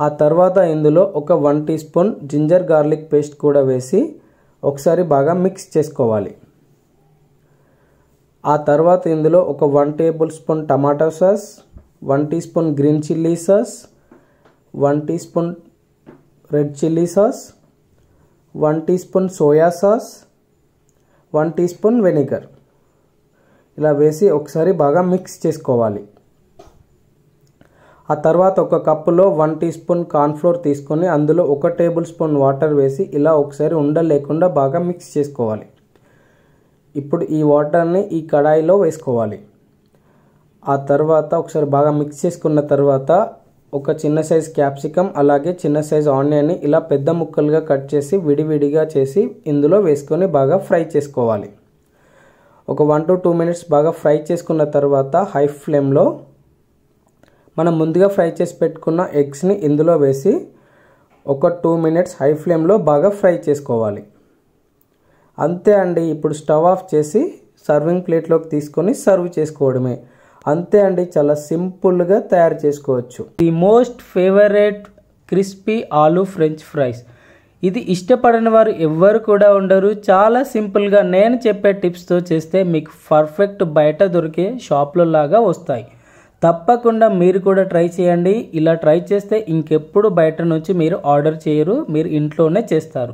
[SPEAKER 1] ఆ తర్వాత ఇందులో ఒక one tea spoon ginger garlic paste కూడా వేసి ఒకసారి బాగా మిక్స్ చేసుకోవాలి ఆ తర్వాత ఇందులో ఒక one table spoon tomato sauce one tea spoon green chilli sauce one tea spoon red chilli sauce one tea spoon soya sauce one tea spoon vinegar ఇలా వేసి ఒకసారి బాగా మిక్స్ చేసుకోవాలి ఆ తర్వాత ఒక కప్పులో వన్ టీ స్పూన్ కార్న్ఫ్లోర్ తీసుకొని అందులో ఒక టేబుల్ స్పూన్ వాటర్ వేసి ఇలా ఒకసారి ఉండలేకుండా బాగా మిక్స్ చేసుకోవాలి ఇప్పుడు ఈ వాటర్ని ఈ కడాయిలో వేసుకోవాలి ఆ తర్వాత ఒకసారి బాగా మిక్స్ చేసుకున్న తర్వాత ఒక చిన్న సైజ్ క్యాప్సికమ్ అలాగే చిన్న సైజ్ ఆనియన్ని ఇలా పెద్ద ముక్కలుగా కట్ చేసి విడివిడిగా చేసి ఇందులో వేసుకొని బాగా ఫ్రై చేసుకోవాలి ఒక వన్ టు టూ మినిట్స్ బాగా ఫ్రై చేసుకున్న తర్వాత హై ఫ్లేమ్లో మనం ముందుగా ఫ్రై చేసి పెట్టుకున్న ఎగ్స్ని ఇందులో వేసి ఒక టూ మినిట్స్ హై ఫ్లేమ్లో బాగా ఫ్రై చేసుకోవాలి అంతే అండి ఇప్పుడు స్టవ్ ఆఫ్ చేసి సర్వింగ్ ప్లేట్లోకి తీసుకొని సర్వ్ చేసుకోవడమే అంతే అండి చాలా సింపుల్గా తయారు చేసుకోవచ్చు the most favourite crispy aloo french fries ఇది ఇష్టపడని వారు ఎవ్వరు కూడా ఉండరు చాలా సింపుల్గా నేను చెప్పే టిప్స్తో చేస్తే మీకు పర్ఫెక్ట్ బయట దొరికే షాప్లో లాగా వస్తాయి తప్పకుండా మీరు కూడా ట్రై చేయండి ఇలా ట్రై చేస్తే ఇంకెప్పుడు బయట నుంచి మీరు ఆర్డర్ చేయరు మీరు ఇంట్లోనే చేస్తారు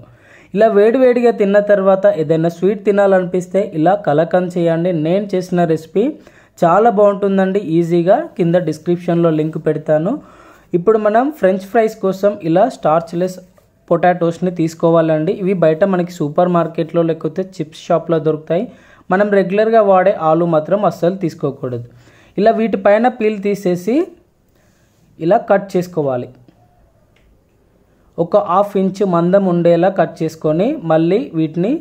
[SPEAKER 1] ఇలా వేడివేడిగా తిన్న తర్వాత ఏదైనా స్వీట్ తినాలనిపిస్తే ఇలా కలకం చేయండి నేను చేసిన రెసిపీ చాలా బాగుంటుందండి ఈజీగా కింద డిస్క్రిప్షన్లో లింక్ పెడతాను ఇప్పుడు మనం ఫ్రెంచ్ ఫ్రైస్ కోసం ఇలా స్టార్చ్లెస్ పొటాటోస్ని తీసుకోవాలండి ఇవి బయట మనకి సూపర్ మార్కెట్లో లేకపోతే చిప్స్ షాప్లో దొరుకుతాయి మనం రెగ్యులర్గా వాడే ఆలు మాత్రం అస్సలు తీసుకోకూడదు ఇలా వీటిపైన పీల్ తీసేసి ఇలా కట్ చేసుకోవాలి ఒక హాఫ్ ఇంచ్ మందం ఉండేలా కట్ చేసుకొని మళ్ళీ వీటిని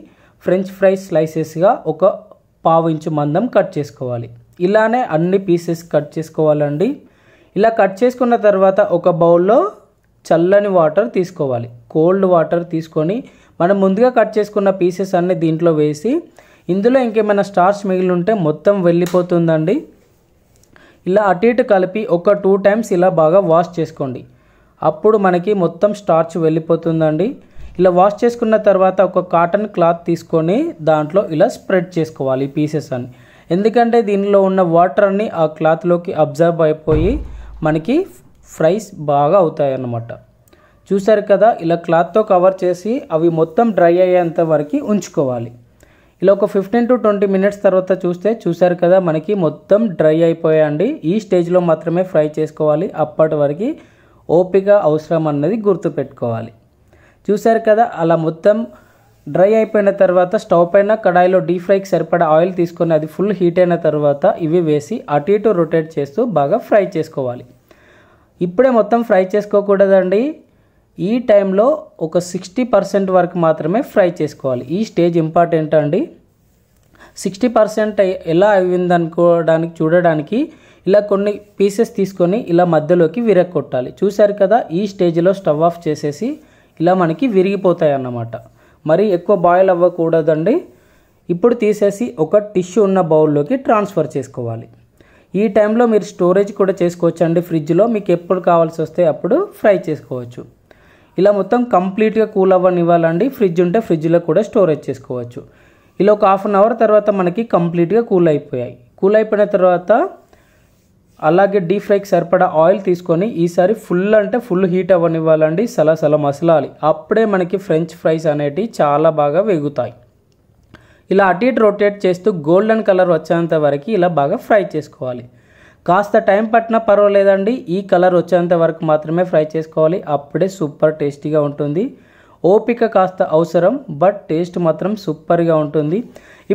[SPEAKER 1] ఫ్రెంచ్ ఫ్రై స్లైసెస్గా ఒక పావు ఇంచు మందం కట్ చేసుకోవాలి ఇలానే అన్ని పీసెస్ కట్ చేసుకోవాలండి ఇలా కట్ చేసుకున్న తర్వాత ఒక బౌల్లో చల్లని వాటర్ తీసుకోవాలి కోల్డ్ వాటర్ తీసుకొని మనం ముందుగా కట్ చేసుకున్న పీసెస్ అన్ని దీంట్లో వేసి ఇందులో ఇంకేమైనా స్టార్చ్ మిగిలి ఉంటే మొత్తం వెళ్ళిపోతుందండి ఇలా అటు ఇటు కలిపి ఒక టూ టైమ్స్ ఇలా బాగా వాష్ చేసుకోండి అప్పుడు మనకి మొత్తం స్టార్చ్ వెళ్ళిపోతుందండి ఇలా వాష్ చేసుకున్న తర్వాత ఒక కాటన్ క్లాత్ తీసుకొని దాంట్లో ఇలా స్ప్రెడ్ చేసుకోవాలి పీసెస్ అన్ని ఎందుకంటే దీనిలో ఉన్న వాటర్ అన్ని ఆ క్లాత్లోకి అబ్జర్వ్ అయిపోయి మనకి ఫ్రైస్ బాగా అవుతాయి అన్నమాట చూసారు కదా ఇలా క్లాత్తో కవర్ చేసి అవి మొత్తం డ్రై అయ్యేంత వరకు ఉంచుకోవాలి ఇలా ఒక ఫిఫ్టీన్ టు ట్వంటీ మినిట్స్ తర్వాత చూస్తే చూసారు కదా మనకి మొత్తం డ్రై అయిపోయాయండి ఈ స్టేజ్లో మాత్రమే ఫ్రై చేసుకోవాలి అప్పటి వరకు ఓపిక అవసరం అన్నది గుర్తుపెట్టుకోవాలి చూసారు కదా అలా మొత్తం డ్రై అయిపోయిన తర్వాత స్టవ్ పైన కడాయిలో డీప్ ఫ్రైకి సరిపడా ఆయిల్ తీసుకొని అది ఫుల్ హీట్ అయిన తర్వాత ఇవి వేసి అటు ఇటు రొటేట్ చేస్తూ బాగా ఫ్రై చేసుకోవాలి ఇప్పుడే మొత్తం ఫ్రై చేసుకోకూడదండి ఈ టైంలో ఒక సిక్స్టీ పర్సెంట్ వరకు మాత్రమే ఫ్రై చేసుకోవాలి ఈ స్టేజ్ ఇంపార్టెంట్ అండి సిక్స్టీ పర్సెంట్ ఎలా అయింది అనుకోవడానికి చూడడానికి ఇలా కొన్ని పీసెస్ తీసుకొని ఇలా మధ్యలోకి విరగొట్టాలి చూశారు కదా ఈ స్టేజ్లో స్టవ్ ఆఫ్ చేసేసి ఇలా మనకి విరిగిపోతాయి అన్నమాట మరి ఎక్కువ బాయిల్ అవ్వకూడదండి ఇప్పుడు తీసేసి ఒక టిష్యూ ఉన్న బౌల్లోకి ట్రాన్స్ఫర్ చేసుకోవాలి ఈ టైంలో మీరు స్టోరేజ్ కూడా చేసుకోవచ్చు అండి ఫ్రిడ్జ్లో మీకు ఎప్పుడు కావాల్సి వస్తే అప్పుడు ఫ్రై చేసుకోవచ్చు ఇలా మొత్తం కంప్లీట్గా కూల్ అవ్వనివ్వాలండి ఫ్రిడ్జ్ ఉంటే ఫ్రిడ్జ్లో కూడా స్టోరేజ్ చేసుకోవచ్చు ఇలా ఒక హాఫ్ అన్ అవర్ తర్వాత మనకి కంప్లీట్గా కూల్ అయిపోయాయి కూల్ అయిపోయిన తర్వాత అలాగే డీప్ ఫ్రైకి సరిపడా ఆయిల్ తీసుకొని ఈసారి ఫుల్ అంటే ఫుల్ హీట్ అవ్వనివ్వాలండి సలసల మసలాలి అప్పుడే మనకి ఫ్రెంచ్ ఫ్రైస్ అనేటివి చాలా బాగా వేగుతాయి ఇలా అటు ఇటు రొటేట్ చేస్తూ గోల్డెన్ కలర్ వచ్చేంత వరకు ఇలా బాగా ఫ్రై చేసుకోవాలి కాస్త టైం పట్టినా పర్వాలేదండి ఈ కలర్ వచ్చేంత వరకు మాత్రమే ఫ్రై చేసుకోవాలి అప్పుడే సూపర్ టేస్టీగా ఉంటుంది ఓపిక కాస్త అవసరం బట్ టేస్ట్ మాత్రం సూపర్గా ఉంటుంది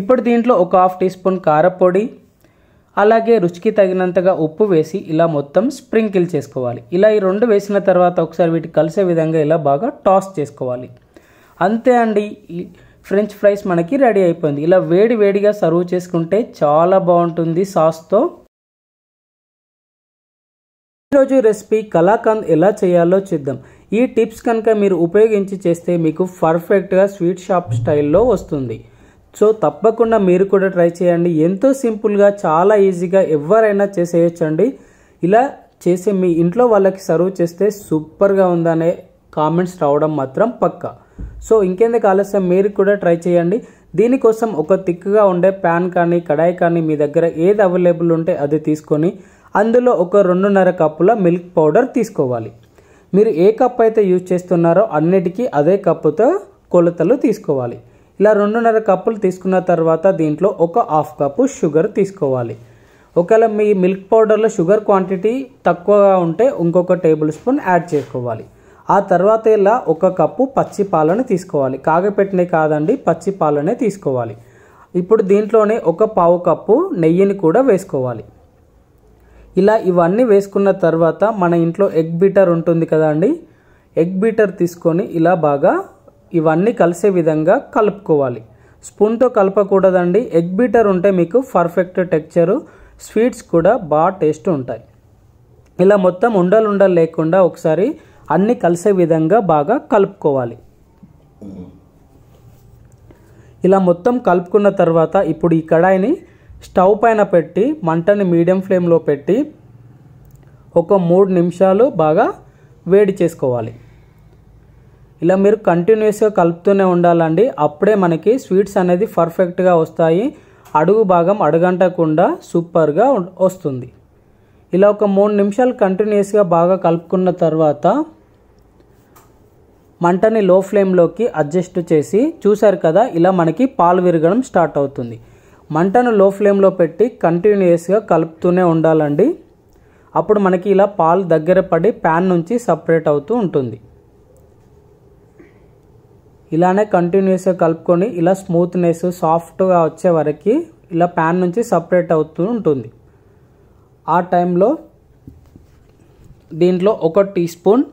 [SPEAKER 1] ఇప్పుడు దీంట్లో ఒక హాఫ్ టీ స్పూన్ కారపొడి అలాగే రుచికి తగినంతగా ఉప్పు వేసి ఇలా మొత్తం స్ప్రింకిల్ చేసుకోవాలి ఇలా ఈ రెండు వేసిన తర్వాత ఒకసారి వీటి కలిసే విధంగా ఇలా బాగా టాస్ చేసుకోవాలి అంతే అండి ఫ్రెంచ్ ఫ్రైస్ మనకి రెడీ అయిపోయింది ఇలా వేడి వేడిగా సర్వ్ చేసుకుంటే చాలా బాగుంటుంది సాస్తో ఈరోజు రెసిపీ కలాకంద్ ఎలా చేయాలో చూద్దాం ఈ టిప్స్ కనుక మీరు ఉపయోగించి చేస్తే మీకు పర్ఫెక్ట్గా స్వీట్ షాప్ స్టైల్లో వస్తుంది సో తప్పకుండా మీరు కూడా ట్రై చేయండి ఎంతో సింపుల్గా చాలా ఈజీగా ఎవరైనా చేసేయచ్చండి ఇలా చేసి మీ ఇంట్లో వాళ్ళకి సర్వ్ చేస్తే సూపర్గా ఉందనే కామెంట్స్ రావడం మాత్రం పక్కా సో ఇంకెందుకు ఆలస్యం మీరు కూడా ట్రై చేయండి దీనికోసం ఒక తిక్కుగా ఉండే ప్యాన్ కానీ కడాయి కానీ మీ దగ్గర ఏది అవైలబుల్ ఉంటే అది తీసుకొని అందులో ఒక రెండున్నర కప్పుల మిల్క్ పౌడర్ తీసుకోవాలి మీరు ఏ కప్ అయితే యూజ్ చేస్తున్నారో అన్నిటికీ అదే కప్పుతో కొలతలు తీసుకోవాలి ఇలా రెండున్నర కప్పులు తీసుకున్న తర్వాత దీంట్లో ఒక హాఫ్ కప్పు షుగర్ తీసుకోవాలి ఒకవేళ మీ మిల్క్ పౌడర్లో షుగర్ క్వాంటిటీ తక్కువగా ఉంటే ఇంకొక టేబుల్ స్పూన్ యాడ్ చేసుకోవాలి ఆ తర్వాత ఇలా ఒక కప్పు పచ్చి పాలను తీసుకోవాలి కాగపెట్టినవి కాదండి పచ్చి పాలనే తీసుకోవాలి ఇప్పుడు దీంట్లోనే ఒక పావు కప్పు నెయ్యిని కూడా వేసుకోవాలి ఇలా ఇవన్నీ వేసుకున్న తర్వాత మన ఇంట్లో ఎగ్ బీటర్ ఉంటుంది కదా అండి ఎగ్ బీటర్ తీసుకొని ఇలా బాగా ఇవన్నీ కలిసే విధంగా కలుపుకోవాలి స్పూన్తో కలపకూడదండి ఎగ్ బీటర్ ఉంటే మీకు పర్ఫెక్ట్ టెక్చరు స్వీట్స్ కూడా బాగా టేస్ట్ ఉంటాయి ఇలా మొత్తం ఉండలు ఉండలు లేకుండా ఒకసారి అన్నీ కలిసే విధంగా బాగా కలుపుకోవాలి ఇలా మొత్తం కలుపుకున్న తర్వాత ఇప్పుడు ఈ కడాయిని స్టవ్ పైన పెట్టి మంటని మీడియం ఫ్లేమ్లో పెట్టి ఒక మూడు నిమిషాలు బాగా వేడి చేసుకోవాలి ఇలా మీరు కంటిన్యూస్గా కలుపుతూనే ఉండాలండి అప్పుడే మనకి స్వీట్స్ అనేది పర్ఫెక్ట్గా వస్తాయి అడుగు భాగం అడగంటకుండా సూపర్గా వస్తుంది ఇలా ఒక మూడు నిమిషాలు కంటిన్యూస్గా బాగా కలుపుకున్న తర్వాత మంటని లో ఫ్లేమ్లోకి అడ్జస్ట్ చేసి చూశారు కదా ఇలా మనకి పాలు విరగడం స్టార్ట్ అవుతుంది మంటను లో ఫ్లేమ్లో పెట్టి కంటిన్యూస్గా కలుపుతూనే ఉండాలండి అప్పుడు మనకి ఇలా పాలు దగ్గర పడి ప్యాన్ నుంచి సపరేట్ అవుతూ ఉంటుంది ఇలానే కంటిన్యూస్గా కలుపుకొని ఇలా స్మూత్నెస్ సాఫ్ట్గా వచ్చే వరకు ఇలా ప్యాన్ నుంచి సపరేట్ అవుతూ ఉంటుంది ఆ టైంలో దీంట్లో ఒక టీ స్పూన్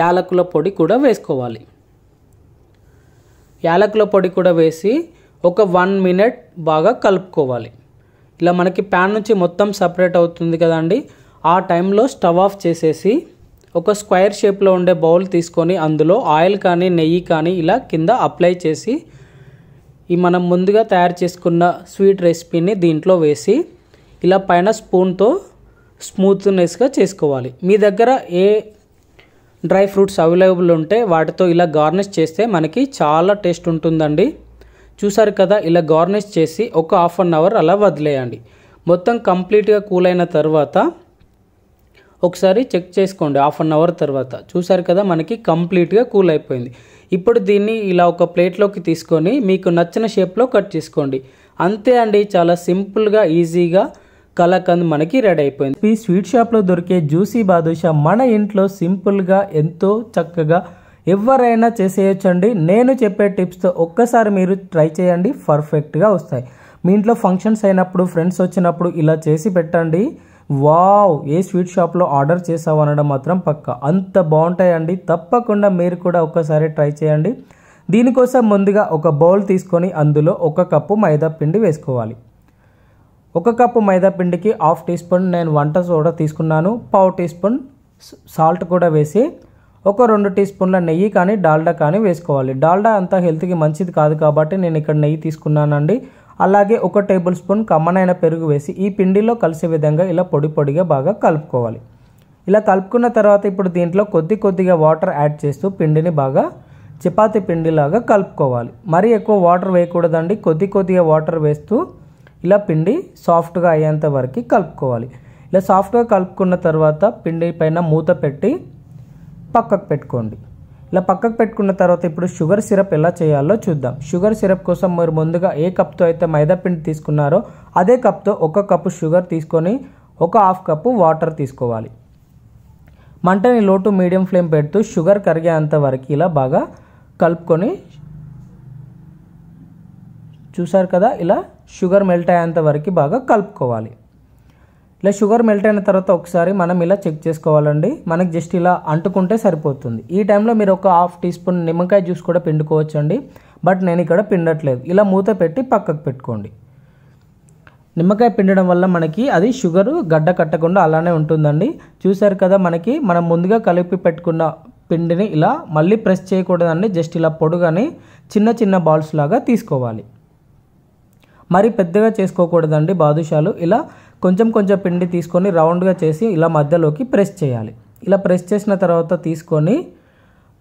[SPEAKER 1] యాలకుల పొడి కూడా వేసుకోవాలి యాలకుల పొడి కూడా వేసి ఒక వన్ మినిట్ బాగా కలుపుకోవాలి ఇలా మనకి ప్యాన్ నుంచి మొత్తం సపరేట్ అవుతుంది కదండి ఆ టైంలో స్టవ్ ఆఫ్ చేసేసి ఒక స్క్వేర్ షేప్లో ఉండే బౌల్ తీసుకొని అందులో ఆయిల్ కానీ నెయ్యి కానీ ఇలా కింద అప్లై చేసి ఈ మనం ముందుగా తయారు చేసుకున్న స్వీట్ రెసిపీని దీంట్లో వేసి ఇలా పైన స్పూన్తో స్మూత్నెస్గా చేసుకోవాలి మీ దగ్గర ఏ డ్రై ఫ్రూట్స్ అవైలబుల్ ఉంటే వాటితో ఇలా గార్నిష్ చేస్తే మనకి చాలా టేస్ట్ ఉంటుందండి చూసారు కదా ఇలా గార్నిష్ చేసి ఒక హాఫ్ అన్ అవర్ అలా వదిలేయండి మొత్తం కంప్లీట్గా కూల్ అయిన తర్వాత ఒకసారి చెక్ చేసుకోండి హాఫ్ అన్ అవర్ తర్వాత చూసారు కదా మనకి కంప్లీట్గా కూల్ అయిపోయింది ఇప్పుడు దీన్ని ఇలా ఒక ప్లేట్లోకి తీసుకొని మీకు నచ్చిన షేప్లో కట్ చేసుకోండి అంతే అండి చాలా సింపుల్గా ఈజీగా కలాకంద్ మనకి రెడీ అయిపోయింది ఈ స్వీట్ షాప్లో దొరికే జ్యూసీ బాదుషా మన ఇంట్లో సింపుల్గా ఎంతో చక్కగా ఎవరైనా చేసేయచ్చండి నేను చెప్పే టిప్స్తో ఒక్కసారి మీరు ట్రై చేయండి పర్ఫెక్ట్గా వస్తాయి మీ ఇంట్లో ఫంక్షన్స్ అయినప్పుడు ఫ్రెండ్స్ వచ్చినప్పుడు ఇలా చేసి పెట్టండి వావ్ ఏ స్వీట్ షాప్లో ఆర్డర్ చేసావు అనడం మాత్రం పక్క అంత బాగుంటాయండి తప్పకుండా మీరు కూడా ఒక్కసారి ట్రై చేయండి దీనికోసం ముందుగా ఒక బౌల్ తీసుకొని అందులో ఒక కప్పు మైదా పిండి వేసుకోవాలి ఒక కప్పు మైదాపిండికి హాఫ్ టీ స్పూన్ నేను వంట సోడా తీసుకున్నాను పావు టీ స్పూన్ సాల్ట్ కూడా వేసి ఒక రెండు టీ స్పూన్ల నెయ్యి కానీ డాల్డా కానీ వేసుకోవాలి డాల్డా అంత హెల్త్కి మంచిది కాదు కాబట్టి నేను ఇక్కడ నెయ్యి తీసుకున్నానండి అలాగే ఒక టేబుల్ స్పూన్ కమ్మనైన పెరుగు వేసి ఈ పిండిలో కలిసే విధంగా ఇలా పొడి పొడిగా బాగా కలుపుకోవాలి ఇలా కలుపుకున్న తర్వాత ఇప్పుడు దీంట్లో కొద్ది కొద్దిగా వాటర్ యాడ్ చేస్తూ పిండిని బాగా చపాతి పిండిలాగా కలుపుకోవాలి మరీ ఎక్కువ వాటర్ వేయకూడదండి కొద్ది కొద్దిగా వాటర్ వేస్తూ ఇలా పిండి సాఫ్ట్గా అయ్యేంత వరకు కలుపుకోవాలి ఇలా సాఫ్ట్గా కలుపుకున్న తర్వాత పిండి పైన మూత పెట్టి పక్కకు పెట్టుకోండి ఇలా పక్కకు పెట్టుకున్న తర్వాత ఇప్పుడు షుగర్ సిరప్ ఎలా చేయాలో చూద్దాం షుగర్ సిరప్ కోసం మీరు ముందుగా ఏ కప్తో అయితే మైదా పిండి తీసుకున్నారో అదే కప్తో ఒక కప్పు షుగర్ తీసుకొని ఒక హాఫ్ కప్పు వాటర్ తీసుకోవాలి మంటని లోటు మీడియం ఫ్లేమ్ పెడుతూ షుగర్ కరిగేంత వరకు ఇలా బాగా కలుపుకొని చూసారు కదా ఇలా షుగర్ మెల్ట్ అయ్యేంత వరకు బాగా కలుపుకోవాలి ఇలా షుగర్ మెల్ట్ అయిన తర్వాత ఒకసారి మనం ఇలా చెక్ చేసుకోవాలండి మనకి జస్ట్ ఇలా అంటుకుంటే సరిపోతుంది ఈ టైంలో మీరు ఒక హాఫ్ టీ స్పూన్ నిమ్మకాయ జ్యూస్ కూడా పిండుకోవచ్చు బట్ నేను ఇక్కడ పిండట్లేదు ఇలా మూత పెట్టి పక్కకు పెట్టుకోండి నిమ్మకాయ పిండడం వల్ల మనకి అది షుగర్ గడ్డ కట్టకుండా అలానే ఉంటుందండి చూసారు కదా మనకి మనం ముందుగా కలిపి పెట్టుకున్న పిండిని ఇలా మళ్ళీ ప్రెస్ చేయకూడదండి జస్ట్ ఇలా పొడుగని చిన్న చిన్న బాల్స్ లాగా తీసుకోవాలి మరి పెద్దగా చేసుకోకూడదండి బాదుషాలు ఇలా కొంచెం కొంచెం పిండి తీసుకొని రౌండ్గా చేసి ఇలా మధ్యలోకి ప్రెస్ చేయాలి ఇలా ప్రెస్ చేసిన తర్వాత తీసుకొని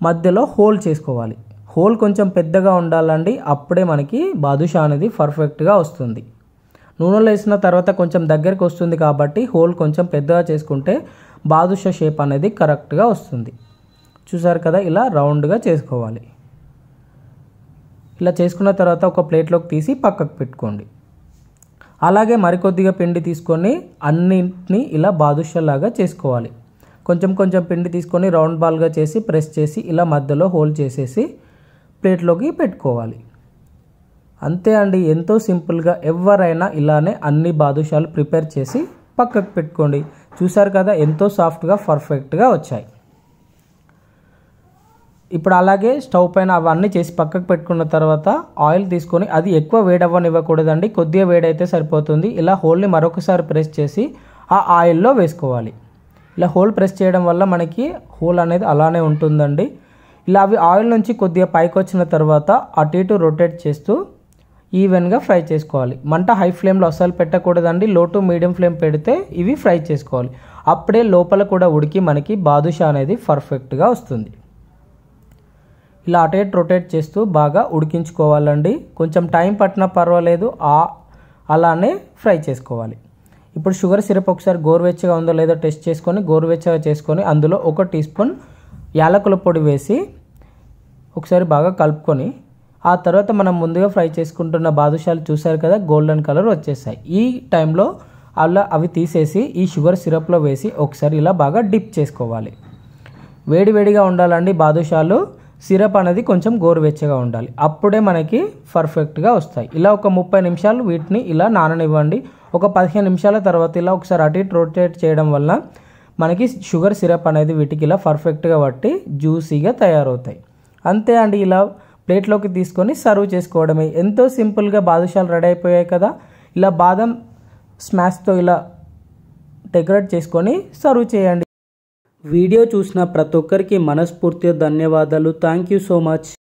[SPEAKER 1] మధ్యలో హోల్ చేసుకోవాలి హోల్ కొంచెం పెద్దగా ఉండాలండి అప్పుడే మనకి బాదుషా అనేది పర్ఫెక్ట్గా వస్తుంది నూనెలో వేసిన తర్వాత కొంచెం దగ్గరికి వస్తుంది కాబట్టి హోల్ కొంచెం పెద్దగా చేసుకుంటే బాదుషా షేప్ అనేది కరెక్ట్గా వస్తుంది చూసారు కదా ఇలా రౌండ్గా చేసుకోవాలి ఇలా చేసుకున్న తర్వాత ఒక ప్లేట్లోకి తీసి పక్కకు పెట్టుకోండి అలాగే మరికొద్దిగా పిండి తీసుకొని అన్నింటిని ఇలా బాదుషల్లాగా చేసుకోవాలి కొంచెం కొంచెం పిండి తీసుకొని రౌండ్ బాల్గా చేసి ప్రెస్ చేసి ఇలా మధ్యలో హోల్డ్ చేసేసి ప్లేట్లోకి పెట్టుకోవాలి అంతే అండి ఎంతో సింపుల్గా ఎవరైనా ఇలానే అన్ని బాదుషాలు ప్రిపేర్ చేసి పక్కకు పెట్టుకోండి చూసారు కదా ఎంతో సాఫ్ట్గా పర్ఫెక్ట్గా వచ్చాయి ఇప్పుడు అలాగే స్టవ్ పైన అవన్నీ చేసి పక్కకు పెట్టుకున్న తర్వాత ఆయిల్ తీసుకొని అది ఎక్కువ వేడవ్వనివ్వకూడదండి కొద్దిగా వేడైతే సరిపోతుంది ఇలా హోల్ని మరొకసారి ప్రెస్ చేసి ఆ ఆయిల్లో వేసుకోవాలి ఇలా హోల్ ప్రెస్ చేయడం వల్ల మనకి హోల్ అనేది అలానే ఉంటుందండి ఇలా అవి ఆయిల్ నుంచి కొద్దిగా పైకి వచ్చిన తర్వాత అటు ఇటు రొటేట్ చేస్తూ ఈవెన్గా ఫ్రై చేసుకోవాలి మంట హై ఫ్లేమ్లో అస్సలు పెట్టకూడదండి లో టు మీడియం ఫ్లేమ్ పెడితే ఇవి ఫ్రై చేసుకోవాలి అప్పుడే లోపల కూడా ఉడికి మనకి బాదుషా అనేది పర్ఫెక్ట్గా వస్తుంది ఇలా అటేట్ రొటేట్ చేస్తూ బాగా ఉడికించుకోవాలండి కొంచెం టైం పట్టినా పర్వాలేదు అలానే ఫ్రై చేసుకోవాలి ఇప్పుడు షుగర్ సిరప్ ఒకసారి గోరువెచ్చగా ఉందో లేదో టెస్ట్ చేసుకొని గోరువెచ్చగా చేసుకొని అందులో ఒక టీ స్పూన్ యాలకుల పొడి వేసి ఒకసారి బాగా కలుపుకొని ఆ తర్వాత మనం ముందుగా ఫ్రై చేసుకుంటున్న బాదుషాలు చూసారు కదా గోల్డెన్ కలర్ వచ్చేసాయి ఈ టైంలో అలా అవి తీసేసి ఈ షుగర్ సిరప్లో వేసి ఒకసారి ఇలా బాగా డిప్ చేసుకోవాలి వేడివేడిగా ఉండాలండి బాదుషాలు సిరప్ అనేది కొంచెం గోరువెచ్చగా ఉండాలి అప్పుడే మనకి పర్ఫెక్ట్గా వస్తాయి ఇలా ఒక ముప్పై నిమిషాలు వీటిని ఇలా నాననివ్వండి ఒక పదిహేను నిమిషాల తర్వాత ఇలా ఒకసారి అటు ఇటు రొటేట్ చేయడం వల్ల మనకి షుగర్ సిరప్ అనేది వీటికి ఇలా పర్ఫెక్ట్గా పట్టి జ్యూసీగా తయారవుతాయి అంతే అండి ఇలా ప్లేట్లోకి తీసుకొని సర్వ్ చేసుకోవడమే ఎంతో సింపుల్గా బాదుషాలు రెడీ అయిపోయాయి కదా ఇలా బాదం స్మాష్తో ఇలా డెకరేట్ చేసుకొని సర్వ్ చేయండి వీడియో చూసిన ప్రతి ఒక్కరికి మనస్ఫూర్తిగా ధన్యవాదాలు థ్యాంక్ యూ సో మచ్